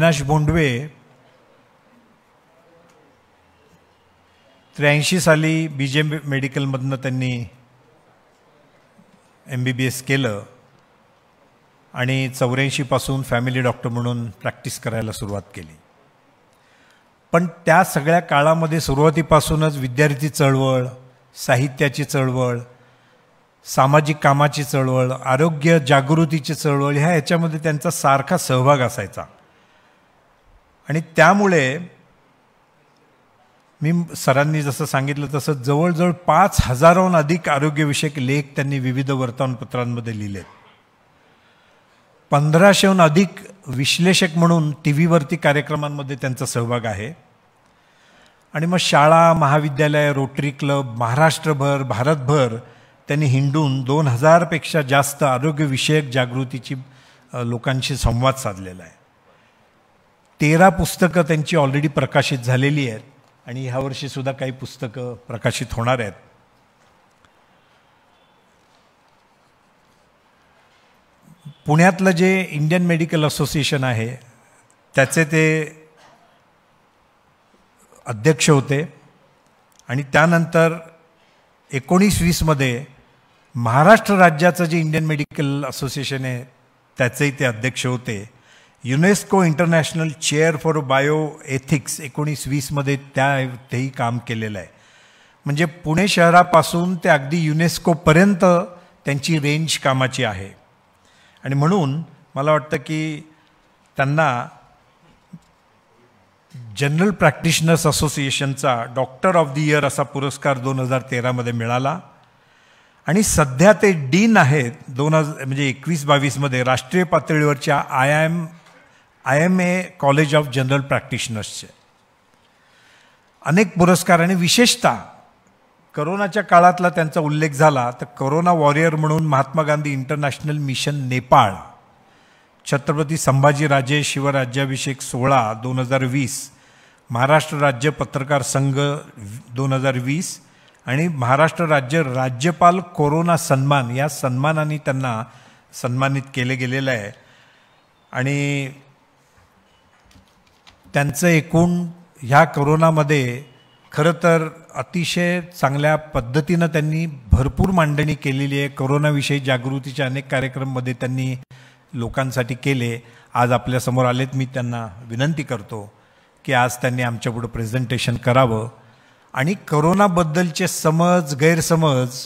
अविनाश बोंडवे त्र्याऐंशी साली B J मेडिकलमधनं त्यांनी एम बी बी एस केलं आणि चौऱ्याऐंशीपासून फॅमिली डॉक्टर म्हणून प्रॅक्टिस करायला सुरुवात केली पण त्या सगळ्या काळामध्ये सुरुवातीपासूनच विद्यार्थी चळवळ साहित्याची चळवळ सामाजिक कामाची चळवळ आरोग्य जागृतीची चळवळ ह्या ह्याच्यामध्ये त्यांचा सारखा सहभाग असायचा आणि त्यामुळे मी सरांनी जसं सांगितलं तसं जवळजवळ पाच हजाराहून अधिक आरोग्यविषयक लेख त्यांनी विविध वर्तमानपत्रांमध्ये लिहिलेत पंधराशेहून अधिक विश्लेषक म्हणून टी व्हीवरती कार्यक्रमांमध्ये त्यांचा सहभाग आहे आणि मग शाळा महाविद्यालय रोटरी क्लब महाराष्ट्रभर भारतभर त्यांनी हिंडून दोन हजारपेक्षा जास्त आरोग्यविषयक जागृतीची लोकांशी संवाद साधलेला आहे तेरा पुस्तकं त्यांची ऑलरेडी प्रकाशित झालेली आहेत आणि ह्या वर्षीसुद्धा काही पुस्तकं प्रकाशित होणार आहेत पुण्यातलं जे इंडियन मेडिकल असोसिएशन आहे त्याचे ते अध्यक्ष होते आणि त्यानंतर एकोणीस वीसमध्ये महाराष्ट्र राज्याचं जे इंडियन मेडिकल असोसिएशन आहे त्याचेही ते अध्यक्ष होते UNESCO international chair for bioethics एकोणीस वीसमध्ये त्या तेही काम केलेलं आहे म्हणजे पुणे शहरापासून ते अगदी युनेस्कोपर्यंत त्यांची रेंज कामाची आहे आणि म्हणून मला वाटतं की त्यांना जनरल प्रॅक्टिशनर्स असोसिएशनचा डॉक्टर ऑफ द इयर असा पुरस्कार दोन हजार तेरामध्ये मिळाला आणि सध्या ते डीन आहेत दोन हजार म्हणजे एकवीस बावीसमध्ये राष्ट्रीय पातळीवरच्या I I M I M A college of general प्रॅक्टिशनर्सचे अनेक पुरस्कार आणि विशेषतः करोनाच्या काळातला त्यांचा उल्लेख झाला तर करोना वॉरियर म्हणून महात्मा गांधी इंटरनॅशनल मिशन नेपाळ छत्रपती संभाजीराजे शिवराज्याभिषेक सोहळा दोन हजार वीस महाराष्ट्र राज्य पत्रकार संघ दोन हजार वीस आणि महाराष्ट्र राज्य राज्यपाल कोरोना सन्मान या सन्मानाने त्यांना सन्मानित केले गेलेलं आहे आणि त्यांचं एकूण ह्या करोनामध्ये खरं तर अतिशय चांगल्या पद्धतीनं त्यांनी भरपूर मांडणी केलेली आहे करोनाविषयी जागृतीच्या अनेक कार्यक्रममध्ये त्यांनी लोकांसाठी केले आज आपल्यासमोर आलेत मी त्यांना विनंती करतो की आज त्यांनी आमच्यापुढं प्रेझेंटेशन करावं आणि करोनाबद्दलचे समज गैरसमज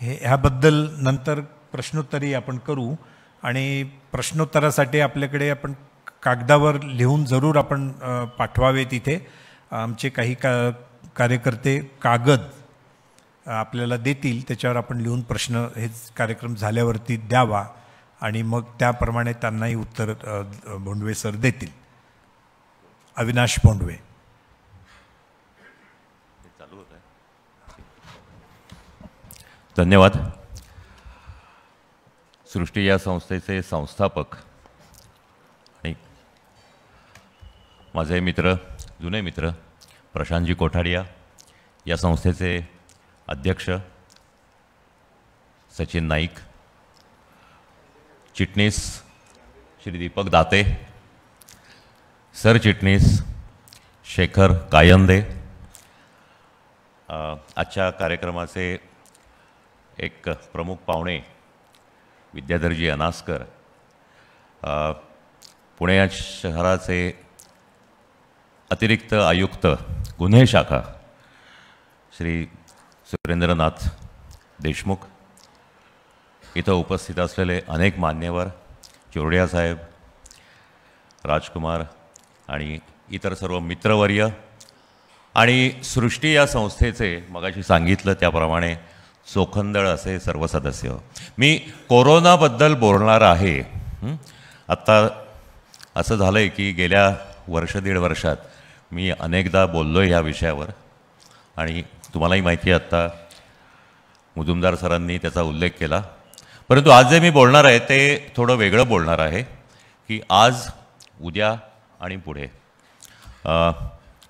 हे ह्याबद्दल नंतर प्रश्नोत्तरी आपण करू आणि प्रश्नोत्तरासाठी आपल्याकडे आपण कागदावर लिहून जरूर आपण पाठवावे तिथे आमचे काही का कार्यकर्ते कागद आपल्याला देतील त्याच्यावर आपण लिहून प्रश्न हे कार्यक्रम झाल्यावरती द्यावा आणि मग त्याप्रमाणे त्यांनाही उत्तर भोंडवे सर देतील अविनाश भोंडवे धन्यवाद सृष्टी या संस्थेचे संस्थापक माझे मित्र जुने मित्र प्रशांतजी कोठाडिया या संस्थेचे अध्यक्ष सचिन नाईक चिटणीस श्री दीपक दाते सरचिटणीस शेखर कायंदे आजच्या कार्यक्रमाचे एक प्रमुख पाहुणे विद्याधरजी अनास्कर पुणे शहराचे अतिरिक्त आयुक्त गुन्हे शाखा श्री सुरेंद्रनाथ देशमुख इथं उपस्थित असलेले अनेक मान्यवर चोरड्यासाहेब साहेब राजकुमार आणि इतर सर्व मित्रवर्य आणि सृष्टी या संस्थेचे मगाशी सांगितलं त्याप्रमाणे चोखंदळ असे सर्व सदस्य मी कोरोनाबद्दल बोलणार आहे आत्ता असं झालं आहे की गेल्या वर्ष दीड वर्षात मी अनेकदा बोललो ह्या विषयावर आणि तुम्हालाही माहिती आहे आत्ता मुजुमदार सरांनी त्याचा उल्लेख केला परंतु आज जे मी बोलणार आहे ते थोडं वेगळं बोलणार आहे की आज उद्या आणि पुढे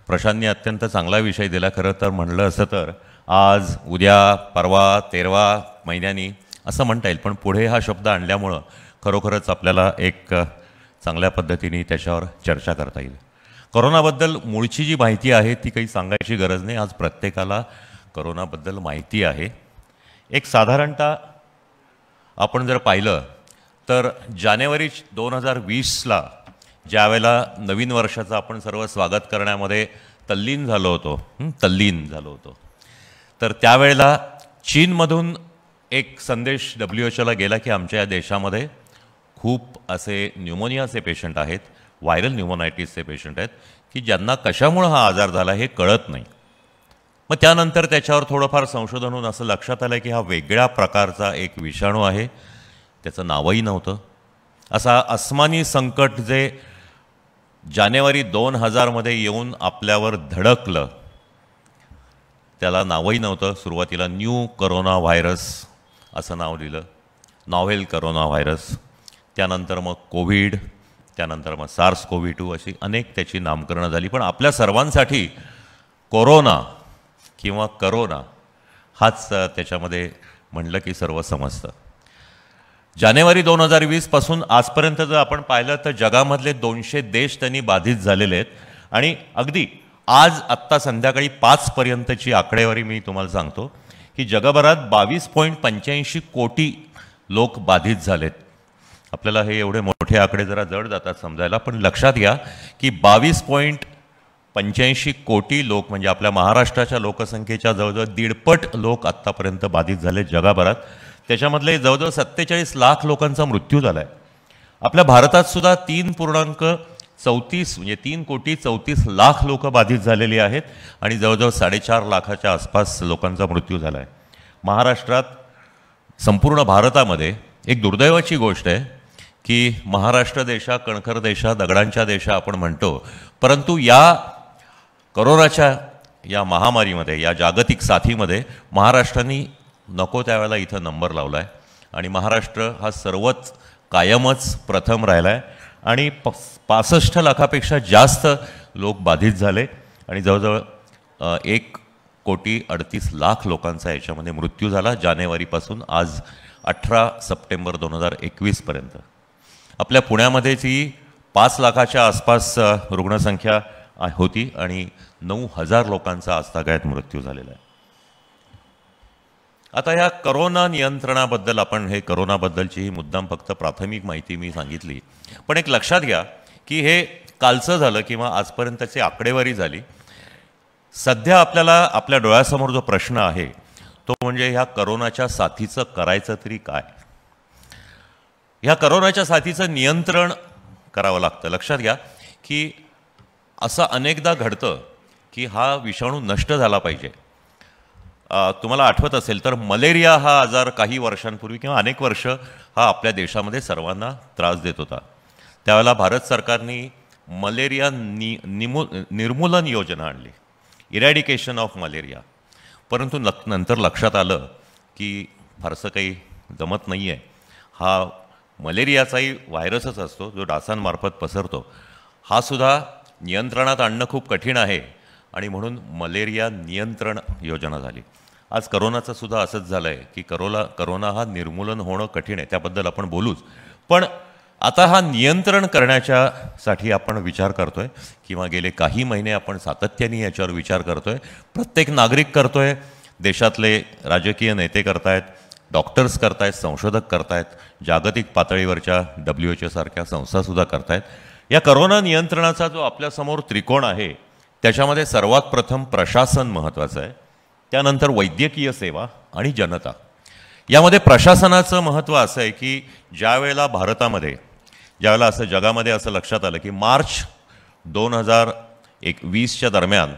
प्रशांतनी अत्यंत चांगला विषय दिला खरं तर म्हणलं असं तर आज उद्या परवा तेरवा महिन्यानी असं म्हणता येईल पण पुढे हा शब्द आणल्यामुळं खरोखरच आपल्याला एक चांगल्या पद्धतीने त्याच्यावर चर्चा करता येईल करोनाबद्दल मूळची जी माहिती आहे ती काही सांगायची गरज नाही आज प्रत्येकाला करोनाबद्दल माहिती आहे एक साधारणतः आपण जर पाहिलं तर जानेवारी दोन हजार वीसला ज्यावेळेला नवीन वर्षाचं आपण सर्व स्वागत करण्यामध्ये तल्लीन झालो होतो तल्लीन झालो होतो तर त्यावेळेला चीनमधून एक संदेश डब्ल्यू एच ओला गेला की आमच्या या देशामध्ये खूप असे न्युमोनियाचे पेशंट आहेत व्हायरल न्युमोनायटिसचे पेशंट आहेत की ज्यांना कशामुळं हा आजार झाला हे कळत नाही मग त्यानंतर त्याच्यावर थोडंफार संशोधन होऊन असं लक्षात आलं की हा वेगळ्या प्रकारचा एक विषाणू आहे त्याचं नावही नव्हतं असा अस्मानी संकट जे जानेवारी दोन हजारमध्ये येऊन आपल्यावर धडकलं त्याला नावही नव्हतं सुरुवातीला न्यू करोना व्हायरस असं नाव दिलं नॉव्हेल करोना व्हायरस त्यानंतर मग कोविड त्यानंतर मग सार्स कोवि टू अशी अनेक त्याची नामकरणं झाली पण आपल्या सर्वांसाठी कोरोना किंवा करोना हाच त्याच्यामध्ये म्हणलं की सर्व समजतं जानेवारी दोन हजार वीसपासून आजपर्यंत जर आपण पाहिलं तर जगामधले दोनशे देश त्यांनी बाधित झालेले आहेत आणि अगदी आज आत्ता संध्याकाळी पाचपर्यंतची आकडेवारी मी तुम्हाला सांगतो की जगभरात बावीस पॉईंट पंच्याऐंशी कोटी लोक बाधित झालेत आपल्याला हे एवढे मोठे आकडे जरा जड जातात समजायला पण लक्षात घ्या की बावीस पॉईंट पंच्याऐंशी कोटी लोक म्हणजे आपल्या महाराष्ट्राच्या लोकसंख्येच्या जवळजवळ दीडपट लोक आत्तापर्यंत बाधित झाले जगाभरात त्याच्यामधले जवळजवळ सत्तेचाळीस लाख लोकांचा मृत्यू झाला आहे आपल्या भारतातसुद्धा तीन पूर्णांक चौतीस म्हणजे तीन कोटी चौतीस लाख लोक बाधित झालेली आहेत आणि जवळजवळ साडेचार लाखाच्या आसपास लोकांचा मृत्यू झाला आहे महाराष्ट्रात संपूर्ण भारतामध्ये एक दुर्दैवाची गोष्ट आहे की महाराष्ट्र देशा कणखर देशा दगडांच्या देशा आपण म्हणतो परंतु या करोनाच्या या महामारीमध्ये या जागतिक साथीमध्ये महाराष्ट्राने नको त्यावेळेला इथं नंबर लावला आहे आणि महाराष्ट्र हा सर्वच कायमच प्रथम राहिला आहे आणि प पासष्ट लाखापेक्षा जास्त लोक बाधित झाले आणि जवळजवळ एक कोटी अडतीस लाख लोकांचा याच्यामध्ये मृत्यू झाला जानेवारीपासून आज अठरा सप्टेंबर दोन हजार एकवीसपर्यंत आपल्या पुण्यामध्ये ती पाच लाखाच्या आसपास रुग्णसंख्या होती आणि नऊ हजार लोकांचा आजतागायत मृत्यू झालेला आहे आता ह्या करोना नियंत्रणाबद्दल आपण हे करोनाबद्दलची ही मुद्दाम फक्त प्राथमिक माहिती मी सांगितली पण एक लक्षात घ्या की हे कालचं झालं किंवा आजपर्यंतची आकडेवारी झाली सध्या आपल्याला आपल्या डोळ्यासमोर जो प्रश्न आहे तो म्हणजे ह्या करोनाच्या साथीचं करायचं तरी काय ह्या करोनाच्या साथीचं नियंत्रण करावं लागतं लक्षात घ्या की असं अनेकदा घडतं की हा विषाणू नष्ट झाला पाहिजे तुम्हाला आठवत असेल तर मलेरिया हा आजार काही वर्षांपूर्वी किंवा अनेक वर्ष हा आपल्या देशामध्ये सर्वांना त्रास देत होता त्यावेळेला भारत सरकारने मलेरिया नि निर्मूलन योजना आणली इरॅडिकेशन ऑफ मलेरिया परंतु नंतर लक्षात आलं की फारसं काही जमत नाही आहे हा मलेरियाचाही व्हायरसच असतो जो डासांमार्फत पसरतो हा सुद्धा नियंत्रणात आणणं खूप कठीण आहे आणि म्हणून मलेरिया नियंत्रण योजना झाली आज करोनाचं सुद्धा असंच झालं आहे की करोला करोना हा निर्मूलन होणं कठीण आहे त्याबद्दल आपण बोलूच पण आता हा नियंत्रण करण्याच्यासाठी आपण विचार करतो आहे किंवा गेले काही महिने आपण सातत्याने याच्यावर विचार करतो आहे प्रत्येक नागरिक करतो आहे देशातले राजकीय नेते करतायत डॉक्टर्स करतायत संशोधक करतायत जागतिक पातळीवरच्या डब्ल्यू एच सारख्या संस्थासुद्धा करतायत या करोना नियंत्रणाचा जो आपल्यासमोर त्रिकोण आहे त्याच्यामध्ये सर्वात प्रथम प्रशासन महत्त्वाचं आहे त्यानंतर वैद्यकीय सेवा आणि जनता यामध्ये प्रशासनाचं महत्त्व असं आहे की ज्यावेळेला भारतामध्ये ज्यावेळेला असं जगामध्ये असं लक्षात आलं की मार्च दोन हजार एक वीसच्या दरम्यान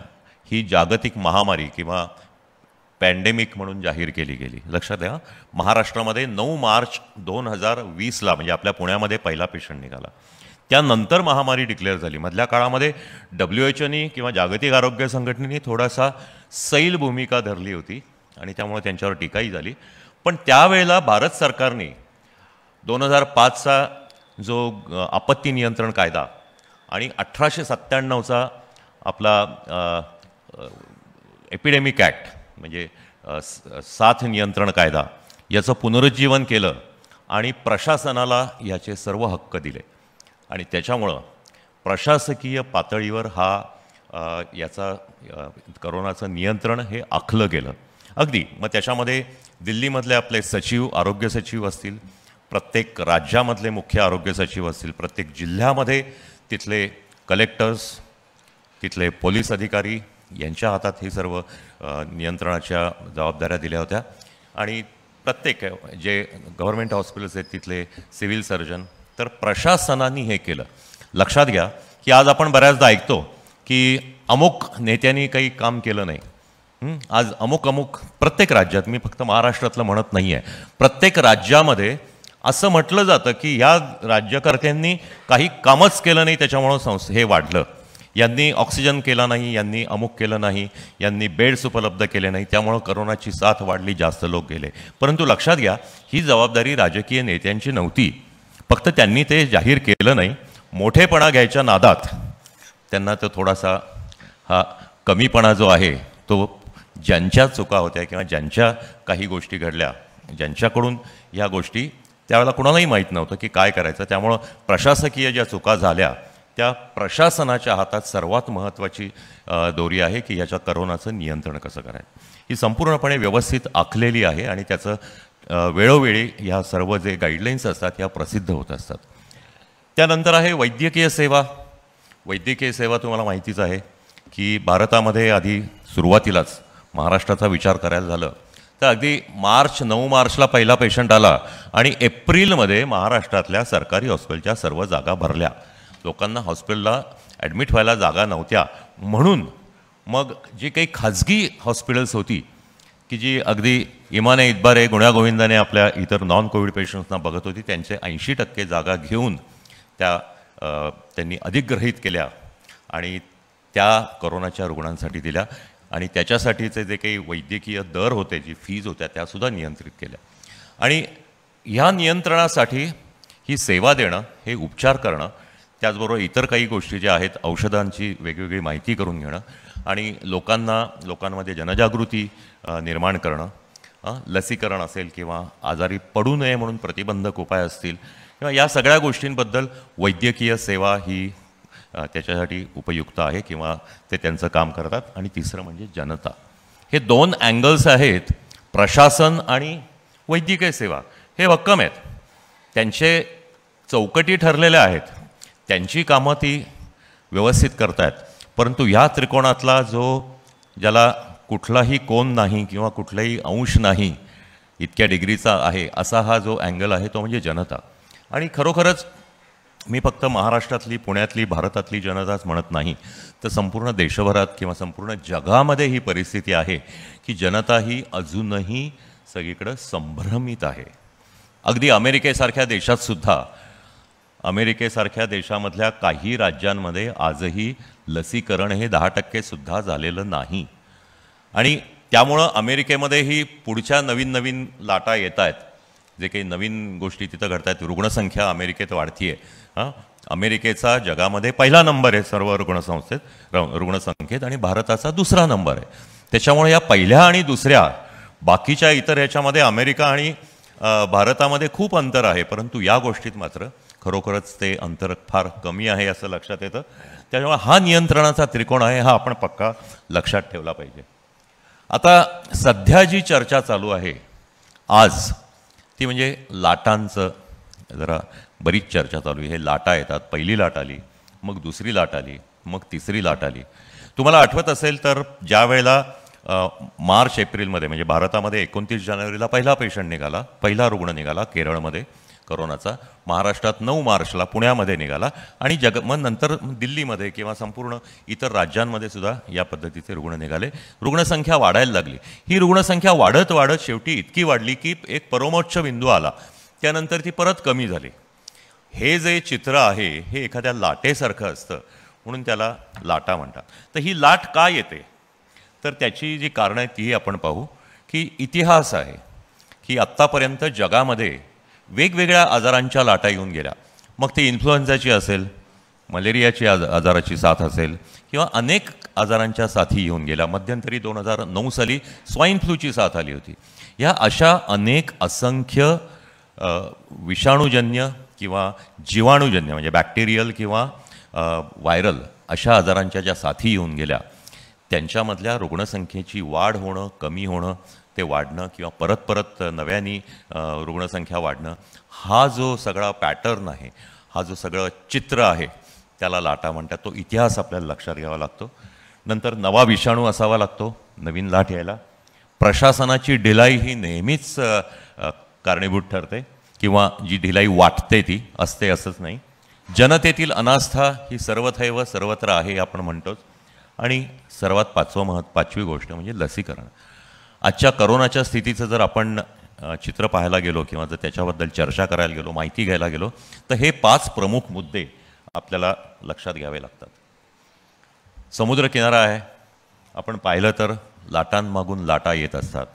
ही जागतिक महामारी किंवा पॅन्डेमिक म्हणून जाहीर केली गेली लक्षात द्या महाराष्ट्रामध्ये नऊ मार्च दोन हजार वीसला म्हणजे आपल्या पुण्यामध्ये पहिला पेशंट निघाला त्यानंतर महामारी डिक्लेअर झाली मधल्या काळामध्ये डब्ल्यू एच ओनी किंवा जागतिक आरोग्य संघटनेने थोडासा सैल भूमिका धरली होती आणि त्यामुळे त्यांच्यावर टीकाही झाली पण त्यावेळेला भारत सरकारने दोन हजार पाचचा जो आपत्ती नियंत्रण कायदा आणि अठराशे सत्त्याण्णवचा आपला एपिडेमिक ॲक्ट म्हणजे साथ नियंत्रण कायदा याचं पुनरुज्जीवन केलं आणि प्रशासनाला याचे सर्व हक्क दिले आणि त्याच्यामुळं प्रशासकीय पातळीवर हा याचा करोनाचं नियंत्रण हे आखलं गेलं अगदी मग त्याच्यामध्ये दिल्लीमधले आपले सचिव आरोग्य सचिव असतील प्रत्येक राज्यामधले मुख्य आरोग्य सचिव असतील प्रत्येक जिल्ह्यामध्ये तिथले कलेक्टर्स तिथले पोलीस अधिकारी यांच्या हातात हे सर्व नियंत्रणाच्या जबाबदाऱ्या दिल्या होत्या आणि प्रत्येक जे गव्हर्मेंट हॉस्पिटल्स आहेत तिथले सिव्हिल सर्जन तर प्रशासनाने हे केलं लक्षात घ्या की आज आपण बऱ्याचदा ऐकतो की अमुक नेत्यांनी काही काम केलं नाही आज अमुक अमुक प्रत्येक राज्यात मी फक्त महाराष्ट्रातलं म्हणत नाही आहे प्रत्येक राज्यामध्ये असं म्हटलं जातं की ह्या राज्यकर्त्यांनी काही कामच केलं नाही त्याच्यामुळं संस्थे हे वाढलं यांनी ऑक्सिजन केला नाही यांनी अमुक केलं नाही यांनी बेड्स उपलब्ध केले नाही त्यामुळं करोनाची साथ वाढली जास्त लोक गेले परंतु लक्षात घ्या ही जबाबदारी राजकीय नेत्यांची नव्हती फक्त त्यांनी ते जाहीर केलं नाही मोठेपणा घ्यायच्या नादात त्यांना तो थोडासा हा कमीपणा जो आहे तो ज्यांच्या चुका होत्या किंवा ज्यांच्या काही गोष्टी घडल्या ज्यांच्याकडून ह्या गोष्टी त्यावेळेला कुणालाही माहीत नव्हतं की काय करायचं त्यामुळं प्रशासकीय ज्या चुका झाल्या त्या प्रशासनाच्या हातात सर्वात महत्त्वाची दोरी आहे की याच्या करोनाचं नियंत्रण कसं करायचं ही संपूर्णपणे व्यवस्थित आखलेली आहे आणि त्याचं वेळोवेळी ह्या सर्व जे गाईडलाईन्स असतात ह्या प्रसिद्ध होत असतात त्यानंतर आहे वैद्यकीय सेवा वैद्यकीय सेवा तुम्हाला माहितीच आहे की भारतामध्ये आधी सुरुवातीलाच महाराष्ट्राचा विचार करायला झालं तर अगदी मार्च नऊ मार्चला पहिला पेशंट आला आणि एप्रिलमध्ये महाराष्ट्रातल्या सरकारी हॉस्पिटलच्या सर्व जागा भरल्या लोकांना हॉस्पिटलला ॲडमिट व्हायला जागा नव्हत्या म्हणून मग जी काही खाजगी हॉस्पिटल्स होती की जी अगदी इमाने इतबारे गुण्यागोविंदाने आपल्या इतर नॉन कोविड पेशंट्सना बघत होती त्यांचे ऐंशी टक्के जागा घेऊन त्या त्यांनी अधिग्रहित केल्या आणि त्या करोनाच्या रुग्णांसाठी दिल्या आणि त्याच्यासाठीचे जे काही वैद्यकीय दर होते जी फीज होत्या त्यासुद्धा नियंत्रित केल्या आणि ह्या नियंत्रणासाठी ही सेवा देणं हे उपचार करणं त्याचबरोबर इतर काही गोष्टी ज्या आहेत औषधांची वेगवेगळी माहिती करून घेणं आणि लोकांना लोकांमध्ये जनजागृती निर्माण करणं लसीकरण असेल किंवा आजारी पडू नये म्हणून प्रतिबंधक उपाय असतील किंवा या सगळ्या गोष्टींबद्दल वैद्यकीय सेवा ही त्याच्यासाठी उपयुक्त आहे किंवा ते त्यांचं काम करतात आणि तिसरं म्हणजे जनता हे दोन अँगल्स आहेत प्रशासन आणि वैद्यकीय सेवा हे भक्कम आहेत त्यांचे चौकटी ठरलेल्या आहेत त्यांची कामं ती व्यवस्थित करतायत परंतु ह्या त्रिकोणातला जो ज्याला कुठलाही कोण नाही किंवा कुठलाही अंश नाही इतक्या डिग्रीचा आहे असा हा जो अँगल आहे तो म्हणजे जनता आणि खरोखरच मी फक्त महाराष्ट्रातली पुण्यातली भारतातली जनताच म्हणत नाही तर संपूर्ण देशभरात किंवा संपूर्ण जगामध्ये ही परिस्थिती आहे की जनता ही अजूनही सगळीकडं संभ्रमित आहे अगदी अमेरिकेसारख्या देशातसुद्धा अमेरिकेसारख्या देशामधल्या काही राज्यांमध्ये आजही लसीकरण हे दहा टक्केसुद्धा झालेलं नाही आणि त्यामुळं अमेरिकेमध्येही पुढच्या नवीन नवीन लाटा येत आहेत जे काही नवीन गोष्टी तिथं घडत आहेत रुग्णसंख्या अमेरिकेत वाढती आहे हां अमेरिकेचा जगामध्ये पहिला नंबर आहे सर्व रुग्णसंस्थेत रुग्णसंख्येत आणि भारताचा दुसरा नंबर आहे त्याच्यामुळे या पहिल्या आणि दुसऱ्या बाकीच्या इतर ह्याच्यामध्ये अमेरिका आणि भारतामध्ये खूप अंतर आहे परंतु या गोष्टीत मात्र खरोखरच ते अंतर फार कमी आहे असं लक्षात येतं त्याच्यामुळे हा नियंत्रणाचा त्रिकोण आहे हा आपण पक्का लक्षात ठेवला पाहिजे आता सध्या जी चर्चा चालू आहे आज ती म्हणजे लाटांचं जरा बरीच चर्चा चालू आहे हे लाटा येतात पहिली लाट आली मग दुसरी लाट आली मग तिसरी लाट आली तुम्हाला आठवत असेल तर ज्या वेळेला मार्च एप्रिलमध्ये म्हणजे भारतामध्ये एकोणतीस जानेवारीला पहिला पेशंट निघाला पहिला रुग्ण निघाला केरळमध्ये करोनाचा महाराष्ट्रात नऊ मार्चला पुण्यामध्ये निघाला आणि जग मग नंतर दिल्लीमध्ये किंवा संपूर्ण इतर राज्यांमध्ये सुद्धा या पद्धतीचे रुग्ण निघाले रुग्णसंख्या वाढायला लागली ही रुग्णसंख्या वाढत वाढत शेवटी इतकी वाढली की एक परमोच्च बिंदू आला त्यानंतर ती परत कमी झाली हे जे चित्र आहे हे एखाद्या लाटेसारखं असतं म्हणून त्याला लाटा म्हणतात तर ही लाट का येते तर त्याची जी कारणं आहेत तीही आपण पाहू की इतिहास आहे की आत्तापर्यंत जगामध्ये वेगवेगळ्या आजारांच्या लाटा येऊन गेल्या मग ते इन्फ्लुएन्झाची असेल मलेरियाची आज आजाराची साथ असेल किंवा अनेक आजारांच्या साथी येऊन गेल्या मध्यंतरी दोन हजार नऊ साली स्वाईन फ्लूची साथ आली होती ह्या अशा अनेक असंख्य विषाणूजन्य किंवा जीवाणूजन्य म्हणजे बॅक्टेरियल किंवा व्हायरल अशा आजारांच्या ज्या साथी येऊन गेल्या त्यांच्यामधल्या रुग्णसंख्येची वाढ होणं कमी होणं ते वाढणं किंवा परत परत नव्यानी रुग्णसंख्या वाढणं हा जो सगळा पॅटर्न आहे हा जो सगळं चित्र आहे त्याला लाटा म्हणतात तो इतिहास आपल्याला लक्षात घ्यावा लागतो नंतर नवा विषाणू असावा लागतो नवीन लाट यायला प्रशासनाची ढिलाई ही नेहमीच कारणीभूत ठरते किंवा जी ढिलाई वाटते ती असते असंच नाही जनतेतील अनास्था ही सर्वथैव सर्वत्र आहे आपण म्हणतोच आणि सर्वात पाचवं महत् पाचवी गोष्ट म्हणजे लसीकरण आजच्या करोनाच्या स्थितीचं जर आपण चित्र पाहायला गेलो किंवा जर त्याच्याबद्दल चर्चा करायला गेलो माहिती घ्यायला गेलो तर हे पाच प्रमुख मुद्दे आपल्याला लक्षात घ्यावे लागतात समुद्रकिनारा आहे आपण पाहिलं तर लाटांमागून लाटा येत असतात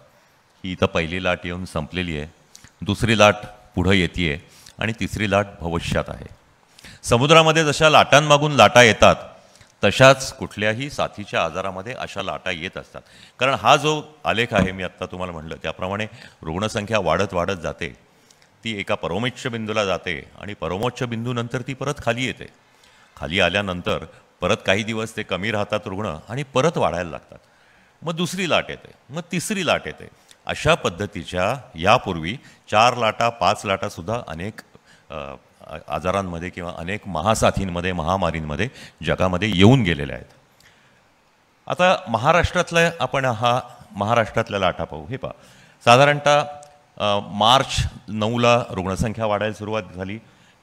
ही इथं पहिली लाट येऊन संपलेली आहे दुसरी लाट पुढं येते आणि तिसरी लाट भविष्यात आहे समुद्रामध्ये जशा लाटांमागून लाटा येतात तशाच कुठल्याही साथीच्या आजारामध्ये अशा लाटा येत असतात कारण हा जो आलेख आहे मी आत्ता तुम्हाला म्हटलं त्याप्रमाणे रुग्णसंख्या वाढत वाढत जाते ती एका परमोच्च बिंदूला जाते आणि परमोच्च बिंदूनंतर ती परत खाली येते खाली आल्यानंतर परत काही दिवस ते कमी राहतात रुग्ण आणि परत वाढायला लागतात मग दुसरी लाट येते मग तिसरी लाट येते अशा पद्धतीच्या यापूर्वी चार लाटा पाच लाटासुद्धा अनेक आजारांमध्ये किंवा अनेक महासाथींमध्ये महामारींमध्ये जगामध्ये येऊन गेलेले आहेत आता महाराष्ट्रातलं आपण हा महाराष्ट्रातल्या लाटा पाहू हे पा साधारणतः मार्च नऊला रुग्णसंख्या वाढायला सुरुवात झाली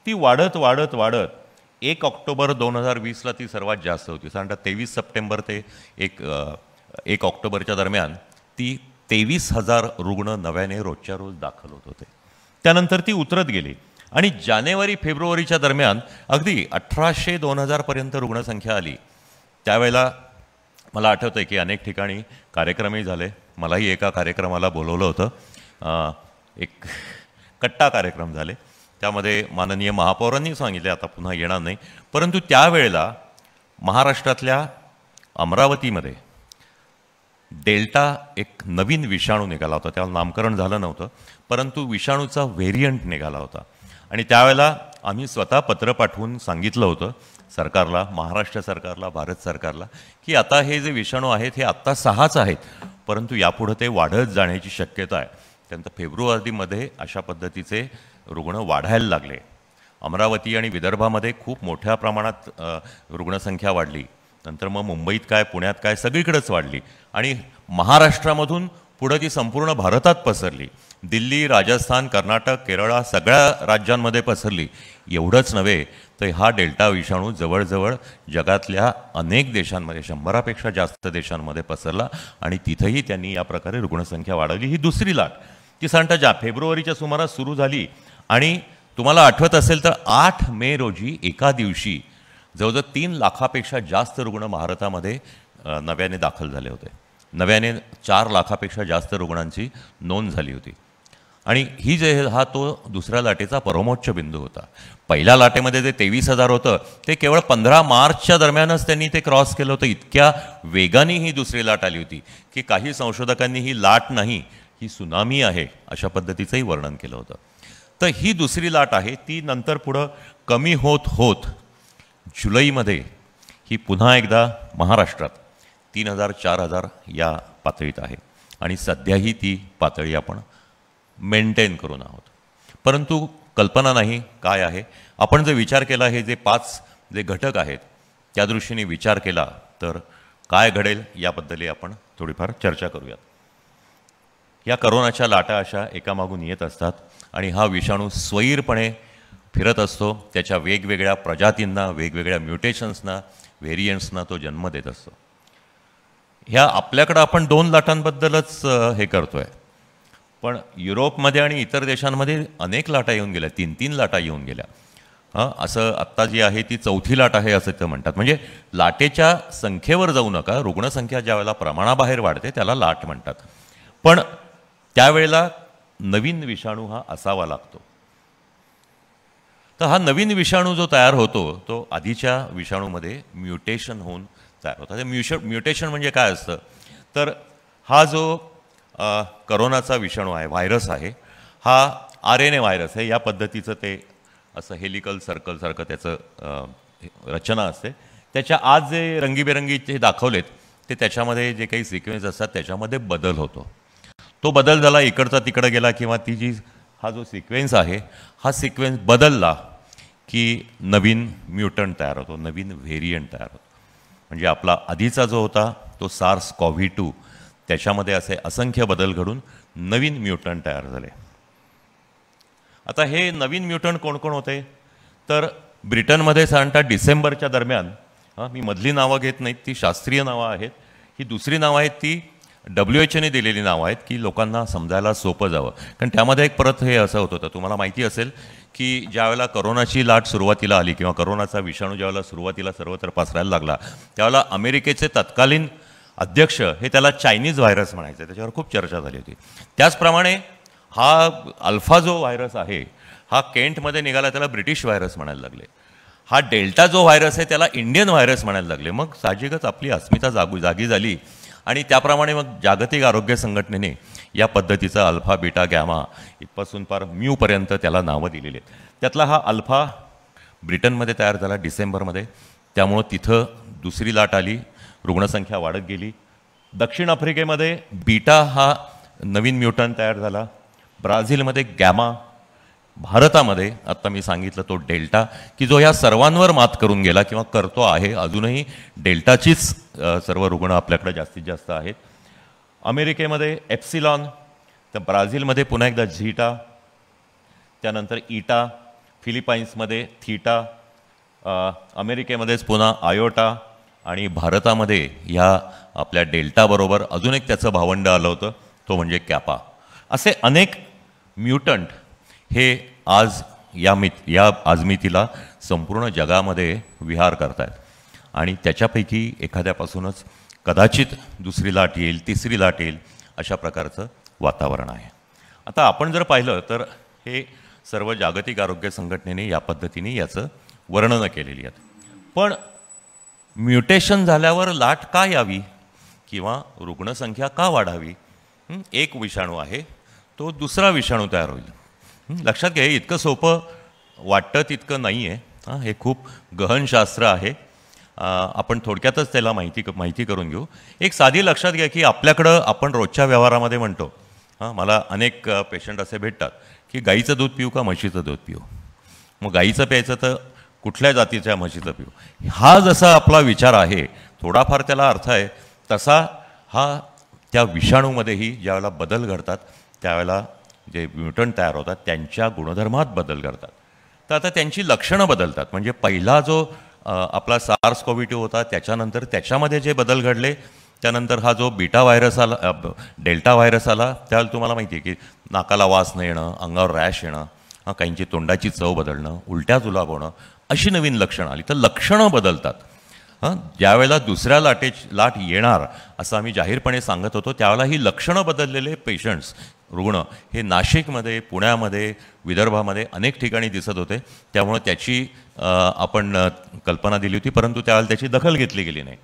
ती वाढत वाढत वाढत एक ऑक्टोबर दोन हजार वीसला ती सर्वात जास्त होती साधारणतः तेवीस सप्टेंबर ते एक एक ऑक्टोबरच्या दरम्यान ती तेवीस हजार रुग्ण नव्याने रोजच्या रोज दाखल होत होते त्यानंतर ती उतरत गेली आणि जानेवारी फेब्रुवारीच्या दरम्यान अगदी अठराशे दोन हजारपर्यंत रुग्णसंख्या आली त्यावेळेला मला आठवतं आहे की अनेक ठिकाणी कार्यक्रमही झाले मलाही एका कार्यक्रमाला बोलवलं होतं एक कट्टा कार्यक्रम झाले त्यामध्ये माननीय महापौरांनी सांगितले आता पुन्हा येणार नाही परंतु त्यावेळेला महाराष्ट्रातल्या अमरावतीमध्ये डेल्टा एक नवीन विषाणू निघाला होता त्याला नामकरण झालं नव्हतं परंतु विषाणूचा व्हेरियंट निघाला होता आणि त्यावेळेला आम्ही स्वतः पत्र पाठवून सांगितलं होतं सरकारला महाराष्ट्र सरकारला भारत सरकारला की आता हे जे विषाणू आहेत हे आत्ता सहाच आहेत परंतु यापुढं ते वाढत जाण्याची शक्यता आहे त्यानंतर फेब्रुवारीमध्ये अशा पद्धतीचे रुग्ण वाढायला लागले अमरावती आणि विदर्भामध्ये खूप मोठ्या प्रमाणात रुग्णसंख्या वाढली नंतर मग मुंबईत काय पुण्यात काय सगळीकडेच वाढली आणि महाराष्ट्रामधून पुढं ती संपूर्ण भारतात पसरली दिल्ली राजस्थान कर्नाटक केरळ सगळ्या राज्यांमध्ये पसरली एवढंच नव्हे तर हा डेल्टा विषाणू जवळजवळ जगातल्या अनेक देशांमध्ये शंभरापेक्षा जास्त देशांमध्ये पसरला आणि तिथंही त्यांनी या प्रकारे रुग्णसंख्या वाढवली ही दुसरी लाट ती सांगता फेब्रुवारीच्या सुमारास सुरू झाली आणि तुम्हाला आठवत असेल तर आठ मे रोजी एका दिवशी जवळजवळ तीन लाखापेक्षा जास्त रुग्ण भारतामध्ये नव्याने दाखल झाले होते नव्याने चार लाखापेक्षा जास्त रुग्णांची नोंद झाली होती आणि ही जे हा तो दुसऱ्या लाटेचा परमोच्च बिंदू होता पहिल्या लाटेमध्ये जे तेवीस हजार होतं ते केवळ पंधरा मार्चच्या दरम्यानच त्यांनी ते क्रॉस केलं होतं इतक्या वेगाने ही दुसरी लाट आली होती की काही संशोधकांनी ही लाट नाही ही सुनामी आहे अशा पद्धतीचंही वर्णन केलं होतं तर ही दुसरी लाट आहे ती नंतर पुढं कमी होत होत जुलैमध्ये ही पुन्हा एकदा महाराष्ट्रात तीन हजार चार हजार या पातळीत आहे आणि सध्याही ती पातळी आपण मेंटेन करून आहोत परंतु कल्पना नाही काय आहे आपण जर विचार केला हे जे पाच जे घटक आहेत त्या दृष्टीने विचार केला तर काय घडेल याबद्दलही आपण थोडीफार चर्चा करूयात या करोनाच्या लाटा अशा एकामागून येत असतात आणि हा विषाणू स्वैरपणे फिरत असतो त्याच्या वेगवेगळ्या प्रजातींना वेगवेगळ्या म्युटेशन्सना व्हेरियंट्सना तो जन्म देत असतो ह्या आपल्याकडं आपण दोन लाटांबद्दलच हे करतो आहे पण युरोपमध्ये आणि इतर देशांमध्ये अनेक लाटा येऊन गेल्या तीन तीन लाटा येऊन गेल्या हां असं आत्ता जी आहे ती चौथी लाट आहे असं ते म्हणतात म्हणजे लाटेच्या संख्येवर जाऊ नका रुग्णसंख्या ज्या वेळेला प्रमाणाबाहेर वाढते त्याला लाट म्हणतात पण त्यावेळेला नवीन विषाणू हा असावा लागतो तर हा नवीन विषाणू जो तयार होतो तो आधीच्या विषाणूमध्ये म्युटेशन होऊन तयार होतात म्युश म्युटेशन म्हणजे काय असतं तर हा जो करोनाचा विषाणू आहे व्हायरस आहे हा आर एन ए व्हायरस आहे या पद्धतीचं ते असं हेलिकल सर्कलसारखं त्याचं रचना असते त्याच्या आज जे रंगीबेरंगी जे दाखवलेत ते त्याच्यामध्ये जे काही सिक्वेन्स असतात त्याच्यामध्ये बदल होतो तो बदल झाला इकडचा तिकडं गेला किंवा ती जी हा जो सिक्वेन्स आहे हा सिक्वेन्स बदलला की नवीन म्युटंट तयार होतो नवीन व्हेरियंट तयार होतो म्हणजे आपला आधीचा जो होता तो सार्स कॉव्ही टू त्याच्यामध्ये असे असंख्य बदल घडून नवीन म्युटंट तयार झाले आता हे नवीन म्युटंट कोण कोण होते तर ब्रिटनमध्ये साधारणतः डिसेंबरच्या दरम्यान हां मी मधली नावं घेत नाहीत ती शास्त्रीय नावं आहेत ही दुसरी नावं आहेत ती डब्ल्यू एच एने दिलेली नावं आहेत की लोकांना समजायला सोपं जावं कारण त्यामध्ये एक परत हे असं होत होतं तुम्हाला माहिती असेल की ज्यावेळेला करोनाची लाट सुरुवातीला आली किंवा करोनाचा विषाणू ज्यावेळेला सुरुवातीला सर्वत्र पसरायला लागला त्यावेळेला अमेरिकेचे तत्कालीन अध्यक्ष हे त्याला चायनीज व्हायरस म्हणायचं त्याच्यावर खूप चर्चा झाली होती त्याचप्रमाणे हा अल्फा जो व्हायरस आहे हा केंटमध्ये निघाला त्याला ब्रिटिश व्हायरस म्हणायला लागले हा डेल्टा जो व्हायरस आहे त्याला इंडियन व्हायरस म्हणायला लागले मग साहजिकच आपली अस्मिता जागू जागी झाली आणि त्याप्रमाणे मग जागतिक आरोग्य संघटनेने या पद्धतीचा अल्फा बीटा गॅमा इथपासून फार म्यूपर्यंत त्याला नावं दिलेली आहेत त्यातला हा अल्फा ब्रिटनमध्ये तयार झाला डिसेंबरमध्ये त्यामुळं तिथं दुसरी लाट आली रुग्णसंख्या वाढत गेली दक्षिण आफ्रिकेमध्ये बीटा हा नवीन म्युटंट तयार झाला ब्राझीलमध्ये गॅमा भारतामध्ये आत्ता मी सांगितलं तो डेल्टा की जो ह्या सर्वांवर मात करून गेला किंवा करतो आहे अजूनही डेल्टाचीच सर्व रुग्ण आपल्याकडे जास्तीत जास्त आहेत अमेरिकेमध्ये एप्सिलॉन तर ब्राझीलमध्ये पुन्हा एकदा झीटा त्यानंतर इटा फिलिपाईन्समध्ये थीटा अमेरिकेमध्येच पुन्हा आयोटा आणि भारतामध्ये ह्या आपल्या डेल्टाबरोबर अजून एक त्याचं भावंड आलं होतं तो म्हणजे कॅपा असे अनेक म्युटंट हे आज या मित या आजमितीला संपूर्ण जगामध्ये विहार करत आहेत आणि त्याच्यापैकी एखाद्यापासूनच कदाचित दुसरी लाट येईल तिसरी लाट येईल अशा प्रकारचं वातावरण आहे आता आपण जर पाहिलं तर हे सर्व जागतिक आरोग्य संघटनेने या पद्धतीने याचं वर्णनं केलेली आहेत पण म्युटेशन झाल्यावर लाट का यावी किंवा रुग्णसंख्या का वाढावी एक विषाणू आहे तो दुसरा विषाणू तयार होईल लक्षात घ्या इतकं सोपं वाटतं तितकं नाही आहे हां हे खूप गहनशास्त्र आहे आपण थोडक्यातच त्याला माहिती माहिती करून घेऊ एक साधी लक्षात घ्या की आपल्याकडं आपण रोजच्या व्यवहारामध्ये म्हणतो हां मला अनेक पेशंट असे भेटतात की गाईचं दूध पिऊ का म्हशीचं दूध पिऊ मग गाईचं प्यायचं तर कुठल्या जातीच्या म्हशीचं पिऊ हा जसा आपला विचार आहे थोडाफार त्याला अर्थ आहे तसा हा त्या विषाणूमध्येही ज्यावेळेला बदल घडतात त्यावेळेला जे म्युटंट तयार होतात त्यांच्या गुणधर्मात बदल करतात तर आता त्यांची लक्षणं बदलतात म्हणजे पहिला जो आपला सार्स कोविड होता त्याच्यानंतर त्याच्यामध्ये जे बदल घडले त्यानंतर हा जो बीटा व्हायरस आला डेल्टा व्हायरस आला त्याला तुम्हाला माहिती आहे की नाकाला वास न येणं अंगावर रॅश येणं काहींची तोंडाची चव बदलणं उलट्या जुलाब होणं अशी नवीन लक्षणं आली तर लक्षणं बदलतात हां ज्यावेळेला दुसऱ्या लाटे लाट येणार असं आम्ही जाहीरपणे सांगत होतो त्यावेळेला ही लक्षणं बदललेले पेशंट्स रुग्ण हे नाशिकमध्ये पुण्यामध्ये विदर्भामध्ये अनेक ठिकाणी दिसत होते त्यामुळं त्याची आपण कल्पना दिली होती परंतु त्यावेळेला त्याची दखल घेतली गेली नाही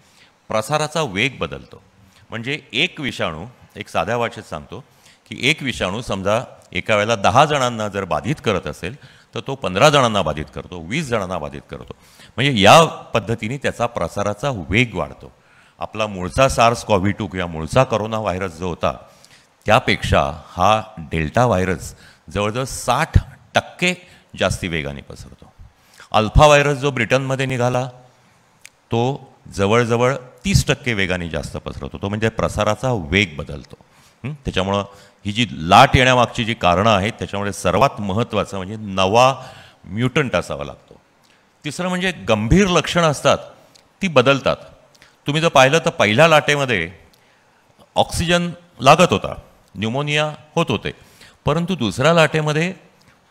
प्रसाराचा वेग बदलतो म्हणजे एक विषाणू एक साध्या भाषेत सांगतो की एक विषाणू समजा एका वेळेला दहा जणांना जर बाधित करत असेल तर तो पंधरा जणांना बाधित करतो वीस जणांना बाधित करतो म्हणजे या पद्धतीने त्याचा प्रसाराचा वेग वाढतो आपला मूळचा सार्स कॉव्हि टू किंवा मूळचा करोना व्हायरस जो होता त्यापेक्षा हा डेल्टा व्हायरस जवळजवळ साठ टक्के जास्ती वेगाने पसरतो अल्फा व्हायरस जो ब्रिटनमध्ये निघाला तो जवळजवळ तीस टक्के वेगाने जास्त पसरतो तो म्हणजे प्रसाराचा वेग बदलतो त्याच्यामुळं ही जी लाट येण्यामागची जी कारणं आहेत त्याच्यामुळे सर्वात महत्त्वाचं म्हणजे नवा म्युटंट असावा लागतो तिसरं म्हणजे गंभीर लक्षणं असतात ती बदलतात तुम्ही जर पाहिलं तर पहिल्या लाटेमध्ये ऑक्सिजन लागत होता न्युमोनिया होत होते परंतु दुसऱ्या लाटेमध्ये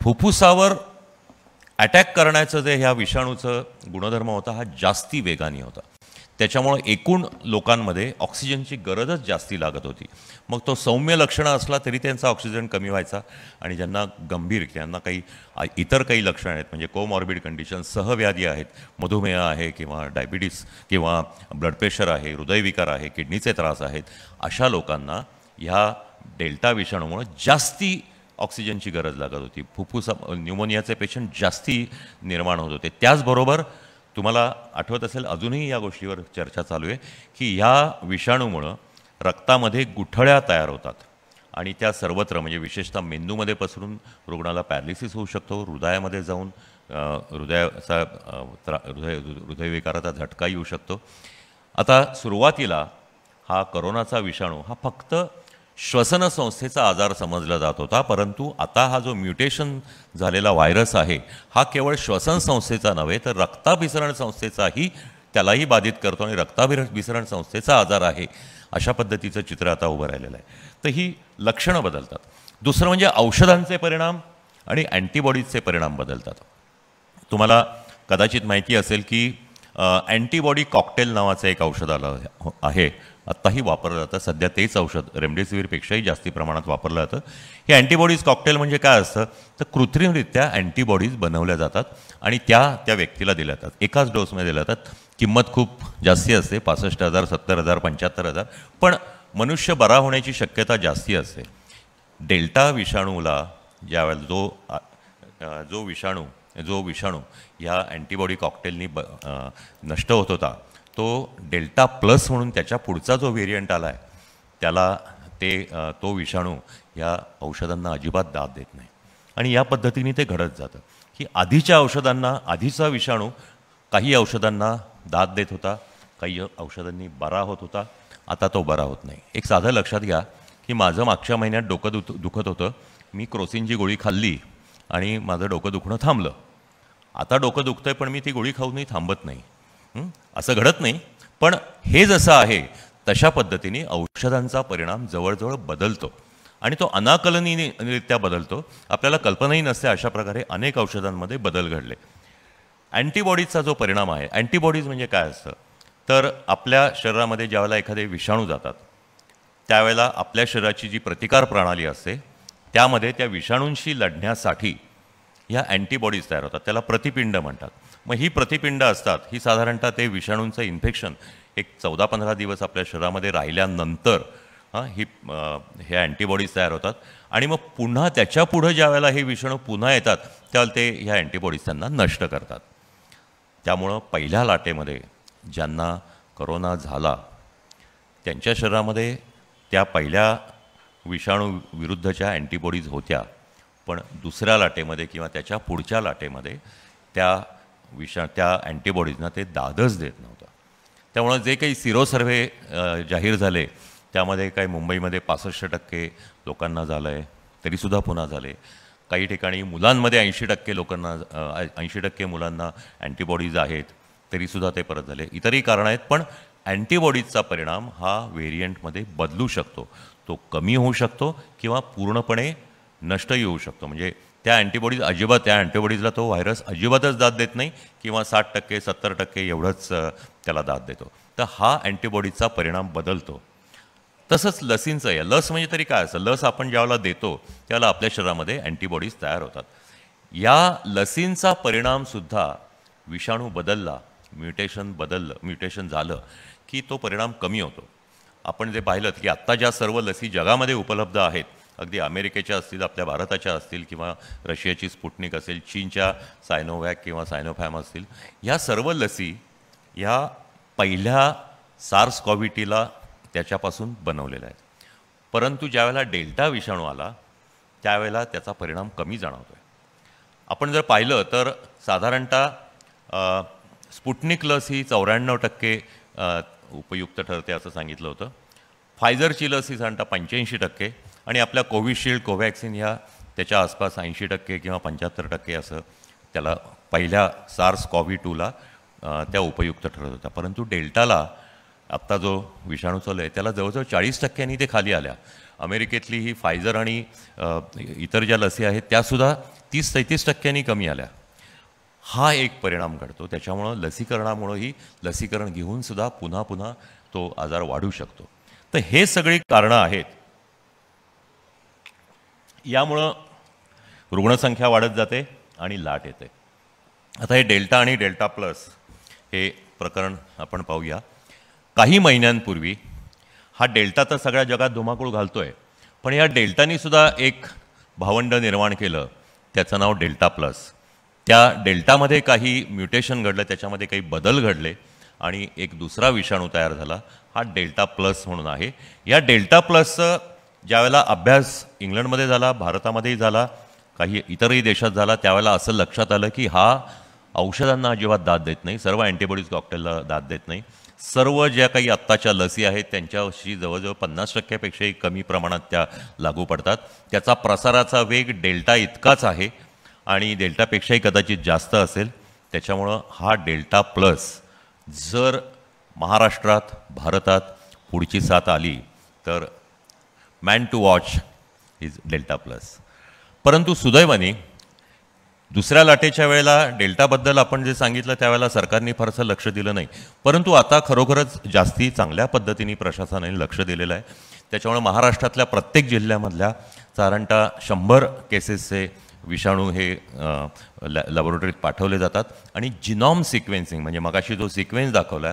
फुफ्फुसावर अटॅक करण्याचं जे ह्या विषाणूचं गुणधर्म होता हा जास्ती वेगाने होता त्याच्यामुळं एकूण लोकांमध्ये ऑक्सिजनची गरजच जास्ती लागत होती मग तो सौम्य लक्षणं असला तरी त्यांचा ऑक्सिजन कमी व्हायचा आणि ज्यांना गंभीर त्यांना काही इतर काही लक्षणं आहेत म्हणजे कोमॉर्बिड कंडिशन सहव्याधी आहेत मधुमेह आहे किंवा डायबिटीस किंवा ब्लड प्रेशर आहे हृदयविकार आहे किडनीचे त्रास आहेत अशा लोकांना ह्या डेल्टा विषाणूमुळं जास्ती ऑक्सिजनची गरज लागत होती फुफ्फुसा न्युमोनियाचे पेशंट जास्ती निर्माण होत होते त्याचबरोबर तुम्हाला आठवत असेल अजूनही या गोष्टीवर चर्चा चालू आहे की ह्या विषाणूमुळं रक्तामध्ये गुठळ्या तयार होतात आणि त्या सर्वत्र म्हणजे विशेषतः मेंदूमध्ये पसरून रुग्णाला पॅरालिसिस होऊ शकतो हृदयामध्ये जाऊन हृदयाचा त्रा हृदय हृदयविकाराचा झटका येऊ शकतो आता सुरुवातीला हा करोनाचा विषाणू हा फक्त श्वसन संस्थेचा आजार समजला जात होता परंतु आता हा जो म्युटेशन झालेला व्हायरस आहे हा केवळ श्वसन संस्थेचा नव्हे तर रक्ताभिसरण संस्थेचाही त्यालाही बाधित करतो आणि रक्ताभिर भिसरण संस्थेचा आजार आहे अशा पद्धतीचं चित्र आता उभं राहिलेलं आहे तर ही लक्षणं बदलतात दुसरं म्हणजे औषधांचे परिणाम आणि अँटीबॉडीजचे परिणाम बदलतात तुम्हाला कदाचित माहिती असेल की अँटीबॉडी कॉकटेल नावाचं एक औषध आलं आहे आत्ताही वापरलं जातं सध्या तेच औषध रेमडेसिवीरपेक्षाही जास्ती प्रमाणात वापरलं जातं हे अँटीबॉडीज कॉकटेल म्हणजे काय असतं तर कृत्रिमरित्या अँटीबॉडीज बनवल्या जातात आणि त्या त्या व्यक्तीला दिल्या जातात एकाच डोसमध्ये दिल्या जातात किंमत खूप जास्ती असते पासष्ट हजार सत्तर हजार पंच्याहत्तर हजार पण मनुष्य बरा होण्याची शक्यता जास्ती असते डेल्टा विषाणूला ज्यावेळेला जो जो विषाणू जो विषाणू ह्या अँटीबॉडी कॉकटेलनी ब नष्ट होत होता तो डेल्टा प्लस म्हणून त्याच्या पुढचा जो व्हेरियंट आला आहे त्याला ते तो विषाणू या औषधांना अजिबात दाद देत नाही आणि या पद्धतीने ते घडत जातं की आधीच्या औषधांना आधीचा विषाणू काही औषधांना दाद देत होता काही औषधांनी बरा होत होता आता तो बरा होत नाही एक साधं लक्षात घ्या की माझं मागच्या महिन्यात डोकं दुख दुखत होतं मी क्रोसिनची गोळी खाल्ली आणि माझं डोकं दुखणं थांबलं आता डोकं दुखतं आहे पण मी ती गोळी खाऊनही थांबत नाही असं घडत नाही पण हे जसं आहे तशा पद्धतीने औषधांचा परिणाम जवळजवळ बदलतो आणि तो अनाकलनीयरित्या बदलतो आपल्याला कल्पनाही नसते अशा प्रकारे अनेक औषधांमध्ये बदल घडले अँटीबॉडीजचा जो परिणाम आहे अँटीबॉडीज म्हणजे काय असतं तर आपल्या शरीरामध्ये ज्यावेळेला एखादे विषाणू जातात त्यावेळेला आपल्या शरीराची जी प्रतिकार प्रणाली असते त्यामध्ये त्या विषाणूंशी लढण्यासाठी ह्या अँटीबॉडीज तयार होतात त्याला प्रतिपिंड म्हणतात मग ही प्रतिपिंड असतात ही साधारणतः ते विषाणूंचं इन्फेक्शन एक चौदा पंधरा दिवस आपल्या शरीरामध्ये राहिल्यानंतर हां ही हे अँटीबॉडीज तयार होतात आणि मग पुन्हा त्याच्या पुढं ज्या वेळेला हे विषाणू पुन्हा येतात त्यावेळेला ते ह्या अँटीबॉडीज त्यांना नष्ट करतात त्यामुळं पहिल्या लाटेमध्ये ज्यांना करोना झाला त्यांच्या शरीरामध्ये त्या पहिल्या विषाणू विरुद्धच्या अँटीबॉडीज होत्या पण दुसऱ्या लाटेमध्ये किंवा त्याच्या पुढच्या लाटेमध्ये त्या विषा त्या अँटीबॉडीजना ते दादच देत नव्हता त्यामुळं जे काही सिरो सर्वे जाहीर झाले त्यामध्ये काही मुंबईमध्ये पासष्ट टक्के लोकांना झालं आहे तरीसुद्धा पुन्हा झाले काही ठिकाणी मुलांमध्ये ऐंशी टक्के लोकांना ऐंशी टक्के मुलांना अँटीबॉडीज आहेत तरीसुद्धा ते परत झाले इतरही कारणं आहेत पण अँटीबॉडीजचा परिणाम हा व्हेरियंटमध्ये बदलू शकतो तो कमी होऊ शकतो किंवा पूर्णपणे नष्टही होऊ शकतो म्हणजे त्या अँटीबॉडीज अजिबात त्या अँटीबॉडीजला तो व्हायरस अजिबातच दाद देत नाही किंवा साठ टक्के सत्तर टक्के एवढंच त्याला दाद देतो तर हा अँटीबॉडीजचा परिणाम बदलतो तसंच लसींचं आहे लस म्हणजे तरी काय असं लस आपण ज्यावेळेला देतो त्याला आपल्या शरीरामध्ये अँटीबॉडीज तयार होतात या लसींचा परिणामसुद्धा विषाणू बदलला म्युटेशन बदललं म्युटेशन झालं की तो परिणाम कमी होतो आपण जे पाहिलं की आत्ता ज्या सर्व लसी जगामध्ये उपलब्ध आहेत अगदी अमेरिकेच्या असतील आपल्या भारताच्या असतील किंवा रशियाची स्पुटनिक असेल चीनच्या सायनोवॅक किंवा सायनोफॅम असतील ह्या सर्व लसी ह्या पहिल्या सार्स कॉविटीला त्याच्यापासून बनवलेल्या आहेत परंतु ज्यावेळेला डेल्टा विषाणू आला त्यावेळेला त्याचा परिणाम कमी जाणवतो आहे आपण जर पाहिलं तर साधारणतः स्पुटनिक लस ही चौऱ्याण्णव टक्के उपयुक्त ठरते असं सांगितलं होतं फायझरची लस ही साधारणतः पंच्याऐंशी टक्के आणि आपल्या कोविशिल्ड कोवॅक्सिन ह्या त्याच्या आसपास ऐंशी टक्के किंवा पंच्याहत्तर टक्के असं त्याला पहिल्या सार्स कॉव्ही टूला त्या उपयुक्त ठरत होत्या परंतु डेल्टाला आत्ता जो विषाणू चालू आहे त्याला जवळजवळ चाळीस टक्क्यांनी ते खाली आल्या अमेरिकेतली ही फायझर आणि इतर ज्या लसी आहेत त्यासुद्धा तीस सैतीस टक्क्यांनी कमी आल्या हा एक परिणाम घडतो त्याच्यामुळं लसीकरणामुळं ही लसीकरण घेऊनसुद्धा पुन्हा पुन्हा तो आजार वाढू शकतो तर हे सगळी कारणं आहेत यामुळं रुग्णसंख्या वाढत जाते आणि लाट येते आता हे डेल्टा आणि डेल्टा प्लस हे प्रकरण आपण पाहूया काही महिन्यांपूर्वी हा डेल्टा तर सगळ्या जगात धुमाकूळ घालतो आहे पण या डेल्टानीसुद्धा एक भावंड निर्माण केलं त्याचं नाव डेल्टा प्लस त्या डेल्टामध्ये काही म्युटेशन घडलं त्याच्यामध्ये काही बदल घडले आणि एक दुसरा विषाणू तयार झाला हा डेल्टा प्लस म्हणून आहे या डेल्टा प्लसचं ज्यावेळेला अभ्यास इंग्लंडमध्ये झाला भारतामध्येही झाला काही इतरही देशात झाला त्यावेळेला असं लक्षात आलं की हा औषधांना अजिबात दाद देत नाही सर्व अँटीबॉडीज कॉकटेलला दाद देत नाही सर्व ज्या काही आत्ताच्या लसी आहेत त्यांच्याशी जवळजवळ पन्नास टक्क्यापेक्षाही कमी प्रमाणात त्या लागू पडतात त्याचा प्रसाराचा वेग डेल्टा इतकाच आहे आणि डेल्टापेक्षाही कदाचित जास्त असेल त्याच्यामुळं हा डेल्टा प्लस जर महाराष्ट्रात भारतात पुढची साथ आली तर man to watch is delta plus परंतु सुदैवाने दुसऱ्या लाटेच्या वेळेला डेल्टाबद्दल आपण जे सांगितलं त्यावेळेला सरकारने फारसं लक्ष दिलं नाही परंतु आता खरोखरच जास्ती चांगल्या पद्धतीने प्रशासनाने लक्ष दिलेलं आहे त्याच्यामुळे महाराष्ट्रातल्या प्रत्येक जिल्ह्यामधल्या साधारणतः शंभर केसेसचे विषाणू हे लॅ लॅबोरेटरीत पाठवले जातात आणि जिनॉम सिक्वेन्सिंग म्हणजे मगाशी जो सिक्वेन्स दाखवला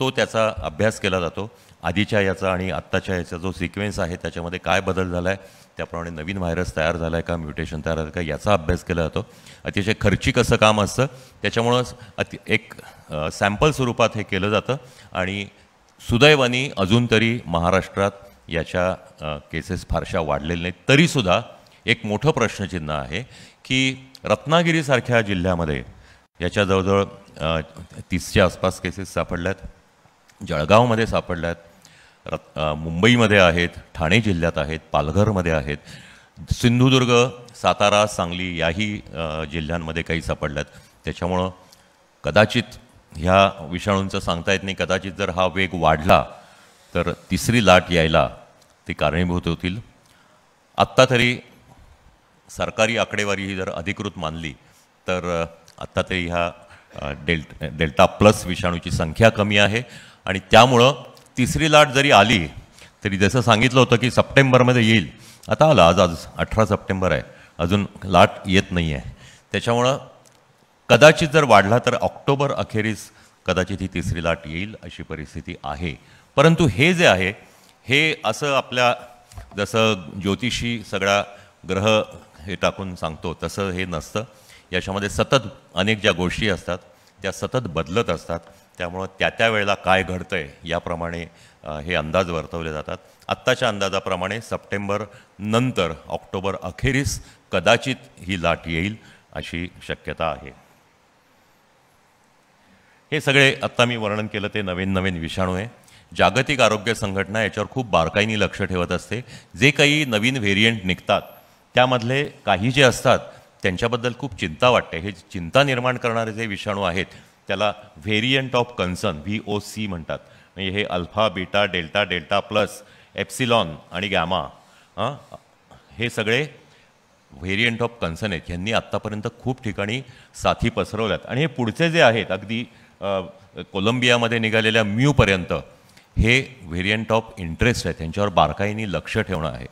तो त्याचा अभ्यास केला जातो आधीच्या याचा आणि आत्ताच्या याचा जो सिक्वेन्स आहे त्याच्यामध्ये काय बदल झाला आहे त्याप्रमाणे नवीन व्हायरस तयार झाला आहे का म्युटेशन तयार झालं का याचा अभ्यास केला जातो अतिशय खर्चिक असं काम असतं त्याच्यामुळं अति एक सॅम्पल स्वरूपात हे केलं जातं आणि सुदैवानी अजून तरी महाराष्ट्रात याच्या केसेस फारशा वाढलेल्या नाहीत तरीसुद्धा एक मोठं प्रश्नचिन्ह आहे की रत्नागिरीसारख्या जिल्ह्यामध्ये याच्या जवळजवळ तीसच्या आसपास केसेस सापडल्यात जळगावमध्ये सापडल्यात मुंबईमध्ये आहेत ठाणे जिल्ह्यात आहेत पालघरमध्ये आहेत सिंधुदुर्ग सातारा सांगली याही जिल्ह्यांमध्ये काही सापडल्यात त्याच्यामुळं कदाचित ह्या विषाणूंचं सांगता येत नाही कदाचित जर हा वेग वाढला तर तिसरी लाट यायला ती कारणीभूत होतील आत्ता तरी सरकारी आकडेवारी ही जर अधिकृत मानली तर आत्ता तरी ह्या डेल्ट डेल्टा प्लस विषाणूची संख्या कमी आहे आणि त्यामुळं तिसरी लाट जरी आली तरी जसं सांगितलं होतं की सप्टेंबरमध्ये येईल आता आला आज आज अठरा सप्टेंबर आहे अजून लाट येत नाही आहे त्याच्यामुळं कदाचित जर वाढला तर ऑक्टोबर अखेरीस कदाचित ही तिसरी लाट येईल अशी परिस्थिती आहे परंतु हे जे आहे हे असं आपल्या जसं ज्योतिषी सगळा ग्रह हे टाकून सांगतो तसं हे नसतं याच्यामध्ये सतत अनेक ज्या गोष्टी असतात त्या सतत बदलत असतात त्यामुळं त्या त्या वेळेला काय घडतं आहे याप्रमाणे हे अंदाज वर्तवले जातात आत्ताच्या अंदाजाप्रमाणे सप्टेंबर नंतर ऑक्टोबर अखेरीस कदाचित ही लाट येईल अशी शक्यता आहे हे सगळे आत्ता मी वर्णन केलं ते नवीन नवीन विषाणू आहे जागतिक आरोग्य संघटना याच्यावर खूप बारकाईने लक्ष ठेवत असते जे काही नवीन व्हेरियंट निघतात त्यामधले काही जे असतात त्यांच्याबद्दल खूप चिंता वाटते हे चिंता निर्माण करणारे जे विषाणू आहेत त्याला variant of concern V O C म्हणतात म्हणजे हे alpha beta delta delta plus epsilon आणि गॅमा हे सगळे व्हेरियंट ऑफ कन्सर्न आहेत ह्यांनी आत्तापर्यंत खूप ठिकाणी साथी पसरवल्यात आणि हे पुढचे जे आहेत अगदी कोलंबियामध्ये निघालेल्या म्यूपर्यंत हे व्हेरियंट ऑफ इंटरेस्ट आहेत त्यांच्यावर बारकाईने लक्ष ठेवणं आहे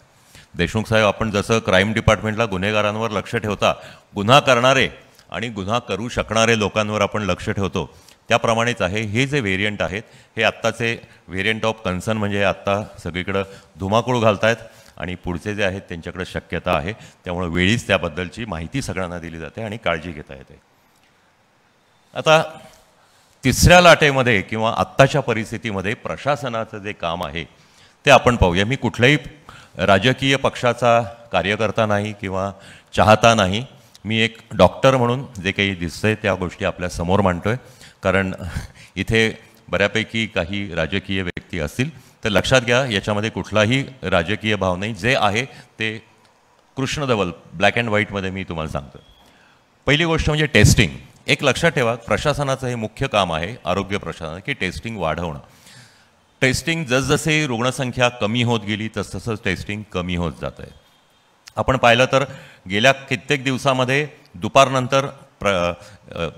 देशमुख साहेब आपण जसं क्राईम डिपार्टमेंटला गुन्हेगारांवर लक्ष ठेवता गुन्हा करणारे आणि गुन्हा करू शकणारे लोकांवर आपण लक्ष ठेवतो त्याप्रमाणेच आहे हे जे व्हेरियंट आहेत हे आत्ताचे व्हेरियंट ऑफ कन्सर्न म्हणजे आत्ता सगळीकडं धुमाकूळ घालतायत आणि पुढचे जे आहेत त्यांच्याकडे शक्यता आहे त्यामुळे वेळीच त्याबद्दलची माहिती सगळ्यांना दिली जाते आणि काळजी घेता येते आता तिसऱ्या लाटेमध्ये किंवा आत्ताच्या परिस्थितीमध्ये प्रशासनाचं जे काम आहे ते आपण पाहूया मी कुठल्याही राजकीय पक्षाचा कार्यकर्ता नाही किंवा चाहता नाही मी एक डॉक्टर म्हणून जे काही दिसतंय त्या गोष्टी आपल्या समोर मांडतो आहे कारण इथे बऱ्यापैकी काही राजकीय व्यक्ती असतील तर लक्षात घ्या याच्यामध्ये कुठलाही राजकीय भाव नाही जे आहे ते कृष्णधवल ब्लॅक अँड व्हाईटमध्ये मी तुम्हाला सांगतो पहिली गोष्ट म्हणजे टेस्टिंग एक लक्षात ठेवा प्रशासनाचं हे मुख्य काम आहे आरोग्य प्रशासनाचं की टेस्टिंग वाढवणं टेस्टिंग जसजसे रुग्णसंख्या कमी होत गेली तसतसं टेस्टिंग कमी होत जात आहे आपण पाहिलं तर गेल्या कित्येक दिवसामध्ये दुपारनंतर प्र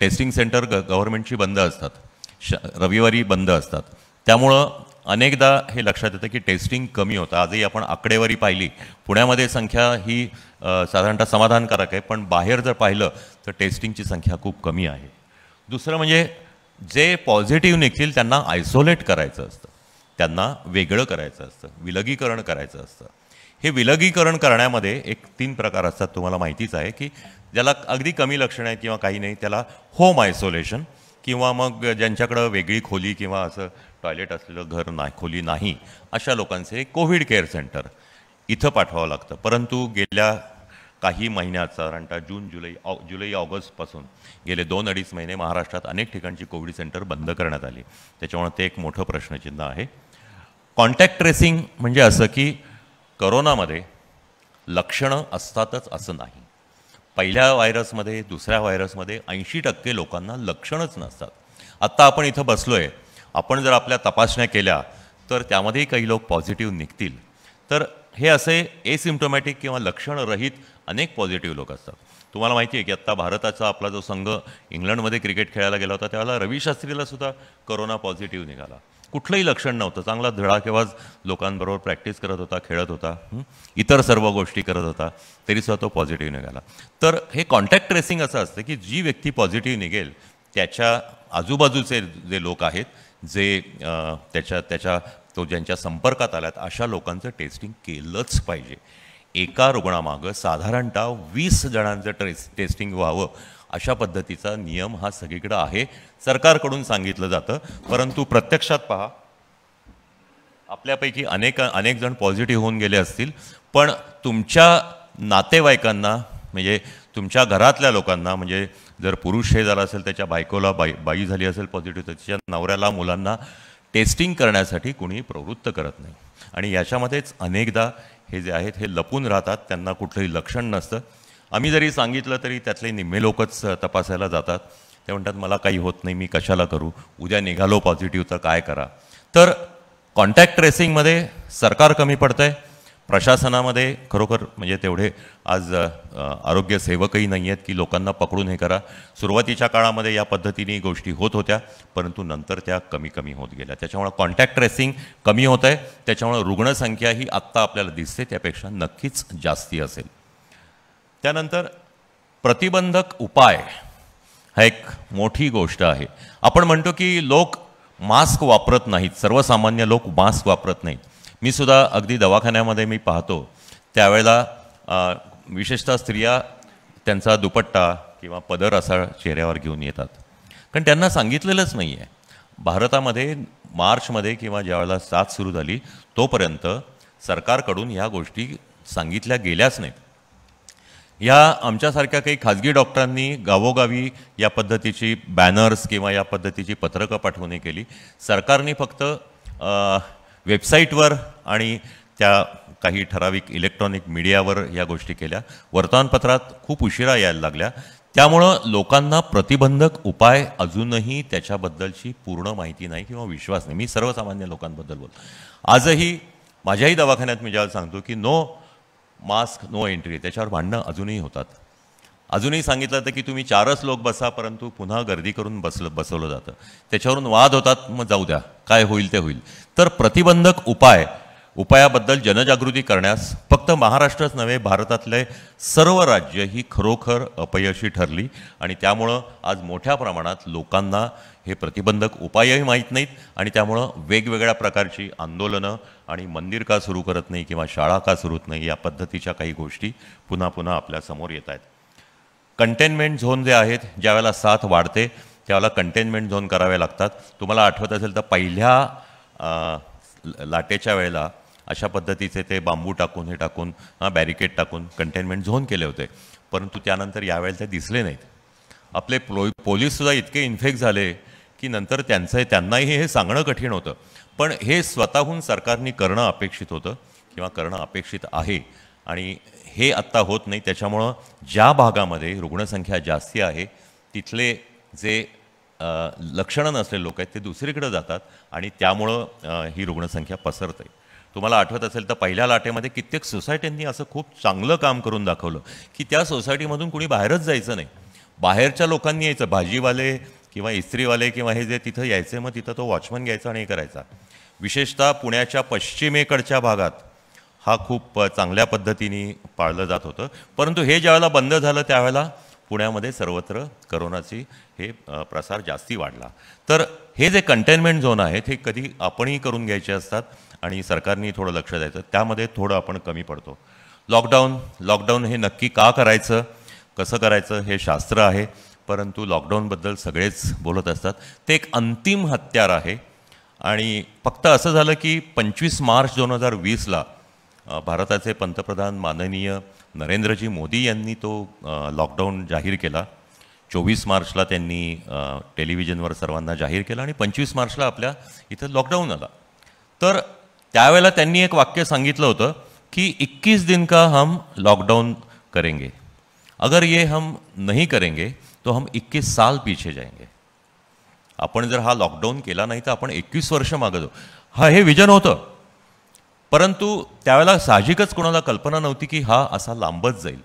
टेस्टिंग सेंटर ग गव्हर्मेंटची बंद असतात श रविवारी बंद असतात त्यामुळं अनेकदा हे लक्षात येतं की टेस्टिंग कमी होतं आजही आपण आकडेवारी पाहिली पुण्यामध्ये संख्या ही साधारणतः समाधानकारक आहे पण बाहेर जर पाहिलं तर टेस्टिंगची संख्या खूप कमी आहे दुसरं म्हणजे जे पॉझिटिव्ह निघतील त्यांना आयसोलेट करायचं असतं त्यांना वेगळं करायचं असतं विलगीकरण करायचं असतं हे विलगीकरण करण्यामध्ये एक तीन प्रकार असतात तुम्हाला माहितीच आहे की ज्याला अगदी कमी लक्षणं आहेत किंवा काही नाही त्याला होम आयसोलेशन किंवा मग ज्यांच्याकडं वेगळी खोली किंवा असं टॉयलेट असलेलं घर नाही खोली नाही अशा लोकांचे कोविड केअर सेंटर इथं पाठवावं लागतं परंतु गेल्या काही महिन्यात साधारणतः जून जुलै ऑ जुलै ऑगस्टपासून गेले दोन अडीच महिने महाराष्ट्रात अनेक ठिकाणची कोविड सेंटर बंद करण्यात आली त्याच्यामुळे ते एक मोठं प्रश्नचिन्ह आहे कॉन्टॅक्ट ट्रेसिंग म्हणजे असं की करोनामध्ये लक्षणं असतातच असं नाही पहिल्या व्हायरसमध्ये दुसऱ्या व्हायरसमध्ये ऐंशी टक्के लोकांना लक्षणच नसतात आत्ता आपण इथं बसलो आहे आपण जर आपल्या तपासण्या केल्या तर त्यामध्येही काही लोक पॉझिटिव्ह निघतील तर हे असे एसिम्टोमॅटिक किंवा लक्षणरहित अनेक पॉझिटिव्ह लोक असतात तुम्हाला माहिती आहे की आत्ता भारताचा आपला जो संघ इंग्लंडमध्ये क्रिकेट खेळायला गेला होता त्यावेळेला रवी शास्त्रीला सुद्धा करोना पॉझिटिव्ह निघाला कुठलंही लक्षण नव्हतं चांगला धडाकेबाज लोकांबरोबर प्रॅक्टिस करत होता खेळत होता इतर सर्व गोष्टी करत होता तरीसुद्धा तो पॉझिटिव्ह निघाला तर हे कॉन्टॅक्ट ट्रेसिंग असं असतं की जी व्यक्ती पॉझिटिव्ह निघेल त्याच्या आजूबाजूचे जे लोक आहेत जे त्याच्या त्याच्या तो ज्यांच्या संपर्कात आल्यात अशा लोकांचं टेस्टिंग केलंच पाहिजे एका रुग्णामागं साधारणतः वीस जणांचं ट्रेस टेस्टिंग व्हावं अशा पद्धतीचा नियम हा सगळीकडं आहे सरकारकडून सांगितलं जातं परंतु प्रत्यक्षात पहा आपल्यापैकी अनेक अनेक जण पॉझिटिव्ह होऊन गेले असतील पण तुमच्या नातेवाईकांना म्हणजे तुमच्या घरातल्या लोकांना म्हणजे जर पुरुष हे झाला असेल त्याच्या बायकोला बाई बाई झाली असेल पॉझिटिव्ह तर त्याच्या नवऱ्याला मुलांना टेस्टिंग करण्यासाठी कुणी प्रवृत्त करत नाही आणि याच्यामध्येच अनेकदा हे जे आहेत हे लपून राहतात त्यांना कुठलंही लक्षण नसतं आम्ही जरी सांगितलं तरी त्यातले निम्मे लोकच तपासायला जातात ते म्हणतात मला काही होत नाही मी कशाला करू उद्या निघालो पॉझिटिव्ह तर काय करा तर कॉन्टॅक्ट ट्रेसिंगमध्ये सरकार कमी पडतं आहे प्रशासनामध्ये खरोखर म्हणजे तेवढे आज आरोग्य सेवकही नाही आहेत की लोकांना पकडून हे करा सुरुवातीच्या काळामध्ये या पद्धतीने गोष्टी होत होत्या परंतु नंतर त्या कमी कमी होत गेल्या त्याच्यामुळं कॉन्टॅक्ट ट्रेसिंग कमी होत आहे त्याच्यामुळं रुग्णसंख्या ही आत्ता आपल्याला दिसते त्यापेक्षा नक्कीच जास्ती असेल त्यानंतर प्रतिबंधक उपाय हा एक मोठी गोष्ट आहे आपण म्हणतो की लोक मास्क वापरत नाहीत सर्वसामान्य लोक मास्क वापरत नाहीत मी सुद्धा अगदी दवाखान्यामध्ये मी पाहतो त्यावेळेला विशेषतः स्त्रिया त्यांचा दुपट्टा किंवा पदर असा चेहऱ्यावर घेऊन येतात कारण त्यांना सांगितलेलंच नाही आहे भारतामध्ये मार्चमध्ये किंवा ज्यावेळेला साथ सुरू झाली तोपर्यंत सरकारकडून ह्या गोष्टी सांगितल्या गेल्याच नाहीत या आमच्यासारख्या काही खाजगी डॉक्टरांनी गावोगावी या पद्धतीची बॅनर्स किंवा या पद्धतीची पत्रकं पाठवणे केली सरकारने फक्त वेबसाईटवर आणि त्या काही ठराविक इलेक्ट्रॉनिक मीडियावर या गोष्टी केल्या वर्तमानपत्रात खूप उशिरा यायला लागल्या त्यामुळं लोकांना प्रतिबंधक उपाय अजूनही त्याच्याबद्दलची पूर्ण माहिती नाही किंवा विश्वास नाही मी सर्वसामान्य लोकांबद्दल बोलतो आजही माझ्याही दवाखान्यात मी ज्यावेळेला सांगतो की नो मास्क नो एंट्री त्याच्यावर भांडणं अजूनही होतात अजूनही सांगितलं जातं की तुम्ही चारच लोक बसा परंतु पुन्हा गर्दी करून बसलं बसवलं जातं त्याच्यावरून वाद होतात मग जाऊ द्या काय होईल ते होईल तर प्रतिबंधक उपाय उपायाबद्दल जनजागृती करण्यास फक्त महाराष्ट्रच नव्हे भारतातले सर्व राज्य ही खरोखर अपयशी ठरली आणि त्यामुळं आज मोठ्या प्रमाणात लोकांना हे प्रतिबंधक उपायही माहीत नाहीत आणि त्यामुळं वेगवेगळ्या प्रकारची आंदोलनं आणि मंदिर का सुरू करत नाही किंवा शाळा का सुरूत नाही या पद्धतीच्या काही गोष्टी पुन्हा पुन्हा आपल्यासमोर येत आहेत कंटेनमेंट झोन जे आहेत ज्यावेळेला साथ वाढते त्यावेळेला कंटेनमेंट झोन करावे लागतात तुम्हाला आठवत असेल तर पहिल्या लाटेच्या वेळेला अशा पद्धतीचे ते बांबू टाकून हे टाकून बॅरिकेड टाकून कंटेनमेंट झोन केले होते परंतु त्यानंतर यावेळेला ते दिसले नाहीत आपले पोलीससुद्धा इतके इन्फेक्ट झाले की नंतर त्यांचं त्यांनाही हे सांगणं कठीण होतं पण हे स्वतःहून सरकारने करणं अपेक्षित होतं किंवा करणं अपेक्षित आहे आणि हे आत्ता होत नाही त्याच्यामुळं ज्या भागामध्ये रुग्णसंख्या जास्ती आहे तिथले जे लक्षणं नसलेले लोक आहेत ते दुसरीकडे जातात आणि त्यामुळं ही रुग्णसंख्या पसरते तुम्हाला आठवत असेल तर पहिल्या लाटेमध्ये कित्येक सोसायटींनी असं खूप चांगलं काम करून दाखवलं की त्या सोसायटीमधून कुणी बाहेरच जायचं नाही बाहेरच्या लोकांनी यायचं भाजीवाले किंवा इस्त्रीवाले किंवा हे जे तिथं यायचे मग तिथं तो वॉचमन घ्यायचा आणि हे करायचा विशेषतः पुण्याच्या पश्चिमेकडच्या भागात हा खूप चांगल्या पद्धतीने पाळलं जात होतं परंतु हे ज्यावेळेला बंद झालं त्यावेळेला पुण्यामध्ये सर्वत्र करोनाची हे प्रसार जास्ती वाढला तर हे जे कंटेनमेंट झोन आहेत हे कधी आपणही करून घ्यायचे असतात आणि सरकारने थोडं लक्ष द्यायचं त्यामध्ये थोडं आपण कमी पडतो लॉकडाऊन लॉकडाऊन हे नक्की का करायचं कसं करायचं हे शास्त्र आहे परंतु लॉकडाऊनबद्दल सगळेच बोलत असतात ते एक अंतिम हत्यार आहे आणि फक्त असं झालं की पंचवीस मार्च दोन हजार वीसला भारताचे पंतप्रधान माननीय नरेंद्रजी मोदी यांनी तो लॉकडाऊन जाहीर केला चोवीस मार्चला त्यांनी टेलिव्हिजनवर सर्वांना जाहीर केला आणि पंचवीस मार्चला आपल्या इथं लॉकडाऊन आला तर त्यावेळेला त्यांनी एक वाक्य सांगितलं होतं की इक्कीस दिन का हम लॉकडाऊन करेंगे अगर ये हम नहीं करेंगे तो हम इक्कीस साल पीछे जाएंगे आपण जर हा लॉकडाऊन केला नाही तर आपण एकवीस वर्ष मागतो हा हे विजन होतं परंतु त्यावेळेला साहजिकच कोणाला कल्पना नव्हती की हा असा लांबच जाईल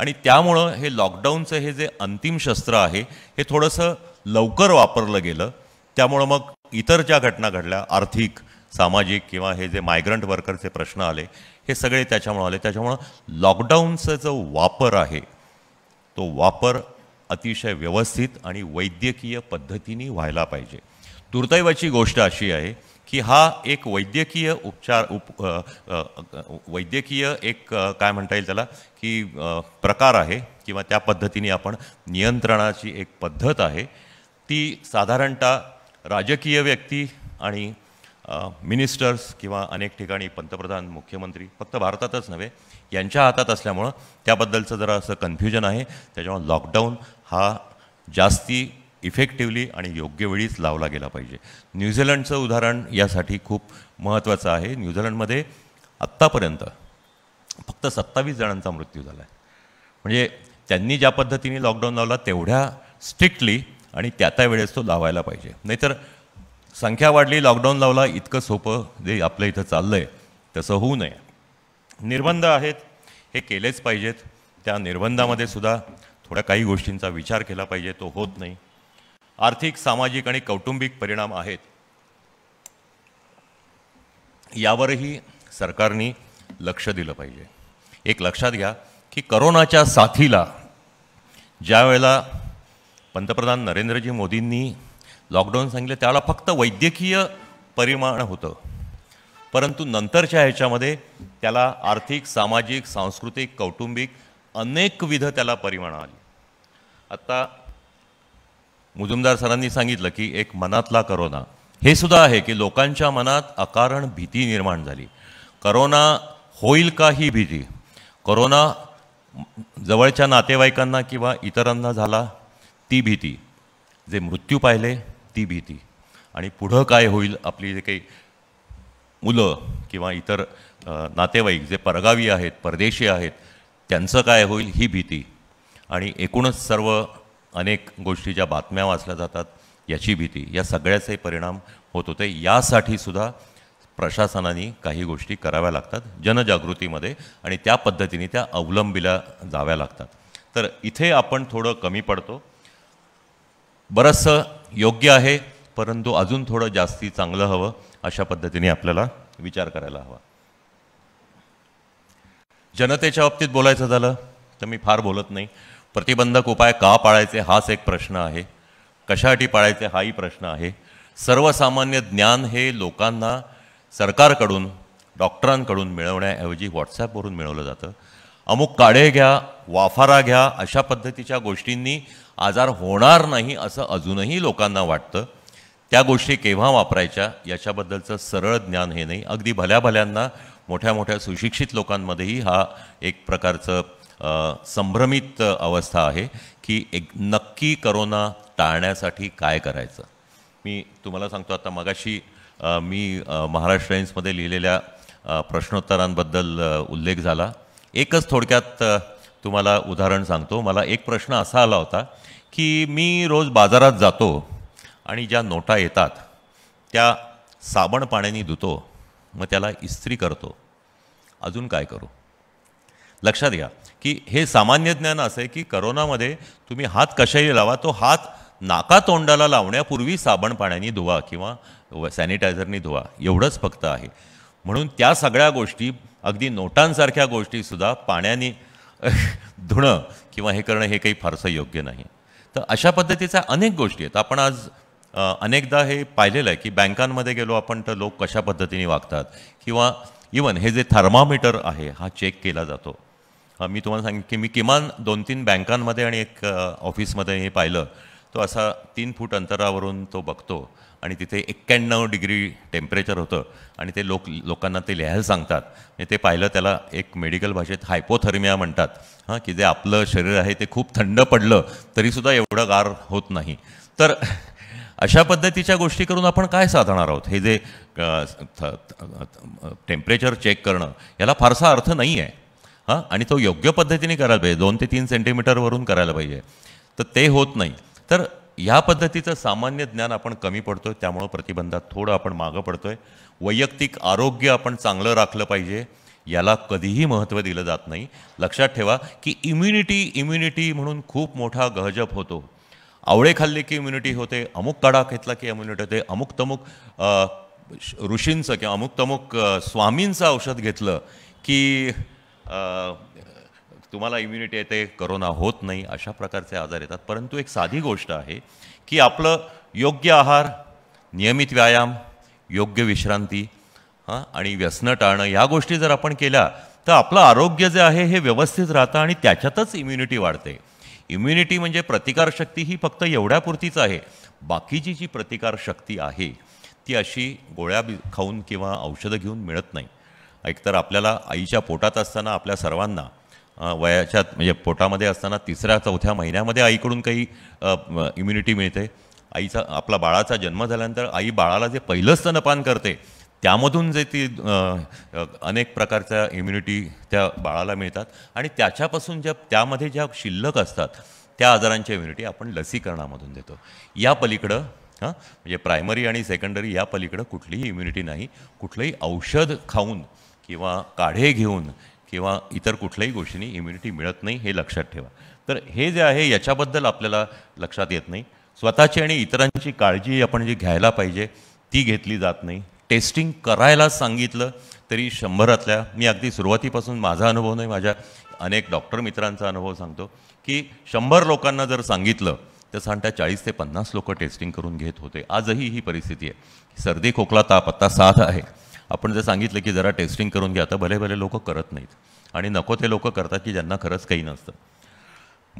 आणि त्यामुळं हे लॉकडाऊनचं हे जे अंतिम शस्त्र आहे हे थोडंसं लवकर वापरलं गेलं त्यामुळं मग इतर ज्या घटना घडल्या आर्थिक सामाजिक किंवा हे जे मायग्रंट वर्करचे प्रश्न आले हे सगळे त्याच्यामुळं आले त्याच्यामुळं लॉकडाऊनचा जो वापर आहे तो वापर अतिशय व्यवस्थित आणि वैद्यकीय पद्धतीने व्हायला पाहिजे दुर्दैवाची गोष्ट अशी आहे की हा एक वैद्यकीय उपचार उप वैद्यकीय एक काय म्हणता येईल त्याला की प्रकार आहे किंवा त्या पद्धतीने आपण नियंत्रणाची एक पद्धत आहे ती साधारणतः राजकीय व्यक्ती आणि मिनिस्टर्स किंवा अनेक ठिकाणी पंतप्रधान मुख्यमंत्री फक्त भारतातच नव्हे यांच्या हातात असल्यामुळं त्याबद्दलचं जरा असं कन्फ्युजन आहे त्याच्यामुळे लॉकडाऊन हा जास्ती इफेक्टिव्हली आणि योग्य वेळीच लावला गेला पाहिजे न्यूझीलंडचं उदाहरण यासाठी खूप महत्त्वाचं आहे न्यूझीलंडमध्ये आत्तापर्यंत फक्त सत्तावीस जणांचा मृत्यू झाला आहे म्हणजे त्यांनी ज्या पद्धतीने लॉकडाऊन लावला तेवढ्या स्ट्रिक्टली आणि त्या त्या वेळेस तो लावायला पाहिजे नाहीतर संख्या वाढली लॉकडाऊन लावला इतकं सोपं जे आपल्या इथं चाललं आहे तसं होऊ नये निर्बंध आहेत हे केलेच पाहिजेत त्या निर्बंधामध्ये सुद्धा थोड्या काही गोष्टींचा विचार केला पाहिजे तो होत नाही आर्थिक सामाजिक आणि कौटुंबिक परिणाम आहेत यावरही सरकारने लक्ष दिलं पाहिजे एक लक्षात घ्या की करोनाच्या साथीला ज्यावेळेला पंतप्रधान नरेंद्रजी मोदींनी लॉकडाऊन सांगितलं त्याला फक्त वैद्यकीय परिमाण होतं परंतु नंतरच्या ह्याच्यामध्ये त्याला आर्थिक सामाजिक सांस्कृतिक कौटुंबिक अनेकविध त्याला परिमाणं आली आत्ता मुजुमदार सरांनी सांगितलं की एक मनातला करोना हे सुद्धा आहे की लोकांच्या मनात अकारण भीती निर्माण झाली करोना होईल का ही भीती करोना जवळच्या नातेवाईकांना किंवा इतरांना झाला ती भीती जे मृत्यू पाहिले ती भीती आणि पुढं काय होईल आपली जे काही मुलं किंवा इतर नातेवाईक जे परगावी आहेत परदेशी आहेत त्यांचं काय होईल ही भीती आणि एकूणच सर्व अनेक गोष्टी ज्या बातम्या वाचल्या जातात याची भीती या सगळ्याचे परिणाम होत होते यासाठी सुद्धा प्रशासनाने काही गोष्टी कराव्या लागतात जनजागृतीमध्ये आणि त्या पद्धतीने त्या अवलंबिल्या जाव्या लागतात तर इथे आपण थोडं कमी पडतो बरंचसं योग्य आहे परंतु अजून थोडं जास्ती चांगलं हवं अशा पद्धतीने आपल्याला विचार करायला हवा जनतेच्या बाबतीत बोलायचं झालं तर मी फार बोलत नाही प्रतिबंधक उपाय का पाळायचे हाच एक प्रश्न आहे कशासाठी पाळायचे हाही प्रश्न आहे सर्वसामान्य ज्ञान हे लोकांना सरकारकडून डॉक्टरांकडून मिळवण्याऐवजी व्हॉट्सॲपवरून मिळवलं जातं अमुक काढे घ्या वाफारा घ्या अशा पद्धतीच्या गोष्टींनी आजार होणार नाही असं अजूनही लोकांना वाटतं त्या गोष्टी केव्हा वापरायच्या याच्याबद्दलचं सरळ ज्ञान हे नाही अगदी भल्याभल्यांना मोठ्या मोठ्या सुशिक्षित लोकांमध्येही हा एक प्रकारचं संभ्रमित अवस्था आहे की एक नक्की करोना टाळण्यासाठी काय करायचं मी तुम्हाला सांगतो आता मगाशी मी महाराष्ट्र टाईम्समध्ये लिहिलेल्या प्रश्नोत्तरांबद्दल उल्लेख झाला एकच थोडक्यात तुम्हाला उदाहरण सांगतो मला एक प्रश्न असा आला होता की मी रोज बाजारात जातो आणि ज्या नोटा येतात त्या साबण पाण्याने धुतो मग त्याला इस्त्री करतो अजून काय करू लक्षात घ्या की हे सामान्य ज्ञान असं आहे की करोनामध्ये तुम्ही हात कशाही लावा तो हात नाका तोंडाला लावण्यापूर्वी साबण पाण्याने धुवा किंवा सॅनिटायझरनी धुवा एवढंच फक्त आहे म्हणून त्या सगळ्या गोष्टी अगदी नोटांसारख्या गोष्टीसुद्धा पाण्याने धुणं किंवा हे करणं हे काही फारसं योग्य नाही तर अशा पद्धतीच्या अनेक गोष्टी आहेत आपण आज अनेकदा हे पाहिलेलं आहे की बँकांमध्ये गेलो आपण तर लोक कशा पद्धतीने वागतात किंवा इवन हे जे थर्मामीटर आहे हा चेक केला जातो मी तुम्हाला सांगेन की मी किमान दोन तीन बँकांमध्ये आणि एक ऑफिसमध्ये हे पाहिलं तो असा तीन फूट अंतरावरून तो बघतो आणि तिथे एक्क्याण्णव डिग्री टेम्परेचर होतं आणि ते लोक लोकांना ते लिहायला सांगतात आणि ते पाहिलं त्याला एक मेडिकल भाषेत हायपोथर्मिया म्हणतात हां की जे आपलं शरीर आहे ते खूप थंड पडलं तरीसुद्धा एवढं गार होत नाही तर अशा पद्धतीच्या गोष्टी करून आपण काय साधणार आहोत हे जे टेम्परेचर चेक करणं याला फारसा अर्थ नाही आहे हां आणि तो योग्य पद्धतीने करायला पाहिजे दोन ते तीन सेंटीमीटरवरून करायला पाहिजे तर ते होत नाही तर ह्या पद्धतीचं सामान्य ज्ञान आपण कमी पडतो आहे त्यामुळं प्रतिबंधात थोडं आपण मागं पडतो आहे वैयक्तिक आरोग्य आपण चांगलं राखलं पाहिजे याला कधीही महत्त्व दिलं जात नाही लक्षात ठेवा की इम्युनिटी इम्युनिटी म्हणून खूप मोठा गहजप होतो आवळे खाल्ले की इम्युनिटी होते अमुक काढा घेतला की इम्युनिटी होते अमुक तमुक ऋषींचं किंवा अमुक तमुक स्वामींचं औषध घेतलं की तुम्हाला इम्युनिटी येते करोना होत नाही अशा प्रकारचे आजार येतात परंतु एक साधी गोष्ट आहे की आपलं योग्य आहार नियमित व्यायाम योग्य विश्रांती हां आणि व्यसनं टाळणं ह्या गोष्टी जर आपण केल्या तर आपलं आरोग्य जे आहे हे व्यवस्थित राहतं आणि त्याच्यातच इम्युनिटी वाढते इम्युनिटी म्हणजे प्रतिकारशक्ती ही फक्त एवढ्यापुरतीच आहे बाकीची जी प्रतिकारशक्ती आहे ती अशी गोळ्या खाऊन किंवा औषधं घेऊन मिळत नाही एकतर आपल्याला आईच्या पोटात असताना आपल्या सर्वांना वयाच्या म्हणजे पोटामध्ये असताना तिसऱ्या चौथ्या महिन्यामध्ये आईकडून काही इम्युनिटी मिळते आईचा आपला बाळाचा जन्म झाल्यानंतर आई बाळाला जे पहिलं स्तनपान करते त्यामधून जे ती अनेक प्रकारच्या इम्युनिटी त्या बाळाला मिळतात आणि त्याच्यापासून ज्या त्यामध्ये ज्या शिल्लक असतात त्या आजारांच्या इम्युनिटी आपण लसीकरणामधून देतो या पलीकडं हां म्हणजे प्रायमरी आणि सेकंडरी या पलीकडं कुठलीही इम्युनिटी नाही कुठलंही औषध खाऊन किंवा काढे घेऊन किंवा इतर कुठल्याही गोष्टींनी इम्युनिटी मिळत नाही हे लक्षात ठेवा तर हे जे आहे याच्याबद्दल आपल्याला लक्षात येत नाही स्वतःची आणि इतरांची काळजी आपण जी घ्यायला पाहिजे ती घेतली जात नाही टेस्टिंग करायला सांगितलं तरी शंभरातल्या मी अगदी सुरुवातीपासून माझा अनुभव नाही माझ्या अनेक डॉक्टर मित्रांचा अनुभव सांगतो की शंभर लोकांना जर सांगितलं तर सांगता चाळीस ते पन्नास लोक टेस्टिंग करून घेत होते आजही ही परिस्थिती आहे सर्दी खोकला ताप आत्ता साथ आहे आपण जर सांगितलं की जरा टेस्टिंग करून घ्या तर भले भले लोक करत नाहीत आणि नको ते लोक करतात की ज्यांना खरंच काही नसतं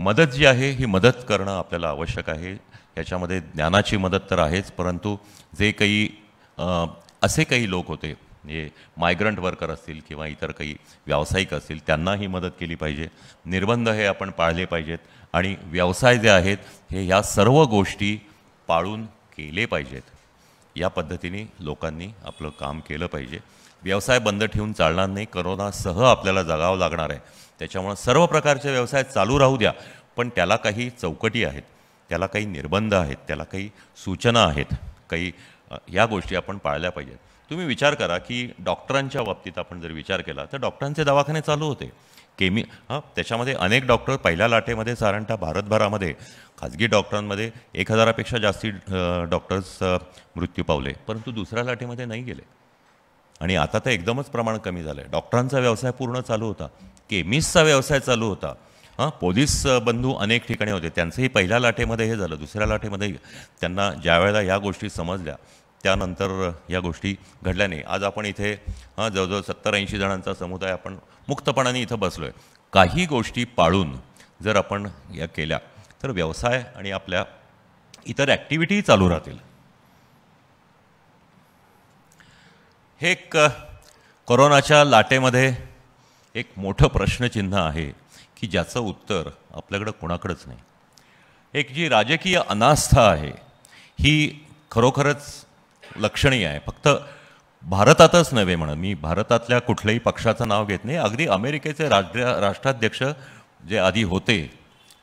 मदत जी आहे ही मदत करणं आपल्याला आवश्यक आहे याच्यामध्ये ज्ञानाची मदत तर आहेच परंतु जे काही असे काही लोक होते हे मायग्रंट वर्कर असतील किंवा इतर काही व्यावसायिक असतील त्यांनाही मदत केली पाहिजे निर्बंध हे आपण पाळले पाहिजेत आणि व्यवसाय जे आहेत हे ह्या सर्व गोष्टी पाळून केले पाहिजेत या पद्धतीने लोकांनी आपलं काम केलं पाहिजे व्यवसाय बंद ठेवून चालणार नाही करोनासह आपल्याला जगावं लागणार आहे त्याच्यामुळं सर्व प्रकारचे व्यवसाय चालू राहू द्या पण त्याला काही चौकटी आहेत त्याला काही निर्बंध आहेत त्याला काही सूचना आहेत काही या गोष्टी आपण पाळल्या पाहिजेत तुम्ही विचार करा की डॉक्टरांच्या बाबतीत आपण जर विचार केला तर डॉक्टरांचे दवाखाने चालू होते केमी हां त्याच्यामध्ये अनेक डॉक्टर पहिल्या लाटेमध्ये साधारणतः भारतभरामध्ये खाजगी डॉक्टरांमध्ये एक हजारापेक्षा जास्ती डॉक्टर्स मृत्यू पावले परंतु दुसऱ्या लाटेमध्ये नाही गेले आणि आता तर एकदमच प्रमाण कमी झालं आहे डॉक्टरांचा व्यवसाय पूर्ण चालू होता केमिस्टचा व्यवसाय चालू होता हां पोलीस बंधू अनेक ठिकाणी होते त्यांचंही पहिल्या लाटेमध्ये हे झालं दुसऱ्या लाटेमध्ये त्यांना ज्या वेळेला या गोष्टी समजल्या त्यानंतर या गोष्टी घडल्या नाही आज आपण इथे हां जवळजवळ सत्तर ऐंशी जणांचा समुदाय आपण मुक्तपणाने इथं बसलो आहे काही गोष्टी पाळून जर आपण या केल्या तर व्यवसाय आणि आपल्या इतर ॲक्टिव्हिटी चालू राहतील हे एक कोरोनाच्या लाटेमध्ये एक मोठं प्रश्नचिन्ह आहे की ज्याचं उत्तर आपल्याकडं कोणाकडंच नाही एक जी राजकीय अनास्था आहे ही खरोखरच लक्षणीय आहे फक्त भारतातच नव्हे म्हणा मी भारतातल्या कुठल्याही पक्षाचं नाव घेत नाही अगदी अमेरिकेचे राज्य राष्ट्राध्यक्ष जे आधी होते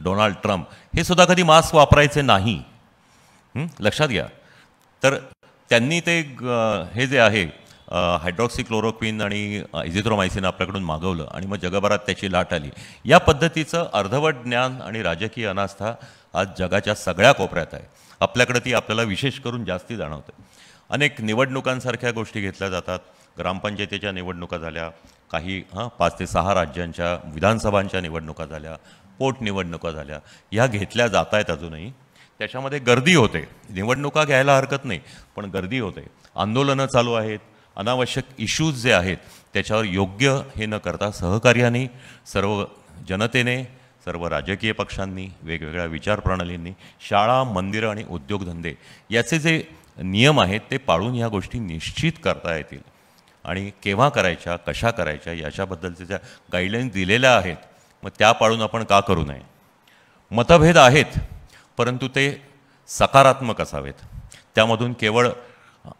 डोनाल्ड ट्रम्प हे सुद्धा कधी मास्क वापरायचे नाही लक्षात घ्या तर त्यांनी ते हे जे आहे हायड्रॉक्सिक्लोरोक्विन आणि इझिथ्रोमायसिन आपल्याकडून मागवलं आणि मग जगभरात त्याची लाट आली या पद्धतीचं अर्धवट ज्ञान आणि राजकीय अनास्था आज जगाच्या सगळ्या कोपऱ्यात आहे आपल्याकडे ती आपल्याला विशेष करून जास्ती जाणवते अनेक निवडणुकांसारख्या गोष्टी घेतल्या जातात ग्रामपंचायतीच्या निवडणुका झाल्या काही हां पाच ते सहा राज्यांच्या विधानसभांच्या निवडणुका झाल्या पोटनिवडणुका झाल्या ह्या घेतल्या जात आहेत अजूनही त्याच्यामध्ये गर्दी होते निवडणुका घ्यायला हरकत नाही पण गर्दी होते आंदोलनं चालू आहेत अनावश्यक इश्यूज जे आहेत त्याच्यावर योग्य हे न करता सहकार्याने सर्व जनतेने सर्व राजकीय पक्षांनी वेगवेगळ्या विचारप्रणालींनी शाळा मंदिरं आणि उद्योगधंदे याचे जे नियम आहेत ते पाळून ह्या गोष्टी निश्चित करता येतील आणि केव्हा करायच्या कशा करायच्या याच्याबद्दलच्या ज्या गाईडलाईन दिलेल्या आहेत मग त्या पाळून आपण का करू नये मतभेद आहेत परंतु ते सकारात्मक असावेत त्यामधून केवळ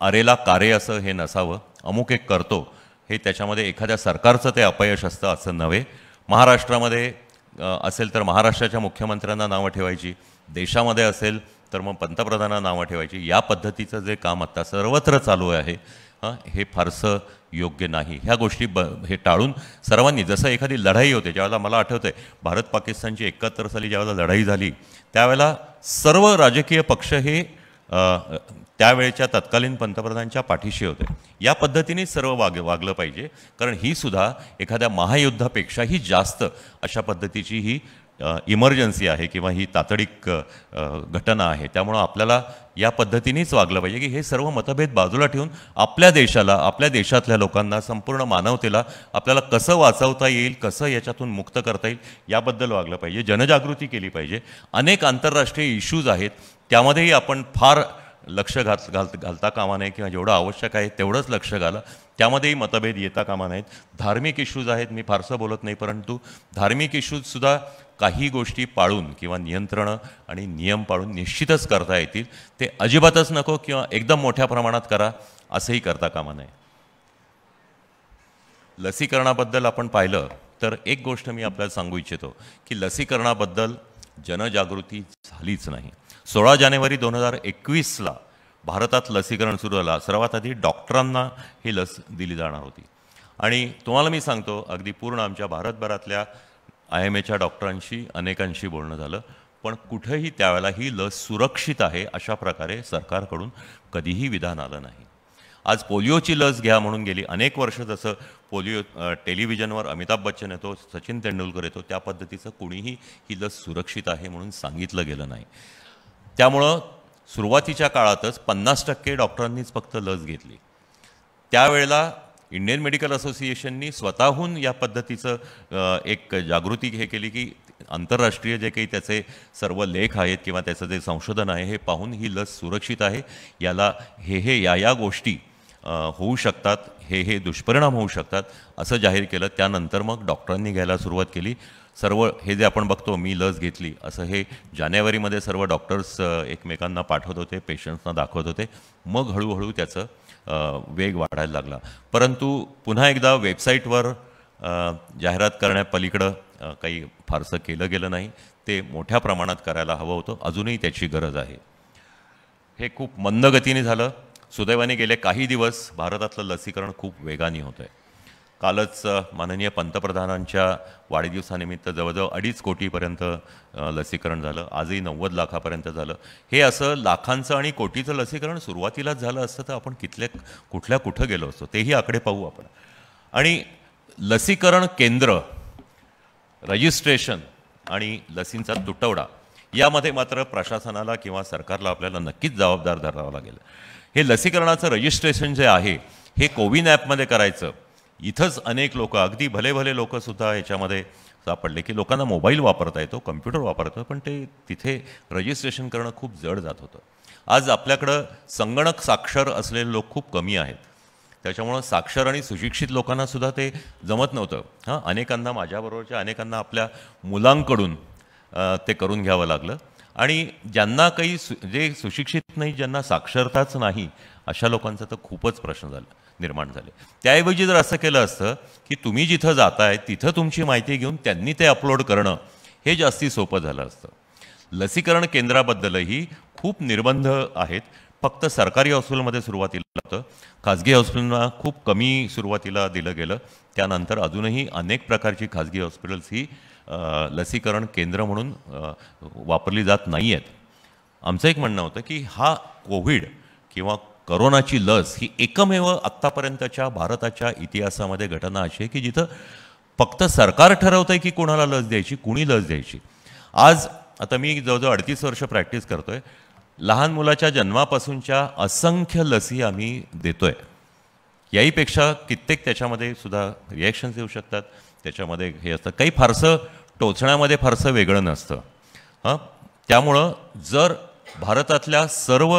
अरेला कार्य असं हे नसावं अमुक एक करतो हे त्याच्यामध्ये एखाद्या सरकारचं ते अपयश असतं असं नव्हे महाराष्ट्रामध्ये असेल तर महाराष्ट्राच्या मुख्यमंत्र्यांना नावं ठेवायची देशामध्ये असेल तर मग पंतप्रधानांना नावं ठेवायची या पद्धतीचं जे काम आत्ता सर्वत्र चालू आहे हे फारसं योग्य नाही ह्या गोष्टी ब हे टाळून सर्वांनी जसं एखादी लढाई होते ज्यावेळेला मला आठवतं आहे भारत पाकिस्तानची एकाहत्तर साली ज्यावेळेला लढाई झाली त्यावेळेला सर्व राजकीय पक्ष हे त्यावेळेच्या तत्कालीन पंतप्रधानांच्या पाठीशी होते या पद्धतीने सर्व वाग वागलं पाहिजे कारण ही सुद्धा एखाद्या महायुद्धापेक्षाही जास्त अशा पद्धतीची ही इमर्जन्सी आहे किंवा ही तातडीक घटना आहे त्यामुळं आपल्याला या पद्धतीनेच वागलं पाहिजे की हे सर्व मतभेद बाजूला ठेवून आपल्या देशाला आपल्या देशातल्या लोकांना संपूर्ण मानवतेला आपल्याला कसं वाचवता येईल कसं याच्यातून मुक्त करता येईल याबद्दल वागलं पाहिजे जनजागृती केली पाहिजे अनेक आंतरराष्ट्रीय इश्यूज आहेत त्यामध्येही आपण फार लक्ष घात घाल घालता कामा नये किंवा जेवढं आवश्यक आहे तेवढंच लक्ष घाला त्यामध्येही मतभेद येता कामा नाहीत धार्मिक इश्यूज आहेत मी फारसं बोलत नाही परंतु धार्मिक इश्यूजसुद्धा काही गोष्टी पाळून किंवा नियंत्रणं आणि नियम पाळून निश्चितच करता येतील ते अजिबातच नको किंवा एकदम मोठ्या प्रमाणात करा असंही करता कामा नये लसीकरणाबद्दल आपण पाहिलं तर एक गोष्ट मी आपल्याला सांगू इच्छितो की लसीकरणाबद्दल जनजागृती झालीच नाही सोळा जानेवारी दोन हजार एकवीसला भारतात लसीकरण सुरू झालं सर्वात आधी डॉक्टरांना ही लस दिली जाणार होती आणि तुम्हाला मी सांगतो अगदी पूर्ण आमच्या भारतभरातल्या आय एम एच्या डॉक्टरांशी अनेकांशी बोलणं झालं पण कुठेही त्यावेळेला ही लस सुरक्षित आहे अशा प्रकारे सरकारकडून कधीही विधान आलं नाही आज पोलिओची लस घ्या म्हणून गेली अनेक वर्ष जसं पोलिओ टेलिव्हिजनवर अमिताभ बच्चन येतो सचिन तेंडुलकर येतो त्या पद्धतीचं कुणीही ही लस सुरक्षित आहे म्हणून सांगितलं गेलं नाही त्यामुळं सुरुवातीच्या काळातच पन्नास टक्के डॉक्टरांनीच फक्त लस घेतली त्यावेळेला इंडियन मेडिकल असोसिएशननी स्वतःहून या पद्धतीचं एक जागृती हे केली की आंतरराष्ट्रीय जे काही त्याचे सर्व लेख आहेत किंवा त्याचं जे संशोधन आहे हे पाहून ही लस सुरक्षित आहे याला हे हे या या गोष्टी होऊ शकतात हे हे दुष्परिणाम होऊ शकतात असं जाहीर केलं त्यानंतर मग डॉक्टरांनी घ्यायला सुरुवात केली सर्व हे जे आपण बघतो मी लस घेतली असं हे जानेवारीमध्ये सर्व डॉक्टर्स एकमेकांना पाठवत होते पेशंट्सना दाखवत होते मग हळूहळू त्याचं वेग वाढायला लागला परंतु पुन्हा एकदा वेबसाईटवर जाहिरात करण्यापलीकडं काही फारसं केलं गेलं नाही ते मोठ्या प्रमाणात करायला हवं होतं अजूनही त्याची गरज आहे हे खूप मंदगतीने झालं सुदैवाने गेले काही दिवस भारतातलं लसीकरण खूप वेगाने होतं आहे कालच माननीय पंतप्रधानांच्या वाढदिवसानिमित्त जवळजवळ अडीच कोटीपर्यंत लसीकरण झालं आजही नव्वद लाखापर्यंत झालं हे असं लाखांचं आणि कोटीचं लसीकरण सुरुवातीलाच झालं असतं तर आपण कितल्या कुठल्या कुठं गेलो असतो तेही आकडे पाहू आपण आणि लसीकरण केंद्र रजिस्ट्रेशन आणि लसींचा तुटवडा यामध्ये मात्र प्रशासनाला किंवा सरकारला आपल्याला नक्कीच जबाबदार धरावं लागेल हे लसीकरणाचं रजिस्ट्रेशन जे आहे हे कोविन ॲपमध्ये करायचं इथंच अनेक लोक अगदी भले भले लोकंसुद्धा याच्यामध्ये सापडले की लोकांना मोबाईल वापरता येतो कम्प्युटर वापरता पण ते तिथे रजिस्ट्रेशन करणं खूप जड जात होतं आज आपल्याकडं संगणक साक्षर असलेले लोक खूप कमी आहेत त्याच्यामुळं साक्षर आणि सुशिक्षित लोकांनासुद्धा ते जमत नव्हतं हां अनेकांना माझ्याबरोबरच्या अनेकांना आपल्या मुलांकडून ते करून घ्यावं लागलं आणि ज्यांना काही सु जे सुशिक्षित नाही ज्यांना साक्षरताच नाही अशा लोकांचा तर खूपच प्रश्न झाला निर्माण झाले त्याऐवजी जर असं केलं असतं की तुम्ही जिथं जाताय तिथं तुमची माहिती घेऊन त्यांनी ते अपलोड करणं हे जास्ती सोपं झालं असतं लसीकरण केंद्राबद्दलही खूप निर्बंध आहेत फक्त सरकारी हॉस्पिटलमध्ये सुरुवातीला होतं खाजगी हॉस्पिटलना खूप कमी सुरुवातीला दिलं गेलं त्यानंतर अजूनही अनेक प्रकारची खाजगी हॉस्पिटल्स ही लसीकरण केंद्र म्हणून वापरली जात नाही आहेत आमचं एक म्हणणं होतं की हा कोविड किंवा करोनाची लस ही एकमेव आत्तापर्यंतच्या भारताच्या इतिहासामध्ये घटना अशी आहे की जिथं फक्त सरकार ठरवतं आहे की कोणाला लस द्यायची कुणी लस द्यायची आज आता मी जवळजवळ अडतीस वर्ष प्रॅक्टिस करतो आहे लहान मुलाच्या जन्मापासूनच्या असंख्य लसी आम्ही देतो आहे याहीपेक्षा कित्येक त्याच्यामध्ये सुद्धा रिॲक्शन्स येऊ शकतात त्याच्यामध्ये हे असतं काही फारसं टोचण्यामध्ये फारसं वेगळं नसतं हां त्यामुळं जर भारतातल्या सर्व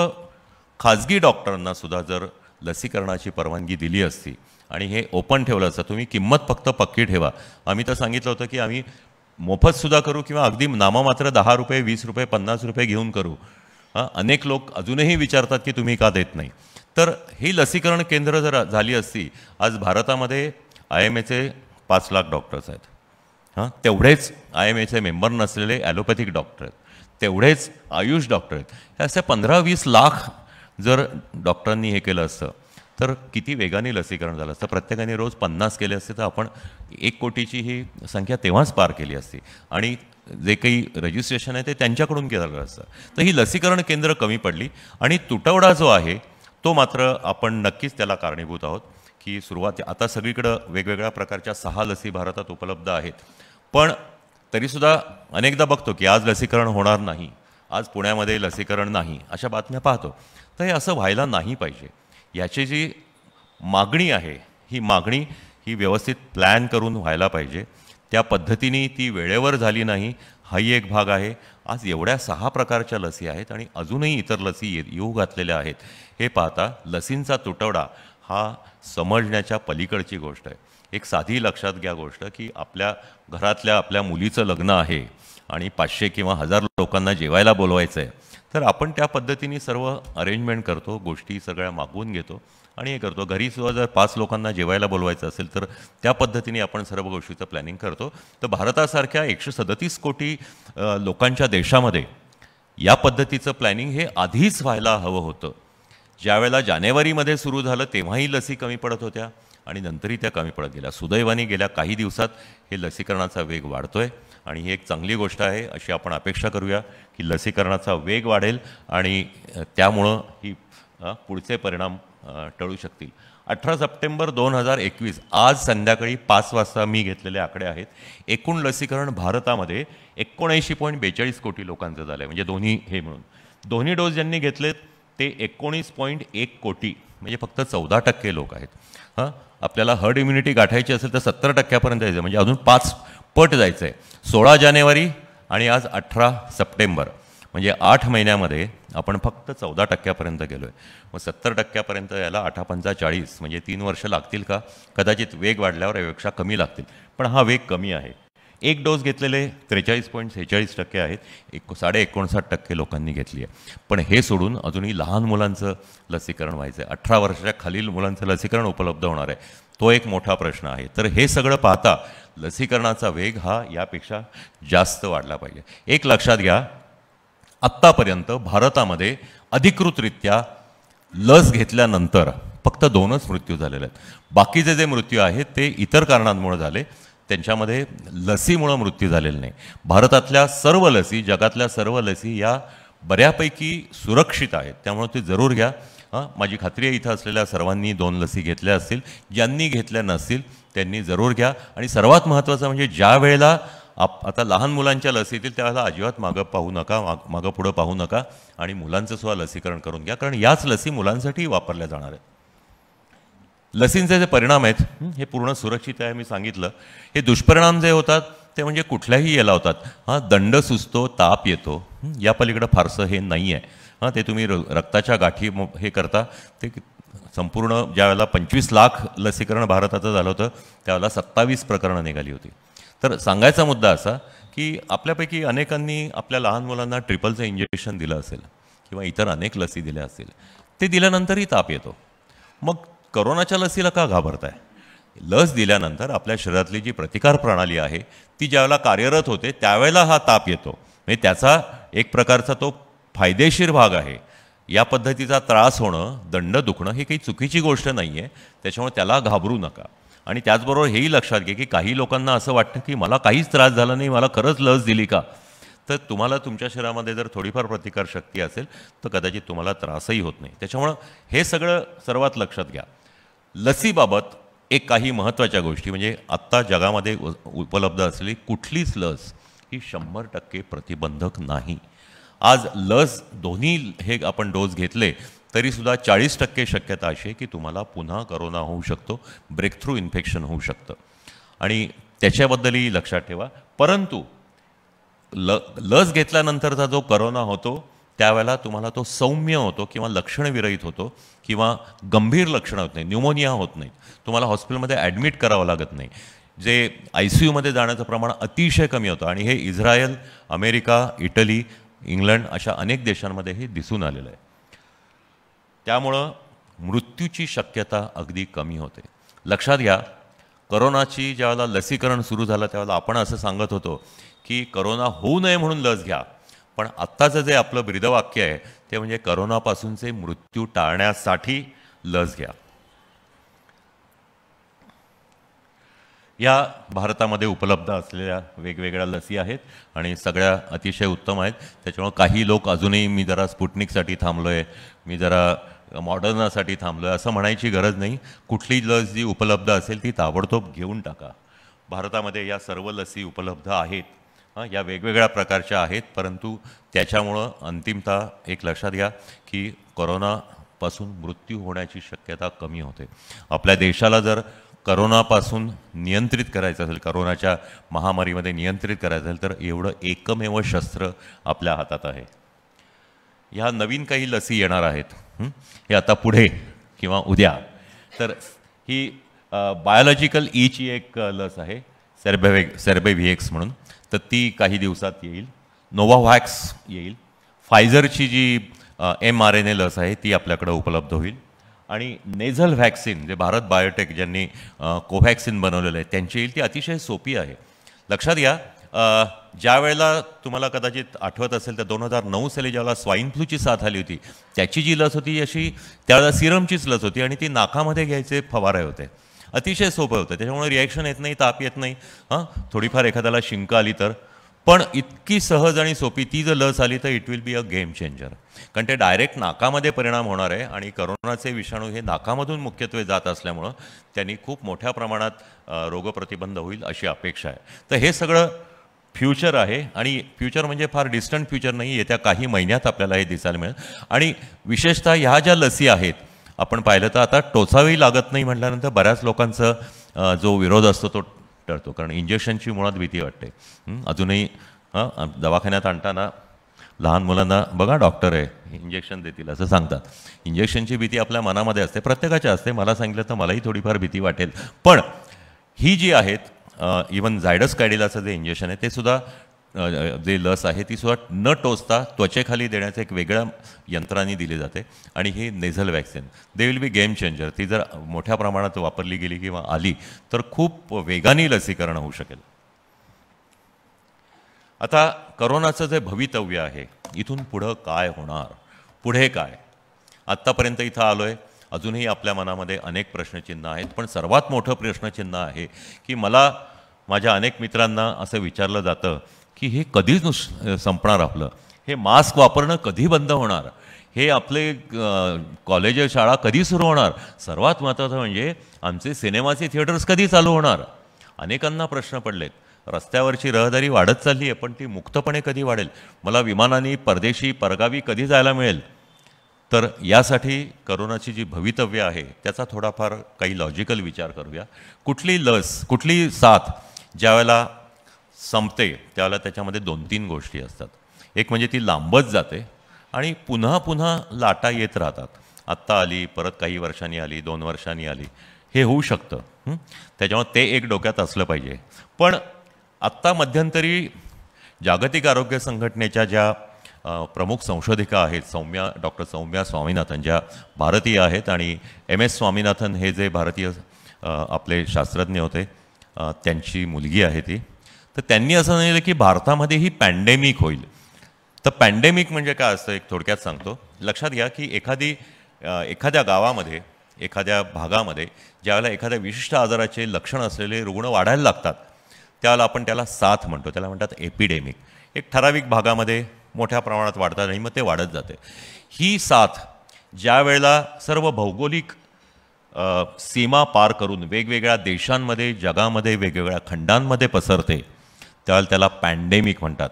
खाजगी डॉक्टरांना सुद्धा जर लसीकरणाची परवानगी दिली असती आणि हे ओपन ठेवलं असतं तुम्ही किंमत फक्त पक्की ठेवा आम्ही तर सांगितलं होतं की आम्ही मोफतसुद्धा करू किंवा अगदी नाममात्र दहा रुपये वीस रुपये पन्नास रुपये घेऊन करू हां अनेक लोक अजूनही विचारतात की तुम्ही का देत नाही तर ही लसीकरण केंद्र जर झाली असती आज भारतामध्ये आय एम एचे पाच लाख डॉक्टर्स आहेत हां तेवढेच आय एम एचे मेंबर नसलेले ॲलोपॅथिक डॉक्टर आहेत तेवढेच आयुष डॉक्टर आहेत हे असे पंधरा वीस लाख जर डॉक्टरांनी हे केलं असतं तर किती वेगाने लसीकरण झालं असतं प्रत्येकाने रोज पन्नास केले असते तर आपण एक कोटीची ही संख्या तेव्हाच पार केली असती आणि जे काही रजिस्ट्रेशन आहे ते त्यांच्याकडून केलं असतं तर ही लसीकरण केंद्र कमी पडली आणि तुटवडा जो आहे तो मात्र आपण नक्कीच त्याला कारणीभूत आहोत की सुरुवात आता सगळीकडं वेगवेगळ्या प्रकारच्या सहा लसी भारतात उपलब्ध आहेत पण तरीसुद्धा अनेकदा बघतो की आज लसीकरण होणार नाही आज पुण्यामध्ये लसीकरण नाही अशा बातम्या पाहतो तर हे असं व्हायला नाही पाहिजे याची जी मागणी आहे ही मागणी ही व्यवस्थित प्लॅन करून व्हायला पाहिजे त्या पद्धतीने ती वेळेवर झाली नाही हाही एक भाग आहे आज एवढ्या सहा प्रकारच्या लसी आहेत आणि अजूनही इतर लसी येऊ घातलेल्या आहेत हे पाहता लसींचा तुटवडा हा समजण्याच्या पलीकडची गोष्ट आहे एक साधी लक्षात घ्या गोष्ट की आपल्या घरातल्या आपल्या मुलीचं लग्न आहे आणि पाचशे किंवा हजार लोकांना जेवायला बोलवायचं आहे तर आपण त्या पद्धतीने सर्व अरेंजमेंट करतो गोष्टी सगळ्या मागवून घेतो आणि हे करतो घरी सुद्धा जर पाच लोकांना जेवायला बोलवायचं असेल तर त्या पद्धतीने आपण सर्व गोष्टीचं प्लॅनिंग करतो तर भारतासारख्या एकशे सदतीस कोटी लोकांच्या देशामध्ये या पद्धतीचं प्लॅनिंग हे आधीच व्हायला हवं होतं ज्यावेळेला जानेवारीमध्ये सुरू झालं तेव्हाही लसी कमी पडत होत्या आणि नंतरही त्या कमी पडत गेल्या सुदैवाने गेल्या काही दिवसात हे लसीकरणाचा वेग वाढतो आहे आणि ही एक चांगली गोष्ट आहे अशी आपण अपेक्षा करूया की लसीकरणाचा वेग वाढेल आणि त्यामुळं ही पुढचे परिणाम टळू शकतील अठरा सप्टेंबर दोन हजार एकवीस आज संध्याकाळी पाच वाजता मी घेतलेले आकडे आहेत एकूण लसीकरण भारतामध्ये एकोणऐंशी पॉईंट बेचाळीस कोटी लोकांचं झालं आहे म्हणजे दोन्ही हे म्हणून दोन्ही डोस ज्यांनी घेतलेत ते एकोणीस पॉईंट एक कोटी म्हणजे फक्त चौदा टक्के लोक आहेत हां आपल्याला हर्ड इम्युनिटी गाठायची असेल तर सत्तर टक्क्यापर्यंत यायचं म्हणजे अजून पाच पट जायचं आहे सोळा जानेवारी आणि आज अठरा सप्टेंबर म्हणजे आठ महिन्यामध्ये आपण फक्त चौदा टक्क्यापर्यंत गेलो आहे मग सत्तर टक्क्यापर्यंत याला अठापंचा पंचा चाळीस म्हणजे तीन वर्ष लागतील का कदाचित वेग वाढल्यावर यापेक्षा कमी लागतील पण हा वेग कमी आहे एक डोस घेतलेले त्रेचाळीस पॉईंट सेहेचाळीस टक्के आहेत एक साडे एकोणसाठ टक्के लोकांनी घेतली आहे पण हे सोडून अजूनही लहान मुलांचं लसीकरण व्हायचं आहे अठरा वर्षाच्या खालील मुलांचं लसीकरण उपलब्ध होणार आहे तो एक मोठा प्रश्न आहे तर हे सगळं पाहता लसीकरणाचा वेग हा यापेक्षा जास्त वाढला पाहिजे एक लक्षात घ्या आत्तापर्यंत भारतामध्ये अधिकृतरित्या लस घेतल्यानंतर फक्त दोनच मृत्यू झालेले आहेत बाकीचे जे मृत्यू आहेत ते इतर कारणांमुळे झाले त्यांच्यामध्ये लसीमुळं मृत्यू झालेले नाही भारतातल्या सर्व लसी जगातल्या सर्व लसी या बऱ्यापैकी सुरक्षित आहेत त्यामुळे ते जरूर घ्या माझी खात्री आहे इथं असलेल्या सर्वांनी दोन लसी घेतल्या असतील ज्यांनी घेतल्या नसतील त्यांनी जरूर घ्या आणि सर्वात महत्त्वाचं म्हणजे ज्या वेळेला आप आता लहान मुलांच्या लस येतील त्यावेळेला अजिबात मागं पाहू नका माग मागं पुढं पाहू नका आणि मुलांचं सुद्धा लसीकरण करून घ्या कारण याच लसी मुलांसाठी वापरल्या जाणार आहेत लसींचे जे परिणाम आहेत हे पूर्ण सुरक्षित आहे मी सांगितलं हे दुष्परिणाम जे होतात ते म्हणजे कुठल्याही याला होतात हां दंड सुचतो ताप येतो या पलीकडं फारसं हे नाही आहे हां ते तुम्ही रक्ताच्या गाठी हे करता ते संपूर्ण ज्यावेळेला पंचवीस लाख लसीकरण भारताचं झालं होतं त्यावेळेला सत्तावीस प्रकरणं निघाली होती तर सांगायचा मुद्दा असा की आपल्यापैकी अनेकांनी आपल्या लहान मुलांना ट्रिपलचं इंजेक्शन दिलं असेल किंवा इतर अनेक लसी दिल्या असतील ते दिल्यानंतरही ताप येतो मग करोनाच्या लसीला का घाबरताय लस दिल्यानंतर आपल्या शरीरातली जी प्रतिकार प्रणाली आहे ती ज्यावेळेला कार्यरत होते त्यावेळेला हा ताप येतो म्हणजे त्याचा एक प्रकारचा तो फायदेशीर भाग आहे या पद्धतीचा त्रास होणं दंड दुखणं हे काही चुकीची गोष्ट नाही आहे त्याच्यामुळे त्याला घाबरू नका आणि त्याचबरोबर हेही लक्षात घे की काही लोकांना असं वाटतं की मला काहीच त्रास झाला नाही मला खरंच लस दिली का तर तुम्हाला तुमच्या शरीरामध्ये जर थोडीफार प्रतिकारशक्ती असेल तर कदाचित तुम्हाला त्रासही होत नाही त्याच्यामुळं हे सगळं सर्वात लक्षात घ्या लसीबाबत एक काही महत्त्वाच्या गोष्टी म्हणजे आत्ता जगामध्ये उपलब्ध असलेली कुठलीच लस ही शंभर टक्के प्रतिबंधक नाही आज लस दोन्ही हे आपण डोस घेतले तरीसुद्धा चाळीस टक्के शक्यता अशी आहे की तुम्हाला पुन्हा करोना होऊ शकतो ब्रेक थ्रू इन्फेक्शन होऊ शकतं आणि त्याच्याबद्दलही लक्षात ठेवा परंतु ल लस घेतल्यानंतरचा जो करोना होतो त्यावेळेला तुम्हाला तो सौम्य होतो किंवा लक्षणविरहित होतो किंवा गंभीर लक्षणं होत नाही न्युमोनिया होत नाही तुम्हाला हॉस्पिटलमध्ये ॲडमिट करावं लागत नाही जे आय सी यूमध्ये जाण्याचं प्रमाण अतिशय कमी होतं आणि हे इस्रायल अमेरिका इटली इंग्लंड अशा अनेक देशांमध्ये हे दिसून आलेलं आहे त्यामुळं मृत्यूची शक्यता अगदी कमी होते लक्षात घ्या करोनाची ज्यावेळेला लसीकरण सुरू झालं त्यावेळेला आपण असं सांगत होतो की करोना होऊ नये म्हणून लस घ्या पण आत्ताचं जे आपलं वाक्य आहे ते म्हणजे करोनापासूनचे मृत्यू टाळण्यासाठी लस घ्या या भारतामध्ये उपलब्ध असलेल्या वेगवेगळ्या लसी आहेत आणि सगळ्या अतिशय उत्तम आहेत त्याच्यामुळं काही लोक अजूनही मी जरा स्पुटनिकसाठी थांबलो आहे मी जरा मॉडर्नासाठी थांबलो आहे असं म्हणायची गरज नाही कुठली लस जी उपलब्ध असेल ती ताबडतोब घेऊन टाका भारतामध्ये या सर्व लसी उपलब्ध आहेत हां या वेगवेगळ्या प्रकारच्या आहेत परंतु त्याच्यामुळं अंतिमता एक लक्षात घ्या की करोनापासून मृत्यू होण्याची शक्यता कमी होते आपल्या देशाला जर करोनापासून नियंत्रित करायचं असेल करोनाच्या महामारीमध्ये नियंत्रित करायचं असेल तर एवढं एकमेव शस्त्र आपल्या हातात आहे ह्या नवीन काही लसी येणार आहेत हे आता पुढे किंवा उद्या तर ही बायोलॉजिकल ईची एक लस आहे सेर्बेवे सेरबेव्हिएक्स म्हणून तर ती काही दिवसात येईल नोवाव्हॅक्स येईल फायझरची जी एम आर एन ए लस आहे ती आपल्याकडं उपलब्ध होईल आणि नेझल व्हॅक्सिन जे भारत बायोटेक ज्यांनी कोव्हॅक्सिन बनवलेलं आहे त्यांची येईल ती अतिशय सोपी आहे लक्षात घ्या ज्या वेळेला तुम्हाला कदाचित आठवत असेल तर दोन हजार नऊ साली ज्यावेळेला स्वाईन फ्लूची साथ आली होती त्याची जी लस होती अशी त्यावेळेला सिरमचीच लस होती आणि ती नाकामध्ये घ्यायचे फवारे होते अतिशय सोपं होतं त्याच्यामुळे रिॲक्शन येत नाही ताप येत नाही हां थोडीफार एखाद्याला शिंक आली तर पण इतकी सहज आणि सोपी ती जर लस आली तर it will be a game changer कारण ते डायरेक्ट नाकामध्ये परिणाम होणार आहे आणि करोनाचे विषाणू हे नाकामधून मुख्यत्वे जात असल्यामुळं त्यांनी खूप मोठ्या प्रमाणात रोगप्रतिबंध होईल अशी अपेक्षा आहे तर हे सगळं फ्युचर आहे आणि फ्युचर म्हणजे फार डिस्टंट फ्युचर नाही येत्या काही महिन्यात आपल्याला हे दिसायला मिळेल आणि विशेषतः ह्या ज्या लसी आहेत आपण पाहिलं तर आता टोचावी लागत नाही म्हटल्यानंतर बऱ्याच लोकांचं जो विरोध असतो तो टळतो कारण इंजेक्शनची मुळात भीती वाटते अजूनही दवाखान्यात आणताना लहान मुलांना बघा डॉक्टर आहे इंजेक्शन देतील असं सांगतात इंजेक्शनची भीती आपल्या मनामध्ये असते प्रत्येकाच्या असते मला सांगितलं तर मलाही थोडीफार भीती वाटेल पण ही जी आहेत इवन झायडस कायडिलाचं जे इंजेक्शन आहे ते सुद्धा जी लस आहे ती सुद्धा न टोचता त्वचेखाली देण्याचं एक वेगळ्या यंत्रांनी दिली जाते आणि ही nasal vaccine they will be game changer ती जर मोठ्या प्रमाणात वापरली गेली किंवा आली तर खूप वेगाने लसीकरण होऊ शकेल आता करोनाचं जे भवितव्य आहे इथून पुढं काय होणार पुढे काय आत्तापर्यंत इथं आलो आहे अजूनही आपल्या मनामध्ये अनेक प्रश्नचिन्ह आहेत पण सर्वात मोठं प्रश्नचिन्ह आहे की मला माझ्या अनेक मित्रांना असं विचारलं जातं की हे कधीच नुस संपणार आपलं हे मास्क वापरणं कधी बंद होणार हे आपले कॉलेज शाळा कधी सुरू होणार सर्वात महत्त्वाचं म्हणजे आमचे सिनेमाचे थिएटर्स कधी चालू होणार अनेकांना प्रश्न पडलेत रस्त्यावरची रहदारी वाढत चालली आहे पण ती मुक्तपणे कधी वाढेल मला विमानाने परदेशी परगावी कधी जायला मिळेल तर यासाठी करोनाची जी भवितव्य आहे त्याचा थोडाफार काही लॉजिकल विचार करूया कुठली लस कुठली साथ वेळेला संपते त्यावेळेला त्याच्यामध्ये दोन तीन गोष्टी असतात एक म्हणजे ती लांबच जाते आणि पुन्हा पुन्हा लाटा येत राहतात आत्ता आली परत काही वर्षांनी आली दोन वर्षांनी आली हे होऊ शकतं त्याच्यामुळे ते एक डोक्यात असलं पाहिजे पण आत्ता मध्यंतरी जागतिक आरोग्य संघटनेच्या ज्या प्रमुख संशोधिका आहेत सौम्या डॉक्टर सौम्या स्वामीनाथन ज्या भारतीय आहेत आणि एम एस स्वामीनाथन हे जे भारतीय आपले शास्त्रज्ञ होते त्यांची मुलगी आहे ती तर त्यांनी असं सांगितलं की भारतामध्ये ही पॅन्डेमिक होईल तर पॅन्डेमिक म्हणजे काय असतं एक थोडक्यात सांगतो लक्षात घ्या की एखादी एखाद्या गावामध्ये एखाद्या भागामध्ये ज्यावेळेला एखाद्या विशिष्ट आजाराचे लक्षण असलेले रुग्ण वाढायला लागतात त्यावेळेला आपण त्याला साथ म्हणतो त्याला म्हणतात एपिडेमिक एक ठराविक भागामध्ये मोठ्या प्रमाणात वाढतात आणि मग ते वाढत जाते ही साथ ज्या वेळेला सर्व भौगोलिक सीमा पार करून वेगवेगळ्या देशांमध्ये जगामध्ये वेगवेगळ्या खंडांमध्ये पसरते त्यावेळेला त्याला पॅन्डेमिक म्हणतात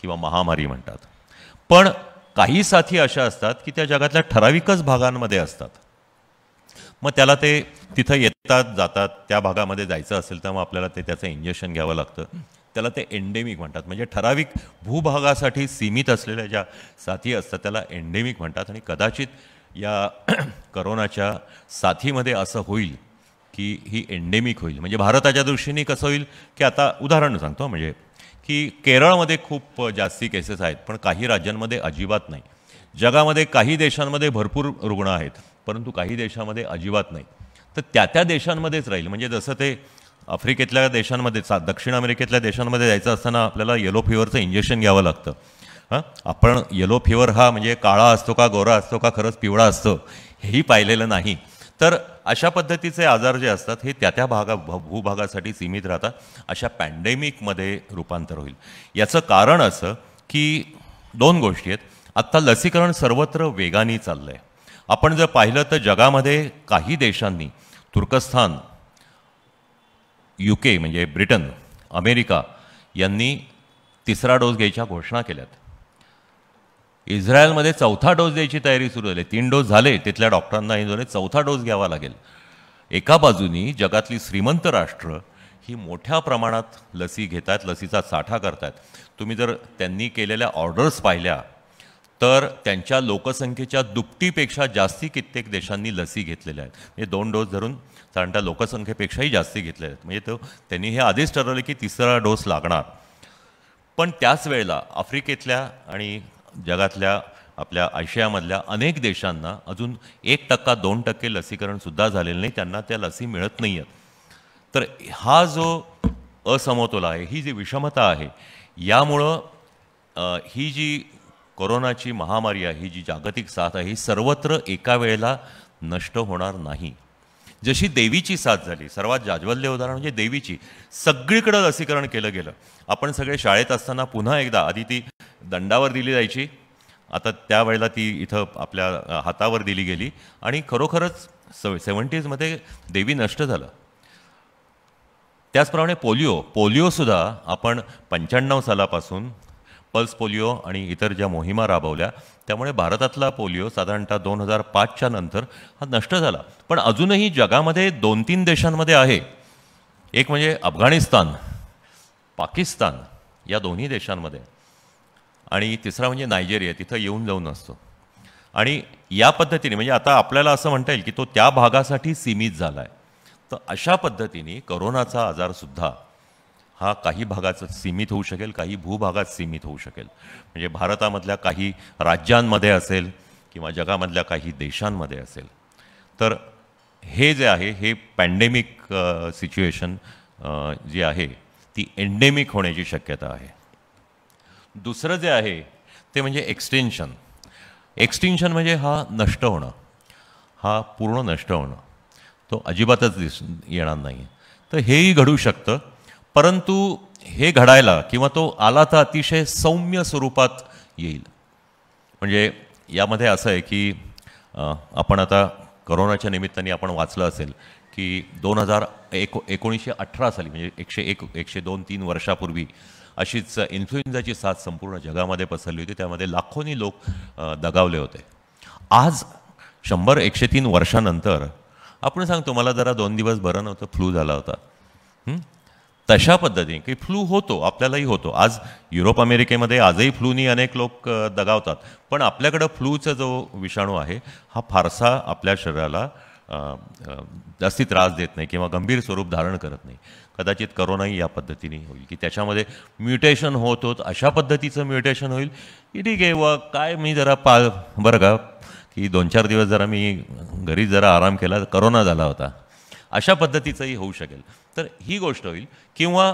किंवा महामारी म्हणतात पण काही साथी अशा असतात की त्या जगातल्या ठराविकच भागांमध्ये असतात मग त्याला ते तिथं येतात जातात त्या भागामध्ये जायचं असेल तर मग आपल्याला ते त्याचं इंजेक्शन घ्यावं लागतं त्याला ते एंडेमिक म्हणतात म्हणजे ठराविक भूभागासाठी सीमित असलेल्या ज्या साथी असतात त्याला एंडेमिक म्हणतात आणि कदाचित या करोनाच्या साथीमध्ये असं होईल की ही एंडेमिक होईल म्हणजे भारताच्या दृष्टीने कसं होईल की आता उदाहरण सांगतो म्हणजे की केरळमध्ये खूप जास्ती केसेस आहेत पण काही राज्यांमध्ये अजिबात नाही जगामध्ये काही देशांमध्ये भरपूर रुग्ण आहेत परंतु काही देशामध्ये अजिबात नाही तर त्या त्या देशांमध्येच राहील म्हणजे जसं ते आफ्रिकेतल्या देशांमध्ये सा दक्षिण अमेरिकेतल्या देशांमध्ये जायचं असताना आपल्याला येलो फिवरचं इंजेक्शन घ्यावं लागतं हां आपण येलो फिवर हा म्हणजे काळा असतो का गोरा असतो का खरंच पिवळा असतो हेही पाहिलेलं नाही तर अशा पद्धतीचे आजार जे असतात हे त्या त्या भागा भूभागासाठी सीमित राहतात अशा पॅन्डेमिकमध्ये रूपांतर होईल याचं कारण असं की दोन गोष्टी आहेत आत्ता लसीकरण सर्वत्र वेगाने चाललं आहे आपण जर पाहिलं तर जगामध्ये काही देशांनी तुर्कस्थान यू के म्हणजे ब्रिटन अमेरिका यांनी तिसरा डोस घ्यायच्या घोषणा केल्यात इस्रायलमध्ये चौथा डोस द्यायची तयारी सुरू झाली तीन डोस झाले तिथल्या डॉक्टरांना हे चौथा डोस घ्यावा लागेल एका बाजूनी जगातली श्रीमंत राष्ट्र ही मोठ्या प्रमाणात लसी घेत आहेत लसीचा साठा आहेत तुम्ही जर त्यांनी केलेल्या ऑर्डर्स पाहिल्या तर त्यांच्या लोकसंख्येच्या दुपटीपेक्षा जास्ती कित्येक देशांनी लसी घेतलेल्या आहेत म्हणजे दोन डोस धरून साधारणतः लोकसंख्येपेक्षाही जास्ती घेतलेले आहेत म्हणजे तो त्यांनी हे आधीच ठरवलं की तिसरा डोस लागणार पण त्याच वेळेला आफ्रिकेतल्या आणि जगातल्या आपल्या आशियामधल्या अनेक देशांना अजून एक टक्का दोन टक्के लसीकरणसुद्धा झालेलं नाही त्यांना त्या लसी मिळत नाही आहेत तर हा जो असमतोल आहे ही जी विषमता आहे यामुळं ही जी कोरोनाची महामारी आहे ही जी जागतिक साथ आहे ही सर्वत्र एका वेळेला नष्ट होणार नाही जशी देवीची साथ झाली सर्वात जाज्वल्य उदाहरण म्हणजे देवीची सगळीकडं लसीकरण केलं गेलं आपण सगळे शाळेत असताना पुन्हा एकदा आधी ती दंडावर दिली जायची आता त्यावेळेला ती इथं आपल्या हातावर दिली गेली आणि खरोखरच स सेवन्टीजमध्ये देवी नष्ट झालं त्याचप्रमाणे पोलिओ पोलिओसुद्धा आपण पंच्याण्णव सालापासून पल्स पोलिओ आणि इतर ज्या मोहिमा राबवल्या त्यामुळे भारतातला पोलिओ साधारणतः दोन हजार पाचच्या नंतर हा नष्ट झाला पण अजूनही जगामध्ये दोन तीन देशांमध्ये आहे एक म्हणजे अफगाणिस्तान पाकिस्तान या दोन्ही देशांमध्ये आणि तिसरा म्हणजे नायजेरिया तिथं येऊन जाऊन असतो आणि या पद्धतीने म्हणजे आता आपल्याला असं म्हणता येईल की तो त्या भागासाठी सीमित झाला आहे तर अशा पद्धतीने करोनाचा आजारसुद्धा हा काही भागात सीमित होऊ शकेल काही भूभागात सीमित होऊ शकेल म्हणजे भारतामधल्या काही राज्यांमध्ये असेल किंवा जगामधल्या काही देशांमध्ये असेल तर हे जे आहे हे पॅन्डेमिक सिच्युएशन जी आहे ती एंडेमिक होण्याची शक्यता आहे दुसरं जे आहे ते म्हणजे एक्सटेन्शन एक्सटेन्शन म्हणजे हा नष्ट होणं हा पूर्ण नष्ट होणं तो अजिबातच दिस येणार नाही तर हेही घडू शकतं परंतु हे घडायला किंवा तो आला तर अतिशय सौम्य स्वरूपात येईल म्हणजे यामध्ये असं आहे की आपण आता करोनाच्या निमित्ताने आपण वाचलं असेल की दोन हजार एको एकोणीसशे अठरा साली म्हणजे एकशे एक एकशे दोन तीन वर्षापूर्वी अशीच इन्फ्लुएन्झाची साथ संपूर्ण जगामध्ये पसरली होती त्यामध्ये लाखोनी लोक दगावले होते आज शंभर एकशे तीन वर्षानंतर आपण सांगतो मला जरा दोन दिवस बरं नव्हतं फ्लू झाला होता तशा पद्धतीने की फ्लू होतो आपल्यालाही होतो आज युरोप अमेरिकेमध्ये आजही फ्लूनी अनेक लोक दगावतात पण आपल्याकडं फ्लूचा जो विषाणू आहे हा फारसा आपल्या शरीराला जास्ती त्रास देत नाही किंवा गंभीर स्वरूप धारण करत नाही कदाचित करोनाही या पद्धतीने होईल की त्याच्यामध्ये म्युटेशन होत होत अशा पद्धतीचं म्युटेशन होईल की ठीक आहे व काय मी जरा पा बरं का की दोन चार दिवस जरा मी घरी जरा आराम केला करोना झाला होता अशा पद्धतीचंही होऊ शकेल तर ही गोष्ट होईल किंवा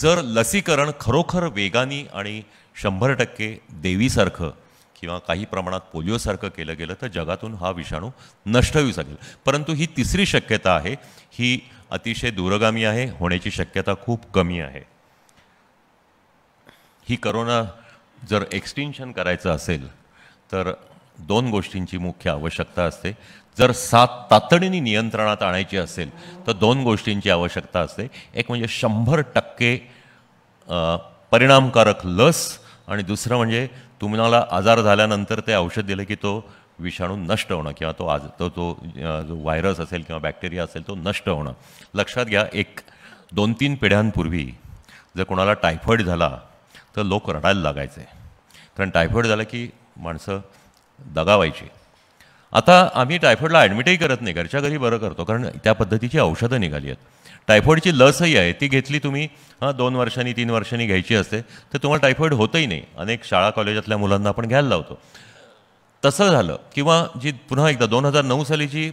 जर लसीकरण खरोखर वेगाने आणि शंभर टक्के देवीसारखं किंवा काही प्रमाणात पोलिओसारखं केलं गेलं तर जगातून हा विषाणू नष्ट होऊ शकेल परंतु ही तिसरी शक्यता आहे ही अतिशय दूरगामी आहे होण्याची शक्यता खूप कमी आहे ही करोना जर एक्सटेन्शन करायचं असेल तर दोन गोष्टींची मुख्य आवश्यकता असते जर साथ तातडीने नियंत्रणात आणायची असेल तर दोन गोष्टींची आवश्यकता असते एक म्हणजे शंभर टक्के परिणामकारक लस आणि दुसरं म्हणजे तुम्हाला आजार झाल्यानंतर ते औषध दिलं की तो विषाणू नष्ट होणं किंवा तो आज तो तो जो व्हायरस असेल किंवा बॅक्टेरिया असेल तो नष्ट होणं लक्षात घ्या एक दोन तीन पिढ्यांपूर्वी जर कोणाला टायफॉईड झाला तर लोक रडायला लागायचे कारण टायफॉईड झालं की माणसं दगावायची आता आम्ही टायफॉईडला ॲडमिटही करत नाही घरच्या घरी बरं करतो कारण त्या पद्धतीची औषधं निघाली आहेत टायफॉईडची लसही आहे ती घेतली तुम्ही हां दोन वर्षांनी तीन वर्षांनी घ्यायची असते तर तुम्हाला टायफॉईड होतही नाही अनेक शाळा कॉलेजातल्या मुलांना आपण घ्यायला लावतो तसं झालं किंवा जी पुन्हा एकदा दोन हजार नऊ साली जी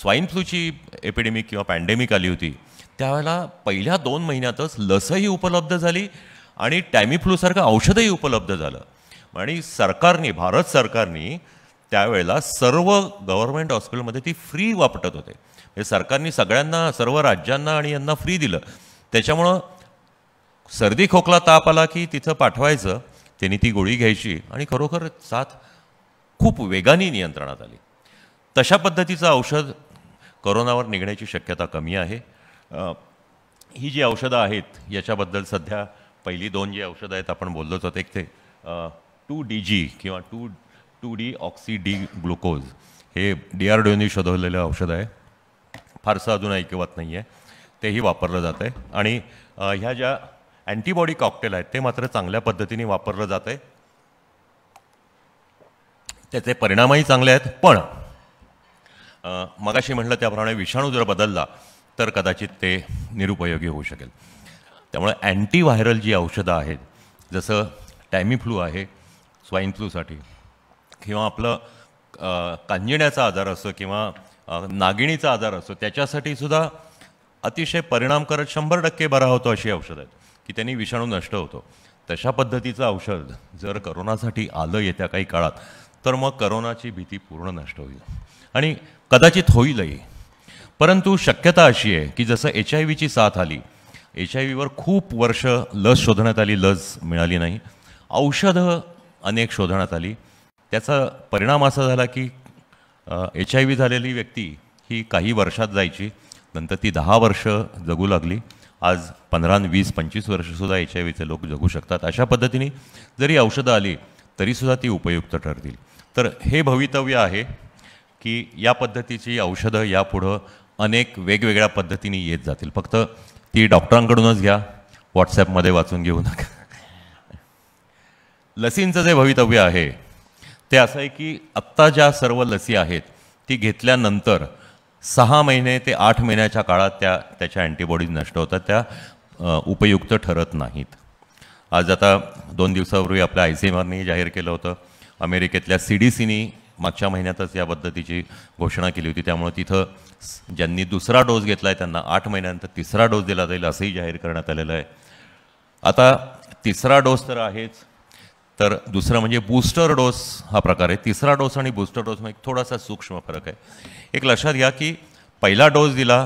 स्वाईन फ्लूची एपिडेमिक किंवा पॅन्डेमिक आली होती त्यावेळेला पहिल्या दोन महिन्यातच लसही उपलब्ध झाली आणि टॅमिफ्लूसारखं औषधही उपलब्ध झालं आणि सरकारने भारत सरकारने त्यावेळेला सर्व गव्हर्मेंट हॉस्पिटलमध्ये ती फ्री वापरत होते म्हणजे सरकारने सगळ्यांना सर्व राज्यांना आणि यांना फ्री दिलं त्याच्यामुळं सर्दी खोकला ताप आला की तिथं पाठवायचं त्यांनी ती गोळी घ्यायची आणि खरोखर साथ खूप वेगाने नियंत्रणात आली तशा पद्धतीचं औषध करोनावर निघण्याची शक्यता कमी आहे ही जी औषधं आहेत याच्याबद्दल सध्या पहिली दोन जी औषधं आहेत आपण बोललोच होतो एक ते टू डी जी किंवा two two deoxy D glucose हे डी आर डीओनी शोधवलेलं औषध आहे फारसं अजून ऐकवत नाही आहे तेही वापरलं जात आहे आणि ह्या ज्या अँटीबॉडी कॉकटेल आहेत ते मात्र चांगल्या पद्धतीने वापरलं जात आहे त्याचे परिणामही चांगले आहेत पण मगाशी म्हटलं त्याप्रमाणे विषाणू जर बदलला तर कदाचित ते निरुपयोगी होऊ शकेल त्यामुळे अँटीव्हायरल जी औषधं आहेत जसं फ्लू आहे स्वाईन फ्लूसाठी किंवा आपलं कांजिण्याचा आजार असो किंवा नागिणीचा आजार असो त्याच्यासाठी सुद्धा अतिशय परिणाम करत शंभर टक्के बरा होतो अशी औषधं आहेत की त्यांनी विषाणू नष्ट होतो तशा पद्धतीचं औषध जर करोनासाठी आलं येत्या काही काळात तर मग करोनाची भीती पूर्ण नष्ट होईल आणि कदाचित होईलही परंतु शक्यता अशी आहे की जसं एच आय व्हीची साथ आली एच आय व्हीवर खूप वर्ष लस शोधण्यात आली लस मिळाली नाही औषधं अनेक शोधण्यात आली त्याचा परिणाम असा झाला की एच आय व्ही झालेली व्यक्ती ही काही वर्षात जायची नंतर ती दहा वर्ष जगू लागली आज पंधरा वीस पंचवीस वर्षसुद्धा एच आय व्हीचे लोक जगू शकतात अशा पद्धतीने जरी औषधं आली तरीसुद्धा ती उपयुक्त ठरतील तर हे भवितव्य आहे की या पद्धतीची औषधं यापुढं अनेक वेगवेगळ्या पद्धतीने येत जातील फक्त ती डॉक्टरांकडूनच घ्या व्हॉट्सॲपमध्ये वाचून घेऊ नका लसींचं जे भवितव्य आहे ते असं आहे की आत्ता ज्या सर्व लसी आहेत ती घेतल्यानंतर सहा महिने ते आठ महिन्याच्या काळात त्या त्याच्या अँटीबॉडीज नष्ट होतात त्या उपयुक्त ठरत नाहीत आज आता दोन दिवसापूर्वी आपल्या आय सी एमआरने जाहीर केलं होतं अमेरिकेतल्या सी डी सीनी मागच्या महिन्यातच या पद्धतीची घोषणा केली होती त्यामुळे तिथं ज्यांनी दुसरा डोस घेतला आहे त्यांना आठ महिन्यानंतर तिसरा डोस दिला जाईल असंही जाहीर करण्यात आलेलं आहे आता तिसरा डोस तर आहेच तर दुसरं म्हणजे बूस्टर डोस हा प्रकार आहे तिसरा डोस आणि बूस्टर डोस एक थोडासा सूक्ष्म फरक आहे एक लक्षात घ्या की पहिला डोस दिला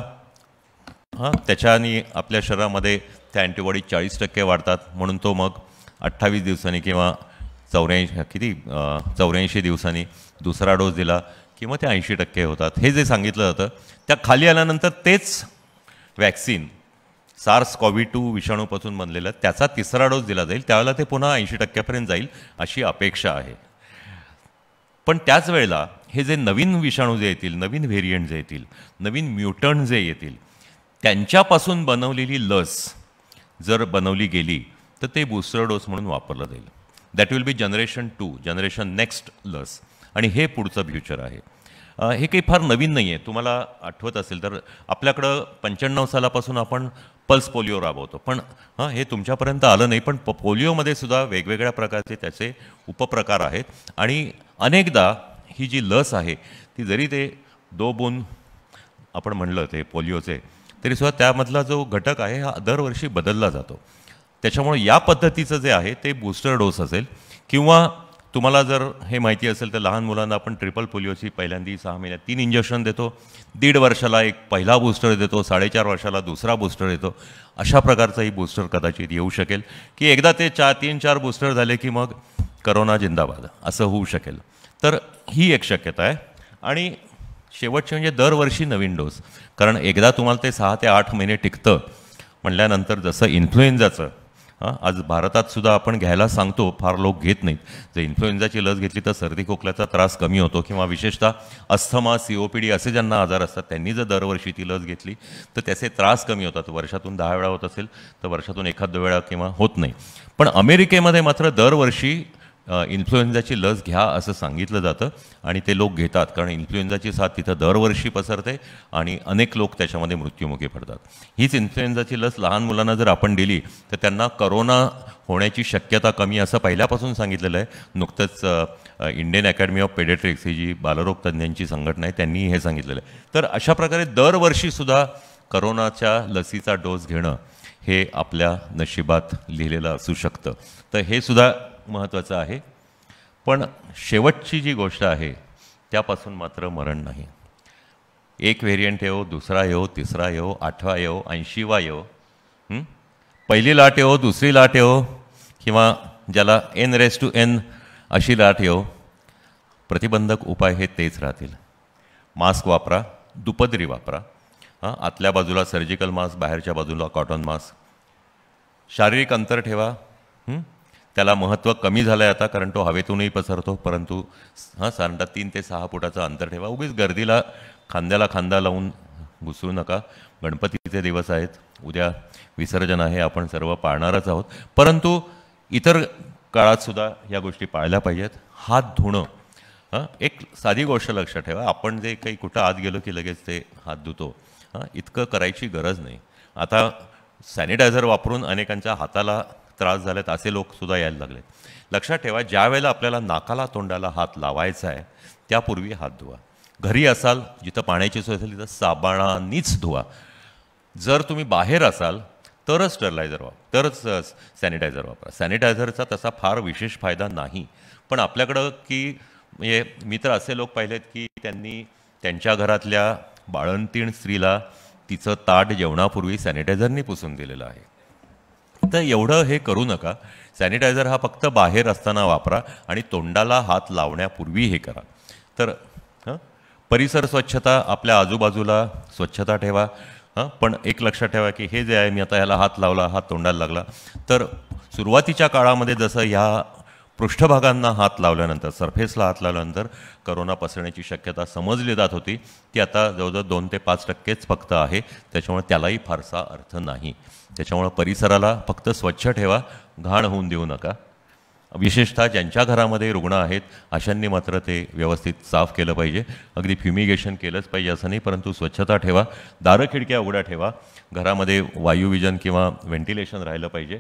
हां त्याच्यानी आपल्या शरीरामध्ये त्या अँटीबॉडी चाळीस टक्के वाढतात म्हणून तो मग अठ्ठावीस दिवसांनी किंवा चौऱ्याऐंशी किती चौऱ्याऐंशी दिवसांनी दुसरा डोस दिला किंवा ते ऐंशी टक्के होतात हे जे सांगितलं जातं त्या खाली आल्यानंतर तेच वॅक्सिन सार्स कॉव्ही टू विषाणूपासून बनलेला त्याचा तिसरा डोस दिला जाईल त्यावेळेला ते पुन्हा ऐंशी टक्क्यापर्यंत जाईल अशी अपेक्षा आहे पण त्याच वेळेला हे जे नवीन विषाणू जे येतील नवीन व्हेरियंट जे येतील नवीन म्युटंट जे येतील त्यांच्यापासून बनवलेली लस जर बनवली गेली तर ते बूस्टर डोस म्हणून वापरलं जाईल that will be generation two generation next लस आणि हे पुढचं फ्युचर आहे हे काही फार नवीन नाही आहे तुम्हाला आठवत असेल तर आपल्याकडं पंच्याण्णव सालापासून आपण पल्स पोलिओ राबवतो पण हां हे तुमच्यापर्यंत आलं नाही पण प पोलिओमध्ये सुद्धा वेगवेगळ्या प्रकारचे त्याचे उपप्रकार आहेत आणि अनेकदा ही जी लस आहे ती जरी ते दो बून आपण म्हणलं ते पोलिओचे तरीसुद्धा त्यामधला जो घटक आहे हा दरवर्षी बदलला जातो त्याच्यामुळे या पद्धतीचं जे आहे ते बूस्टर डोस असेल किंवा तुम्हाला जर हे माहिती असेल तर लहान मुलांना आपण ट्रिपल पोलिओची पहिल्यांदी सहा महिन्यात तीन इंजेक्शन देतो दीड वर्षाला एक पहिला बूस्टर देतो साडेचार वर्षाला दुसरा बूस्टर देतो अशा प्रकारचाही बूस्टर कदाचित येऊ शकेल की एकदा ते चार तीन चार बूस्टर झाले की मग करोना जिंदाबाद असं होऊ शकेल तर ही एक शक्यता आहे आणि शेवटचे म्हणजे दरवर्षी नवीन डोस कारण एकदा तुम्हाला ते सहा ते आठ महिने टिकतं म्हटल्यानंतर जसं इन्फ्लुएन्झाचं हां आज भारतात सुद्धा आपण घ्यायला सांगतो फार लोक घेत नाहीत जर इन्फ्लुएन्झाची लस घेतली तर सर्दी खोकल्याचा त्रास कमी होतो किंवा विशेषतः asthma C O P D असे ज्यांना आजार असतात त्यांनी जर दरवर्षी ती लस घेतली तर त्याचे त्रास कमी होतात वर्षातून दहा वेळा होत असेल तर वर्षातून एखाद वेळा किंवा होत नाही पण अमेरिकेमध्ये मात्र दरवर्षी इन्फ्लुएन्झाची लस घ्या असं सांगितलं जातं आणि ते लोक घेतात कारण इन्फ्लुएन्झाची साथ तिथं दरवर्षी पसरते आणि अनेक लोक त्याच्यामध्ये मृत्युमुखी पडतात हीच इन्फ्लुएन्झाची लस लहान मुलांना जर आपण दिली तर त्यांना करोना होण्याची शक्यता कमी असं पहिल्यापासून सांगितलेलं आहे नुकतंच इंडियन अकॅडमी ऑफ पेडेट्रिक्स ही जी बालरोग तज्ज्ञांची संघटना आहे त्यांनी हे सांगितलेलं आहे तर अशा प्रकारे दरवर्षीसुद्धा करोनाच्या लसीचा डोस घेणं हे आपल्या नशिबात लिहिलेलं असू शकतं तर हे सुद्धा महत्त्वाचं आहे पण शेवटची जी गोष्ट आहे त्यापासून मात्र मरण नाही एक व्हेरियंट येऊ दुसरा येऊ तिसरा येऊ आठवा येऊ ऐंशीवा येऊ पहिली लाट येऊ दुसरी लाट येऊ किंवा ज्याला एन रेस टू एन अशी लाट येऊ प्रतिबंधक उपाय हे तेच राहतील मास्क वापरा दुपदरी वापरा हां आतल्या बाजूला सर्जिकल मास्क बाहेरच्या बाजूला कॉटन मास्क शारीरिक अंतर ठेवा त्याला महत्त्व कमी झालं आहे आता कारण तो हवेतूनही पसरतो परंतु हां साधारणतः तीन ते सहा फुटाचं अंतर ठेवा उभीच गर्दीला खांद्याला खांदा लावून घुसरू नका गणपतीचे दिवस आहेत उद्या विसर्जन आहे आपण सर्व पाळणारच आहोत परंतु इतर काळातसुद्धा या गोष्टी पाळल्या पाहिजेत हात धुणं हां एक साधी गोष्ट लक्षात ठेवा आपण जे काही कुठं आत गेलो की लगेच ते हात धुतो हां इतकं करायची गरज नाही आता सॅनिटायझर वापरून अनेकांच्या हाताला त्रास झालेत असे लोकसुद्धा यायला लागले लक्षात ठेवा ज्या वेळेला आपल्याला नाकाला तोंडाला हात लावायचा आहे त्यापूर्वी हात धुवा घरी असाल जिथं पाण्याची सोय असेल तिथं साबणानीच धुवा जर तुम्ही बाहेर असाल तरच स्टरलायझर वापर तरच सॅनिटायझर वापरा सॅनिटायझरचा तसा फार विशेष फायदा नाही पण आपल्याकडं की म्हणजे मी तर असे लोक पाहिलेत की त्यांनी त्यांच्या घरातल्या बाळंतीण स्त्रीला तिचं ताट जेवणापूर्वी सॅनिटायझरनी पुसून दिलेलं आहे फक्त एवढं हे करू नका सॅनिटायझर हा फक्त बाहेर असताना वापरा आणि तोंडाला हात लावण्यापूर्वी हे करा तर परिसर स्वच्छता आपल्या आजूबाजूला स्वच्छता ठेवा हां पण एक लक्षात ठेवा की हे जे आहे मी आता ह्याला हात लावला हात तोंडाला लागला तर सुरुवातीच्या काळामध्ये जसं ह्या पृष्ठभागांना हात लावल्यानंतर सरफेसला हात लावल्यानंतर करोना पसरण्याची शक्यता समजली जात होती ती आता जवळजवळ दोन ते पाच टक्केच फक्त आहे त्याच्यामुळे त्यालाही फारसा अर्थ नाही त्याच्यामुळं परिसराला फक्त स्वच्छ ठेवा घाण होऊन देऊ नका विशेषतः ज्यांच्या घरामध्ये रुग्ण आहेत अशांनी मात्र ते व्यवस्थित साफ केलं पाहिजे अगदी फ्युमिगेशन केलंच पाहिजे असं नाही परंतु स्वच्छता ठेवा दारं खिडक्या उघड्या ठेवा घरामध्ये वायुविजन किंवा व्हेंटिलेशन राहिलं पाहिजे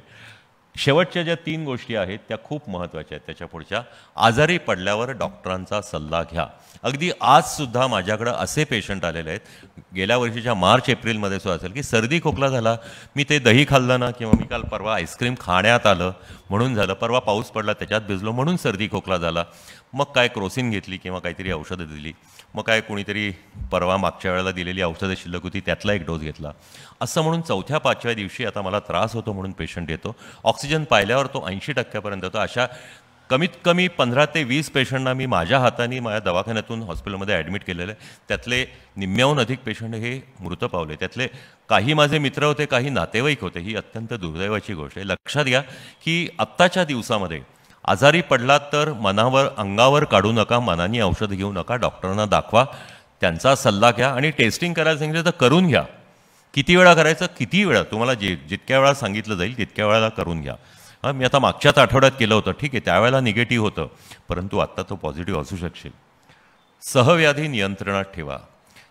शेवटच्या ज्या तीन गोष्टी आहेत त्या खूप महत्त्वाच्या आहेत त्याच्या पुढच्या आजारी पडल्यावर डॉक्टरांचा सल्ला घ्या अगदी आजसुद्धा माझ्याकडं असे पेशंट आलेले आहेत गेल्या वर्षीच्या मार्च एप्रिलमध्ये सुद्धा असेल की सर्दी खोकला झाला मी ते दही खाल्लं ना किंवा मी काल परवा आईस्क्रीम खाण्यात आलं म्हणून झालं परवा पाऊस पडला त्याच्यात भिजलो म्हणून सर्दी खोकला झाला मग काय क्रोसिन घेतली किंवा काहीतरी औषधं दिली मग काय कोणीतरी परवा मागच्या वेळेला दिलेली औषधं शिल्लक होती त्यातला एक डोस घेतला असं म्हणून चौथ्या पाचव्या दिवशी आता मला त्रास होतो म्हणून पेशंट येतो ऑक्सिजन पाहिल्यावर तो ऐंशी टक्क्यापर्यंत येतो अशा कमीत कमी पंधरा ते वीस पेशंटना मी माझ्या हाताने माझ्या दवाखान्यातून हॉस्पिटलमध्ये ॲडमिट केलेलं आहे त्यातले निम्म्याहून अधिक पेशंट हे मृत पावले त्यातले काही माझे मित्र होते काही नातेवाईक होते ही अत्यंत दुर्दैवाची गोष्ट आहे लक्षात घ्या की आत्ताच्या दिवसामध्ये आजारी पडलात तर मनावर अंगावर काढू नका मनाने औषध घेऊ नका डॉक्टरांना दाखवा त्यांचा सल्ला घ्या आणि टेस्टिंग करायला सांगितलं तर करून घ्या किती वेळा करायचं किती वेळा तुम्हाला जे जितक्या वेळा सांगितलं जाईल तितक्या वेळाला करून घ्या हां मी आता मागच्याच आठवड्यात केलं होतं ठीक आहे त्यावेळेला निगेटिव्ह होतं परंतु आत्ता तो पॉझिटिव्ह असू शकशील सहव्याधी नियंत्रणात ठेवा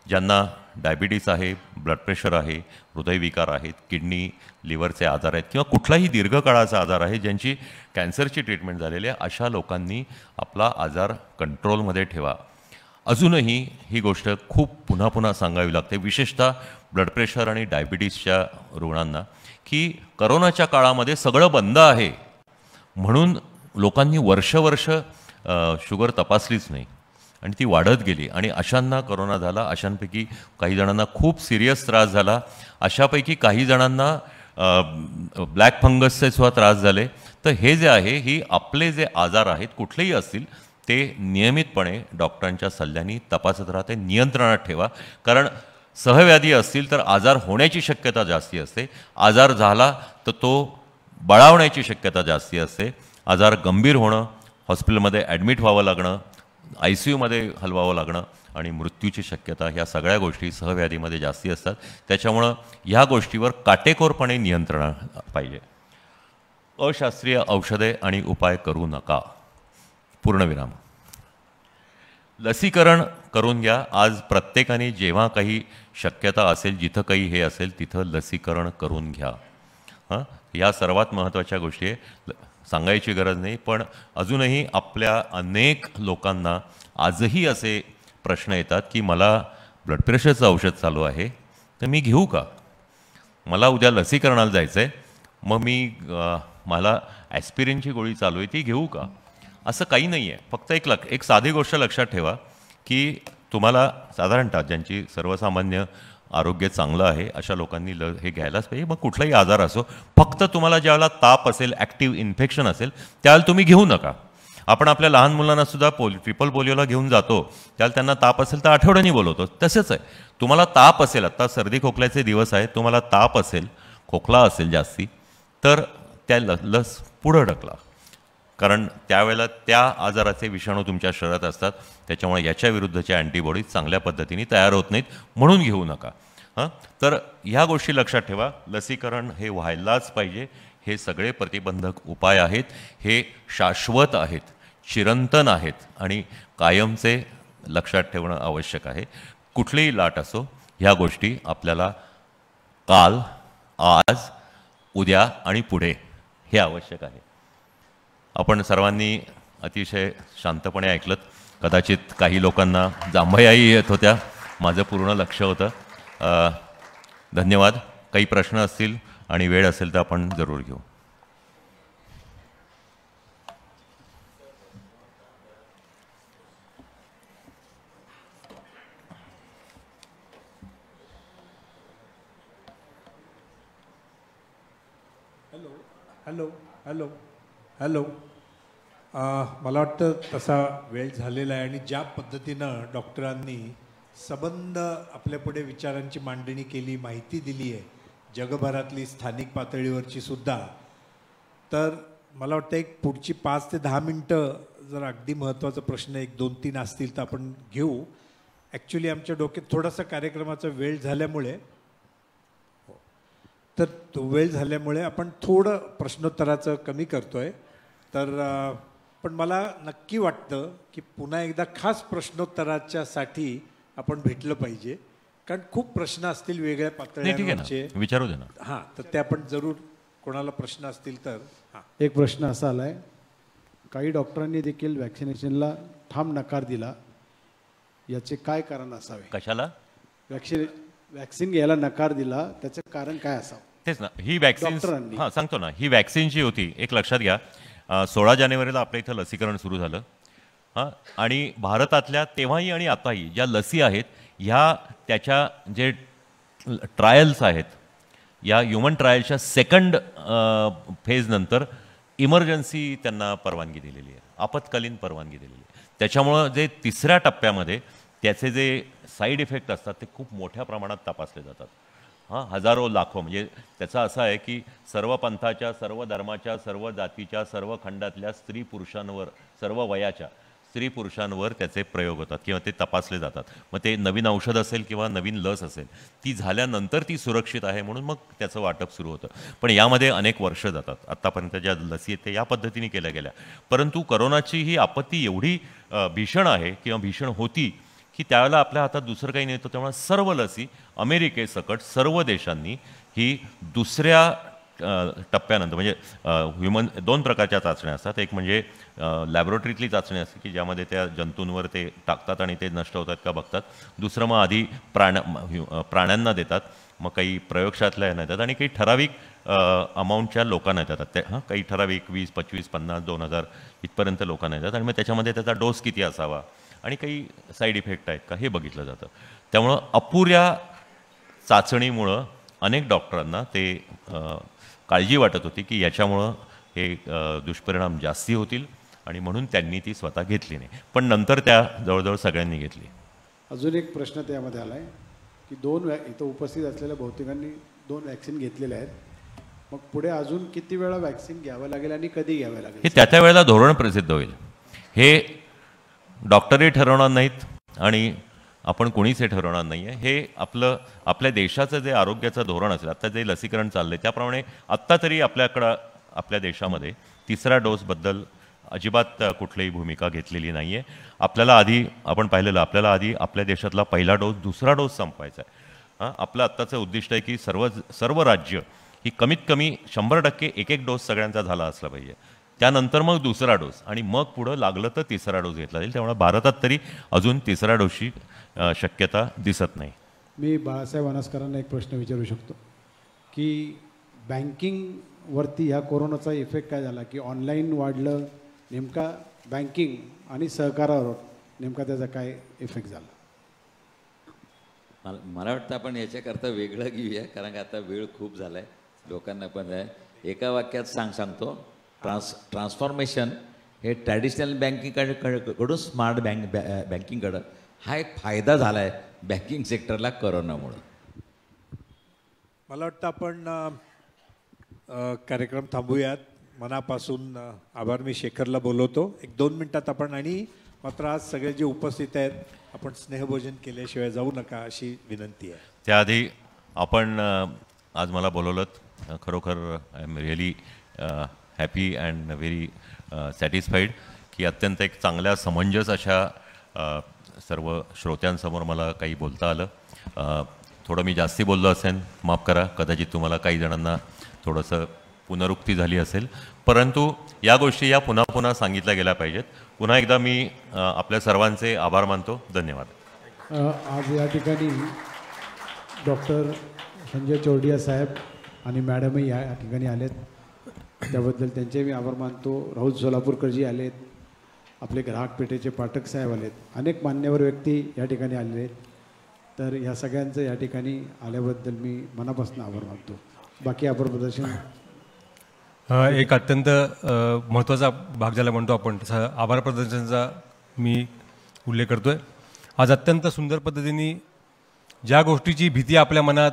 ज्यांना डायबिटीस आहे ब्लड प्रेशर आहे हृदयविकार आहेत किडनी लिव्हरचे आजार आहेत किंवा कुठलाही दीर्घकाळाचा आजार आहे ज्यांची कॅन्सरची ट्रीटमेंट झालेली आहे अशा लोकांनी आपला आजार कंट्रोलमध्ये ठेवा अजूनही ही गोष्ट खूप पुन्हा पुन्हा सांगावी लागते विशेषतः ब्लड प्रेशर आणि डायबिटीजच्या रुग्णांना की करोनाच्या काळामध्ये सगळं बंद आहे म्हणून लोकांनी वर्षवर्ष शुगर तपासलीच नाही आणि ती वाढत गेली आणि अशांना करोना झाला अशांपैकी काही जणांना खूप सिरियस त्रास झाला अशापैकी काही जणांना ब्लॅक फंगसचे सुद्धा त्रास झाले तर हे जे आहे ही आपले जे आजार आहेत कुठलेही असतील ते नियमितपणे डॉक्टरांच्या सल्ल्याने तपासत राहते नियंत्रणात ठेवा कारण सहव्याधी असतील तर आजार होण्याची शक्यता जास्ती असते आजार झाला तर तो बळावण्याची शक्यता जास्ती असते आजार गंभीर होणं हॉस्पिटलमध्ये ॲडमिट व्हावं लागणं आय सी यूमध्ये हलवावं लागणं आणि मृत्यूची शक्यता ह्या सगळ्या गोष्टी सहव्याधीमध्ये जास्ती असतात त्याच्यामुळं ह्या गोष्टीवर काटेकोरपणे नियंत्रण पाहिजे अशास्त्रीय औषधे आणि उपाय करू नका पूर्णविराम लसीकरण करून घ्या आज प्रत्येकाने जेव्हा काही शक्यता असेल जिथं काही हे असेल तिथं लसीकरण करून घ्या हां या सर्वात महत्त्वाच्या गोष्टी आहे सांगायची गरज नाही पण अजूनही आपल्या अनेक लोकांना आजही असे प्रश्न येतात की मला ब्लड प्रेशरचं औषध चालू आहे तर मी घेऊ का मला उद्या लसीकरणाला जायचं आहे मग मी मला ॲस्पिरिनची गोळी चालू आहे ती घेऊ का असं काही नाही आहे फक्त एक लक्ष एक साधी गोष्ट लक्षात ठेवा की तुम्हाला साधारणतः ज्यांची सर्वसामान्य आरोग्य चांगलं आहे अशा लोकांनी ल हे घ्यायलाच पाहिजे मग कुठलाही आजार असो फक्त तुम्हाला ज्यावेळेला ताप असेल ॲक्टिव्ह इन्फेक्शन असेल त्यावेळेला तुम्ही घेऊ नका आपण आपल्या लहान मुलांना सुद्धा पोल ट्रिपल पोलिओला घेऊन जातो त्याला त्यांना ताप असेल तर आठवड्यानी बोलवतो तसेच आहे तुम्हाला ताप असेल आत्ता सर्दी खोकल्याचे दिवस आहेत तुम्हाला ताप असेल खोकला असेल जास्ती तर त्या ल लस पुढं ढकला कारण त्यावेळेला त्या आजाराचे विषाणू तुमच्या शरीरात असतात त्याच्यामुळे याच्या विरुद्धच्या अँटीबॉडीज चांगल्या पद्धतीने तयार होत नाहीत म्हणून घेऊ नका हां तर ह्या गोष्टी लक्षात ठेवा लसीकरण हे व्हायलाच पाहिजे हे सगळे प्रतिबंधक उपाय आहेत हे शाश्वत आहेत चिरंतन आहेत आणि कायमचे लक्षात ठेवणं आवश्यक आहे कुठलीही लाट असो ह्या गोष्टी आपल्याला काल आज उद्या आणि पुढे हे आवश्यक आहे आपण सर्वांनी अतिशय शांतपणे ऐकलं कदाचित काही लोकांना जांभयाही येत होत्या माझं पूर्ण लक्ष होतं धन्यवाद काही प्रश्न असतील आणि वेळ असेल तर आपण जरूर घेऊ हॅलो हॅलो हॅलो मला वाटतं तसा वेळ झालेला आहे आणि ज्या पद्धतीनं डॉक्टरांनी सबंध आपल्यापुढे विचारांची मांडणी केली माहिती दिली आहे जगभरातली स्थानिक पातळीवरची सुद्धा तर मला वाटतं एक पुढची पाच ते दहा मिनटं जर अगदी महत्त्वाचा प्रश्न एक दोन तीन असतील तर आपण घेऊ ॲक्च्युली आमच्या डोक्यात थोडासा कार्यक्रमाचा वेळ झाल्यामुळे तर तो वेळ झाल्यामुळे आपण थोडं प्रश्नोत्तराचं कमी करतोय तर पण मला नक्की वाटतं की पुन्हा एकदा खास प्रश्नोत्तराच्यासाठी आपण भेटलं पाहिजे कारण खूप प्रश्न असतील वेगळ्या पातळीचे विचारू देणार हां तर ते आपण जरूर कोणाला प्रश्न असतील तर हां एक प्रश्न असा आला आहे काही डॉक्टरांनी देखील वॅक्सिनेशनला ठाम नकार दिला याचे काय कारण असावे कशाला व्हॅक्सिने वॅक्सिन घ्यायला नकार दिला त्याचं कारण काय असावं तेच ना ही वॅक्सिन हां सांगतो ना ही वॅक्सिन जी होती एक लक्षात घ्या सोळा जानेवारीला आपल्या इथं लसीकरण सुरू झालं हां आणि भारतातल्या तेव्हाही आणि आताही ज्या लसी आहेत ह्या त्याच्या जे ट्रायल्स आहेत या ह्युमन ट्रायलच्या सेकंड फेजनंतर इमर्जन्सी त्यांना परवानगी दिलेली आहे आपत्कालीन परवानगी दिलेली आहे त्याच्यामुळं जे तिसऱ्या टप्प्यामध्ये त्याचे जे साईड इफेक्ट असतात ते खूप मोठ्या प्रमाणात तपासले जातात हां हजारो लाखो म्हणजे त्याचा असा आहे की सर्व पंथाच्या सर्व धर्माच्या सर्व जातीच्या सर्व खंडातल्या स्त्री पुरुषांवर सर्व वयाच्या स्त्री पुरुषांवर त्याचे प्रयोग होतात किंवा ते तपासले जातात मग ते नवीन औषध असेल किंवा नवीन लस असेल ती झाल्यानंतर ती सुरक्षित आहे म्हणून मग त्याचं वाटप सुरू होतं पण यामध्ये अनेक वर्ष जातात आत्तापर्यंत ज्या लसी आहेत ते या पद्धतीने केल्या गेल्या परंतु करोनाची ही आपत्ती एवढी भीषण आहे किंवा भीषण होती की त्यावेळेला आपल्या हातात दुसरं काही नाही नव्हतं त्यामुळे सर्व लसी अमेरिकेसकट सर्व देशांनी ही दुसऱ्या टप्प्यानंतर म्हणजे ह्युमन दोन प्रकारच्या चाचण्या असतात एक म्हणजे लॅबोरेटरीतली चाचणी असते की ज्यामध्ये त्या जंतूंवर ते टाकतात आणि ते नष्ट होतात का बघतात दुसरं मग आधी प्राण प्राण्यांना देतात मग काही प्रयोगशाळेतल्या यांना येतात आणि काही ठराविक अमाऊंटच्या लोकांना येतात ते हां काही ठराविक वीस पंचवीस पन्नास दोन हजार इथपर्यंत लोकांना येतात आणि मग त्याच्यामध्ये त्याचा डोस किती असावा आणि काही साईड इफेक्ट आहेत का हे बघितलं जातं त्यामुळं अपुऱ्या चाचणीमुळं अनेक डॉक्टरांना ते काळजी वाटत होती की याच्यामुळं हे दुष्परिणाम जास्ती होतील आणि म्हणून त्यांनी ती स्वतः घेतली नाही पण नंतर त्या जवळजवळ सगळ्यांनी घेतली अजून एक प्रश्न त्यामध्ये आला आहे की दोन वॅ इथं उपस्थित असलेल्या बहुतेकांनी दोन वॅक्सिन घेतलेल्या आहेत मग पुढे अजून किती वेळा वॅक्सिन घ्यावं लागेल आणि कधी घ्यावं लागेल हे त्या त्या वेळेला धोरण प्रसिद्ध होईल हे डॉक्टरही ठरवणार नाहीत आणि आपण कोणीच हे ठरवणार नाही आहे हे आपलं आपल्या देशाचं जे आरोग्याचं धोरण असेल आत्ता जे लसीकरण चाललं आहे त्याप्रमाणे आत्ता तरी आपल्याकडं आपल्या देशामध्ये तिसरा डोसबद्दल अजिबात कुठलीही भूमिका घेतलेली नाही आहे आपल्याला आधी आपण पाहिलेलं आपल्याला आधी आपल्या देशातला पहिला डोस दुसरा डोस संपवायचा आहे हां आपलं आत्ताचं उद्दिष्ट आहे की सर्व सर्व राज्य ही कमीत कमी शंभर टक्के एक एक डोस सगळ्यांचा झाला असला पाहिजे त्यानंतर मग दुसरा डोस आणि मग पुढं लागलं तर तिसरा डोस घेतला जाईल त्यामुळे भारतात तरी अजून तिसरा डोसची शक्यता दिसत नाही मी बाळासाहेब अनासकरांना एक प्रश्न विचारू शकतो की बँकिंगवरती ह्या कोरोनाचा इफेक्ट काय झाला की ऑनलाईन वाढलं नेमका बँकिंग आणि सहकारावर नेमका त्याचा काय इफेक्ट झाला मला मला वाटतं आपण याच्याकरता वेगळं घेऊया कारण आता वेळ खूप झाला आहे लोकांना पण आहे एका वाक्यात सांग सांगतो ट्रान्स ट्रान्सफॉर्मेशन हे ट्रॅडिशनल बँकिंगकडे कडून स्मार्ट बँक बॅ बँकिंगकडं हा एक फायदा झाला आहे बँकिंग सेक्टरला करोनामुळं मला वाटतं आपण कार्यक्रम थांबूयात मनापासून आभार मी शेखरला बोलवतो एक दोन मिनटात आपण आणि मात्र आज सगळे जे उपस्थित आहेत आपण स्नेहभोजन केल्याशिवाय जाऊ नका अशी विनंती आहे त्याआधी आपण आज मला बोलवलं खरोखर I am really happy and very satisfied की अत्यंत एक चांगल्या समंजस अशा सर्व श्रोत्यांसमोर मला काही बोलता आलं थोडं मी जास्ती बोललो असेल माफ करा कदाचित तुम्हाला काही जणांना थोडंसं पुनरुक्ती झाली असेल परंतु या गोष्टी या पुन्हा पुन्हा सांगितल्या गेल्या पाहिजेत पुन्हा एकदा मी आपल्या सर्वांचे आभार मानतो धन्यवाद आज या ठिकाणी डॉक्टर संजय चौडिया साहेब आणि मॅडमही या ठिकाणी आलेत त्याबद्दल त्यांचे मी आभार मानतो राहुल सोलापूरकरजी आलेत आपले ग्राहक पेठेचे पाठक साहेब आलेत अनेक मान्यवर व्यक्ती या ठिकाणी आलेले आहेत तर ह्या सगळ्यांचं या ठिकाणी आल्याबद्दल मी मनापासून आभार मानतो बाकी आभार प्रदर्शन एक अत्यंत महत्त्वाचा भाग ज्याला म्हणतो आपण आभार प्रदर्शनाचा मी उल्लेख करतो आहे आज अत्यंत सुंदर पद्धतीने ज्या गोष्टीची भीती आपल्या मनात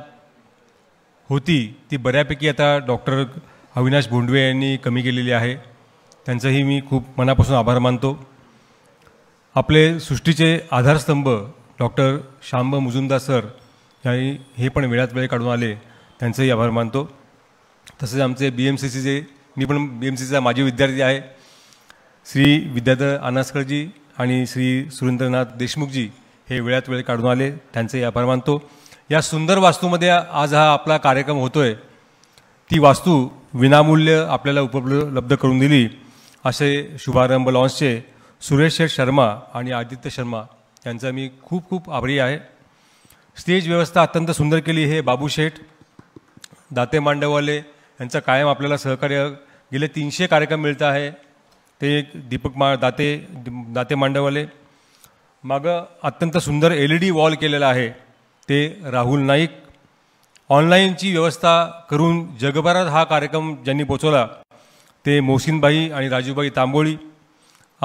होती ती बऱ्यापैकी आता डॉक्टर अविनाश भोंडवे यांनी कमी केलेली आहे त्यांचंही मी खूप मनापासून आभार मानतो आपले सृष्टीचे आधारस्तंभ डॉक्टर शांब मुजुंदा सर यांनी हे पण वेळात वेळ काढून आले त्यांचंही आभार मानतो तसेच आमचे बी एम सी सीचे मी पण बी एम सी सीचा माजी विद्यार्थी आहे श्री विद्याधर अनासकरजी आणि श्री सुरेंद्रनाथ देशमुखजी हे वेळात वेळ काढून आले त्यांचेही आभार मानतो या सुंदर वास्तूमध्ये आज हा आपला कार्यक्रम होतो आहे ती वास्तू विनामूल्य आपल्याला उपलब्ध करून दिली असे शुभारंभ लॉन्सचे सुरेश शेठ शर्मा आणि आदित्य शर्मा यांचा मी खूप खूप आभारी आहे स्टेज व्यवस्था अत्यंत सुंदर केली हे बाबू शेठ दाते मांडवाले यांचं कायम आपल्याला सहकार्य गेले तीनशे कार्यक्रम मिळत आहे ते दीपक मा दाते दाते मांडवाले मागं अत्यंत सुंदर एल ई डी वॉल केलेला आहे ते राहुल नाईक ऑनलाईनची व्यवस्था करून जगभरात हा कार्यक्रम ज्यांनी पोचवला ते मोहसिनबाई आणि राजूबाई तांबोळी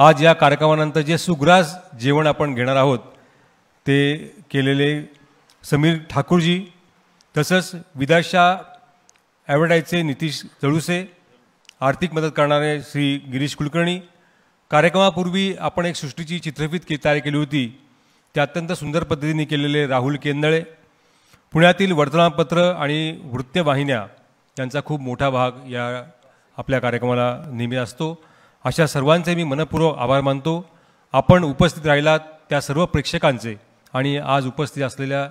आज या कार्यक्रमानंतर जे सुग्रास जेवण आपण घेणार आहोत ते केलेले समीर ठाकूरजी तसंच विदाशा ॲडव्हर्टाईजचे नितीश जळुसे आर्थिक मदत करणारे श्री गिरीश कुलकर्णी कार्यक्रमापूर्वी आपण एक सृष्टीची चित्रफित के तयार केली होती ते अत्यंत सुंदर पद्धतीने केलेले राहुल केंदळे पुण्यातील वर्तमानपत्र आणि वृत्तवाहिन्या यांचा खूप मोठा भाग या आपल्या कार्यक्रमाला नेहमी असतो अशा सर्वांचे मी मनपूर्वक आभार मानतो आपण उपस्थित राहिलात त्या सर्व प्रेक्षकांचे आणि आज उपस्थित असलेल्या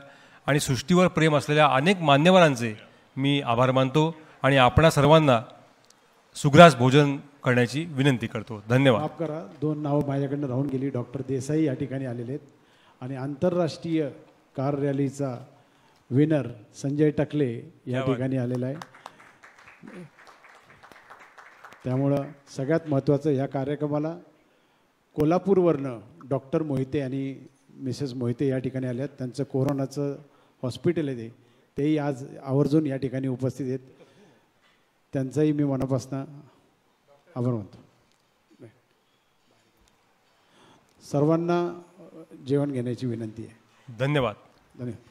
आणि सृष्टीवर प्रेम असलेल्या अनेक मान्यवरांचे मी आभार मानतो आणि आपणा सर्वांना सुग्रास भोजन करण्याची विनंती करतो धन्यवाद करा दोन नावं माझ्याकडनं राहून गेली डॉक्टर देसाई या ठिकाणी आलेले आहेत आणि आंतरराष्ट्रीय कार विनर संजय टकले या ठिकाणी आलेला आहे त्यामुळं सगळ्यात महत्त्वाचं ह्या कार्यक्रमाला कोल्हापूरवरनं डॉक्टर मोहिते आणि मिसेस मोहिते या ठिकाणी आल्या आहेत त्यांचं कोरोनाचं हॉस्पिटल आहे ते तेही आज आवर्जून या ठिकाणी उपस्थित आहेत त्यांचाही मी मनापासून आभार मानतो सर्वांना जेवण घेण्याची विनंती आहे धन्यवाद धन्यवाद